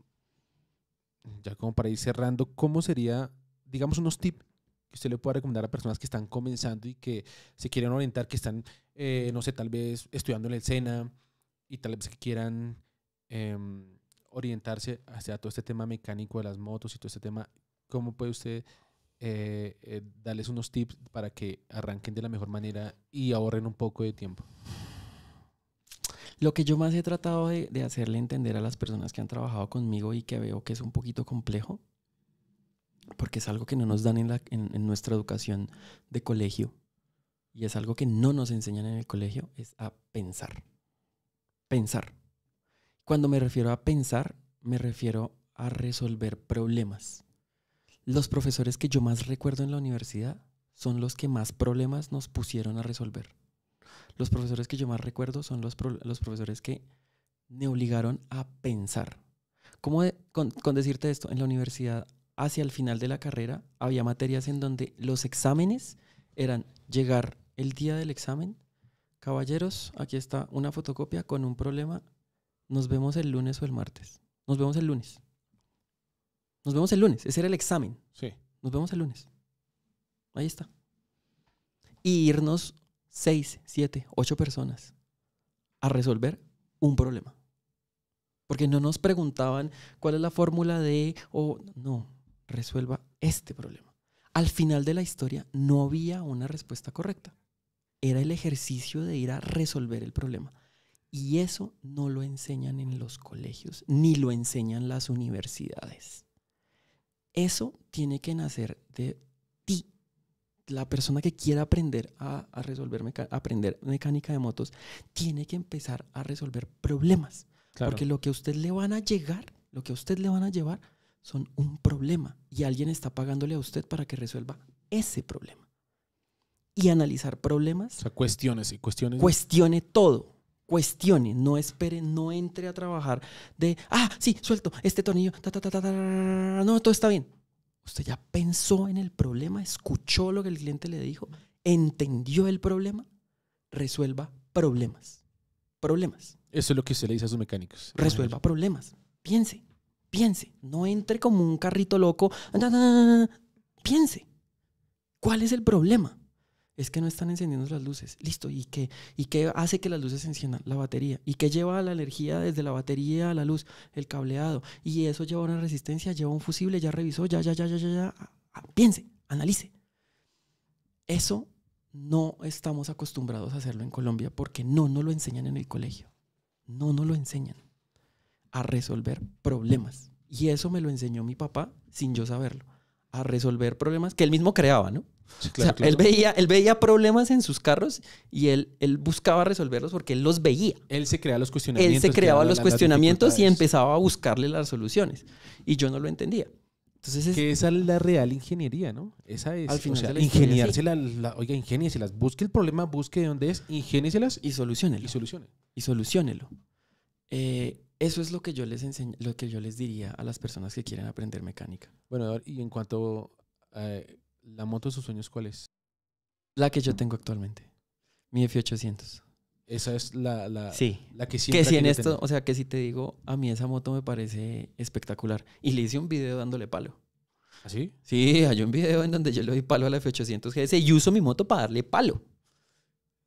B: ya como para ir cerrando, ¿cómo sería, digamos, unos tips que usted le pueda recomendar a personas que están comenzando y que se quieren orientar, que están, eh, no sé, tal vez estudiando en el SENA, y tal vez que quieran em, orientarse hacia todo este tema mecánico de las motos y todo este tema, ¿cómo puede usted eh, eh, darles unos tips para que arranquen de la mejor manera y ahorren un poco de tiempo?
A: Lo que yo más he tratado de, hacerle entender a las personas que han trabajado conmigo y que veo que es un poquito complejo, porque es algo que no nos dan en, nuestra educación de colegio y es algo que no nos enseñan en el colegio, es a pensar pensar. Cuando me refiero a pensar, me refiero a resolver problemas. Los profesores que yo más recuerdo en la universidad son los que más problemas nos pusieron a resolver. Los profesores que yo más recuerdo son los, los profesores que me obligaron a pensar. ¿Cómo con decirte esto? En la universidad, hacia el final de la carrera, había materias en donde los exámenes eran llegar el día del examen, Caballeros, aquí está una fotocopia con un problema. Nos vemos el lunes o el martes. Nos vemos el lunes. Nos vemos el lunes. Ese era el examen. Sí. Nos vemos el lunes. Ahí está. Y irnos seis, siete, ocho personas a resolver un problema. Porque no nos preguntaban cuál es la fórmula de, o no, resuelva este problema. Al final de la historia no había una respuesta correcta era el ejercicio de ir a resolver el problema. Y eso no lo enseñan en los colegios, ni lo enseñan las universidades. Eso tiene que nacer de ti. La persona que quiera aprender a, resolver aprender mecánica de motos tiene que empezar a resolver problemas. Porque lo que a usted le van a llegar, lo que a usted le van a llevar, son un problema. Y alguien está pagándole a usted para que resuelva ese problema y analizar problemas.
B: O cuestiones y cuestiones.
A: Cuestione todo. Cuestione, no espere, no entre a trabajar de, ah, sí, suelto este tornillo, no, todo está bien. Usted ya pensó en el problema, escuchó lo que el cliente le dijo, entendió el problema, resuelva problemas. Problemas. Eso es lo que usted le dice a sus mecánicos. Resuelva problemas. Piense, piense. No entre como un carrito loco. Piense. ¿Cuál es el problema? es que no están encendiendo las luces. Listo, ¿y qué? ¿Y qué hace que las luces enciendan? La batería. ¿Y qué lleva la energía desde la batería a la luz? El cableado. Y eso lleva una resistencia, lleva un fusible, ya revisó, ya, ya, ya, ya, ya. ya. Ah, ah, piense, analice. Eso no estamos acostumbrados a hacerlo en Colombia porque no nos lo enseñan en el colegio. No nos lo enseñan a resolver problemas. Y eso me lo enseñó mi papá sin yo saberlo. A resolver problemas que él mismo creaba, ¿no? él, veía, él veía problemas en sus carros y él, él buscaba resolverlos porque él los veía. Él se creaba los cuestionamientos. Él se creaba los cuestionamientos y empezaba a buscarle las soluciones. Y yo no lo entendía.
B: Entonces es, que esa es la real ingeniería, ¿no? Esa es. Al final, oiga, ingeniárselas. Busque el problema, busque de dónde es, ingeniárselas. Y solucionelo. Y solucione. Y solucionelo.
A: Eh, eso es lo que yo les enseño, lo que yo les diría a las personas que quieren aprender mecánica.
B: Bueno, y en cuanto eh, ¿La moto de sus sueños cuál es? La que yo
A: tengo actualmente. Mi F800.
B: Esa es la, la, sí. la que siempre. Que si en esto,
A: o sea, que si te digo, a mí esa moto me parece espectacular. Y le hice un video dándole palo. ¿Así? ¿Ah, sí, hay un video en donde yo le doy palo a la F800 GS y uso mi moto para darle palo.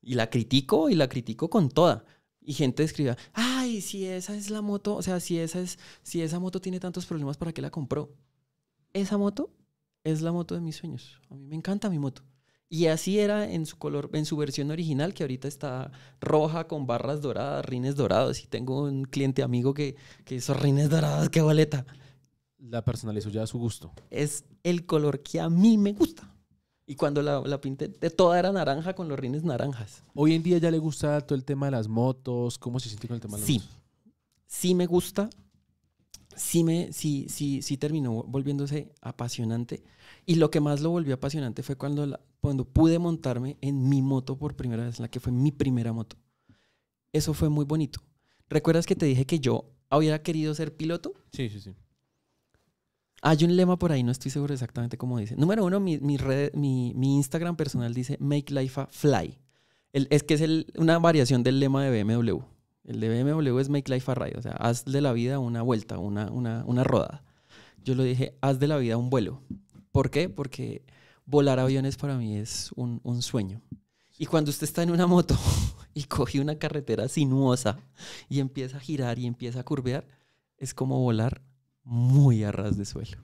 A: Y la critico y la critico con toda. Y gente escribía, ay, si esa es la moto, o sea, si esa es, si esa moto tiene tantos problemas, ¿para qué la compró? Esa moto es la moto de mis sueños. A mí me encanta mi moto. Y así era en su color, en su versión original, que ahorita está roja con barras doradas, rines dorados. Y tengo un cliente amigo que, que esos rines dorados, qué boleta. La personalizó ya a su gusto.
B: Es el color que a mí me
A: gusta. Y cuando la, la pinté, de toda era naranja con los rines naranjas.
B: Hoy en día ya le gusta todo el tema de las motos. ¿Cómo se siente con el tema de las motos? Sí, sí me gusta sí, me, sí, sí, sí terminó
A: volviéndose apasionante. Y lo que más lo volvió apasionante fue cuando, cuando pude montarme en mi moto por primera vez, la que fue mi primera moto. Eso fue muy bonito. ¿Recuerdas que te dije que yo Había querido ser piloto? Sí, sí, sí. Hay un lema por ahí, no estoy seguro exactamente cómo dice. Número uno, mi, Instagram personal dice Make Life a Fly. es que es una variación del lema de BMW. El de BMW es Make Life a Ride, o sea, haz de la vida una vuelta, una, una, una rodada. Yo lo dije, haz de la vida un vuelo. ¿Por qué? Porque volar aviones para mí es un, sueño. Y cuando usted está en una moto y coge una carretera sinuosa y empieza a girar y empieza a curvear, es como volar muy a ras de suelo.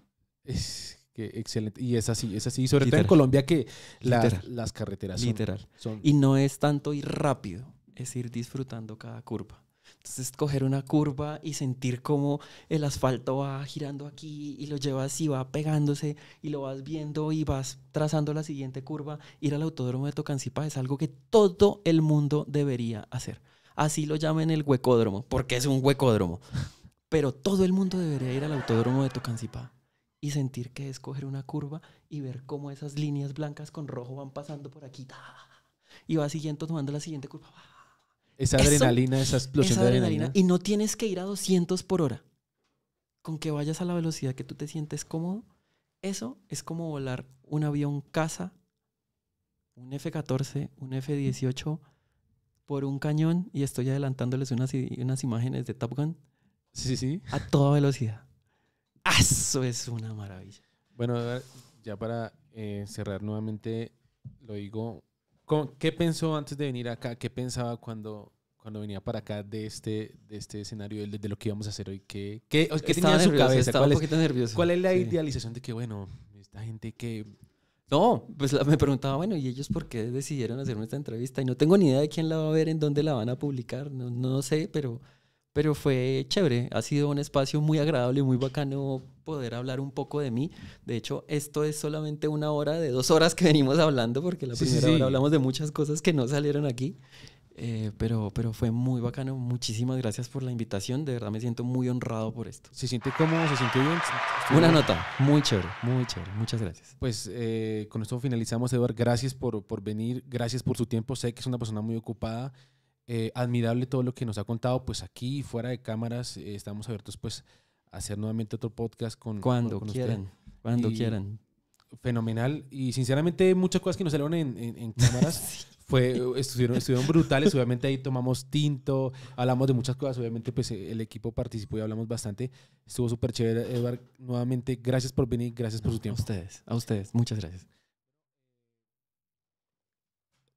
A: Es que excelente. Y es así, es así. Y sobre todo en Colombia que las, carreteras son, Literal. Son... Y no es tanto ir rápido es ir disfrutando cada curva. Entonces, coger una curva y sentir cómo el asfalto va girando aquí y lo llevas y va pegándose y lo vas viendo y vas trazando la siguiente curva. Ir al autódromo de Tocancipá es algo que todo el mundo debería hacer. Así lo llaman el huecódromo, porque es un huecódromo. Pero todo el mundo debería ir al autódromo de Tocancipá y sentir que es coger una curva y ver cómo esas líneas blancas con rojo van pasando por aquí. Y va siguiendo tomando la siguiente curva.
B: Esa adrenalina, esa explosión de adrenalina. Y
A: no tienes que ir a 200 por hora. Con que vayas a la velocidad que tú te sientes cómodo. Eso es como volar un avión casa, un F-14, un F-18 por un cañón y estoy adelantándoles unas, unas imágenes de Top Gun. Sí, sí. A toda velocidad. Eso
B: es una maravilla. Bueno, ya para eh, cerrar nuevamente, lo digo ¿Qué pensó antes de venir acá? ¿Qué pensaba cuando, cuando venía para acá de este, de este escenario, de, de lo que íbamos a hacer hoy? ¿Qué, qué, tenía en su cabeza? Estaba ¿Cuál, un es, nervioso. ¿Cuál es la
A: idealización de que, bueno, esta gente que... No, pues me preguntaba, bueno, ¿y ellos por qué decidieron hacerme esta entrevista? Y no tengo ni idea de quién la va a ver, en dónde la van a publicar, no, no sé, pero pero fue chévere, ha sido un espacio muy agradable, muy bacano poder hablar un poco de mí. De hecho, esto es solamente una hora de dos horas que venimos hablando, porque la primera hora hablamos de muchas cosas que no salieron aquí. Eh, pero, pero fue muy bacano. Muchísimas gracias por la invitación. De verdad me siento muy honrado por esto. ¿Se siente cómodo? ¿Se siente bien? Una nota. Muy chévere, muy chévere. Muchas gracias.
B: Pues eh, con esto finalizamos, Eduardo Gracias por, por venir. Gracias por su tiempo. Sé que es una persona muy ocupada. Eh, admirable todo lo que nos ha contado, pues aquí fuera de cámaras eh, estamos abiertos pues a hacer nuevamente otro podcast con cuando quieran, cuando quieran. Fenomenal y sinceramente muchas cosas que nos salieron en, cámaras fue estuvieron, estuvieron brutales, obviamente ahí tomamos tinto, hablamos de muchas cosas, obviamente pues eh, el equipo participó y hablamos bastante, estuvo súper chévere nuevamente gracias por venir, gracias por su tiempo. A ustedes, a ustedes, muchas gracias.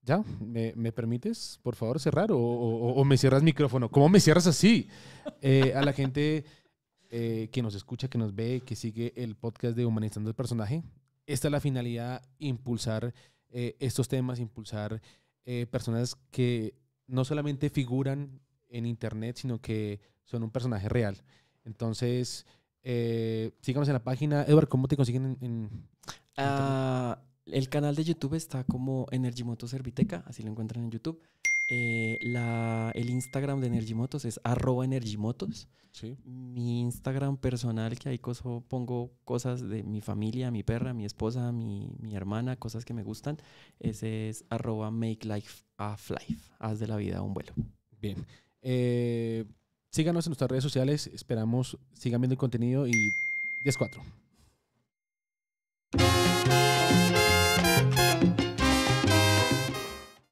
B: ¿Ya? ¿Me, permites, por favor, cerrar? ¿O, me cierras micrófono? ¿Cómo me cierras así? Eh, a la gente eh, que nos escucha, que nos ve, que sigue el podcast de Humanizando el Personaje, esta es la finalidad, impulsar eh, estos temas, impulsar personas que no solamente figuran en Internet, sino que son un personaje real. Entonces, síganos en la página. Edward, ¿cómo te consiguen en...? el canal de YouTube está como Energy
A: Motos así lo encuentran en YouTube. Eh, la, el Instagram de Energy es arroba Energy Mi Instagram personal, que ahí pongo cosas de mi familia, mi perra, mi esposa, mi, hermana, cosas que me gustan. Ese es arroba Make Life a Life. Haz de la vida un vuelo.
B: Bien. Eh, síganos en nuestras redes sociales. Esperamos sigan viendo el contenido y 10-4.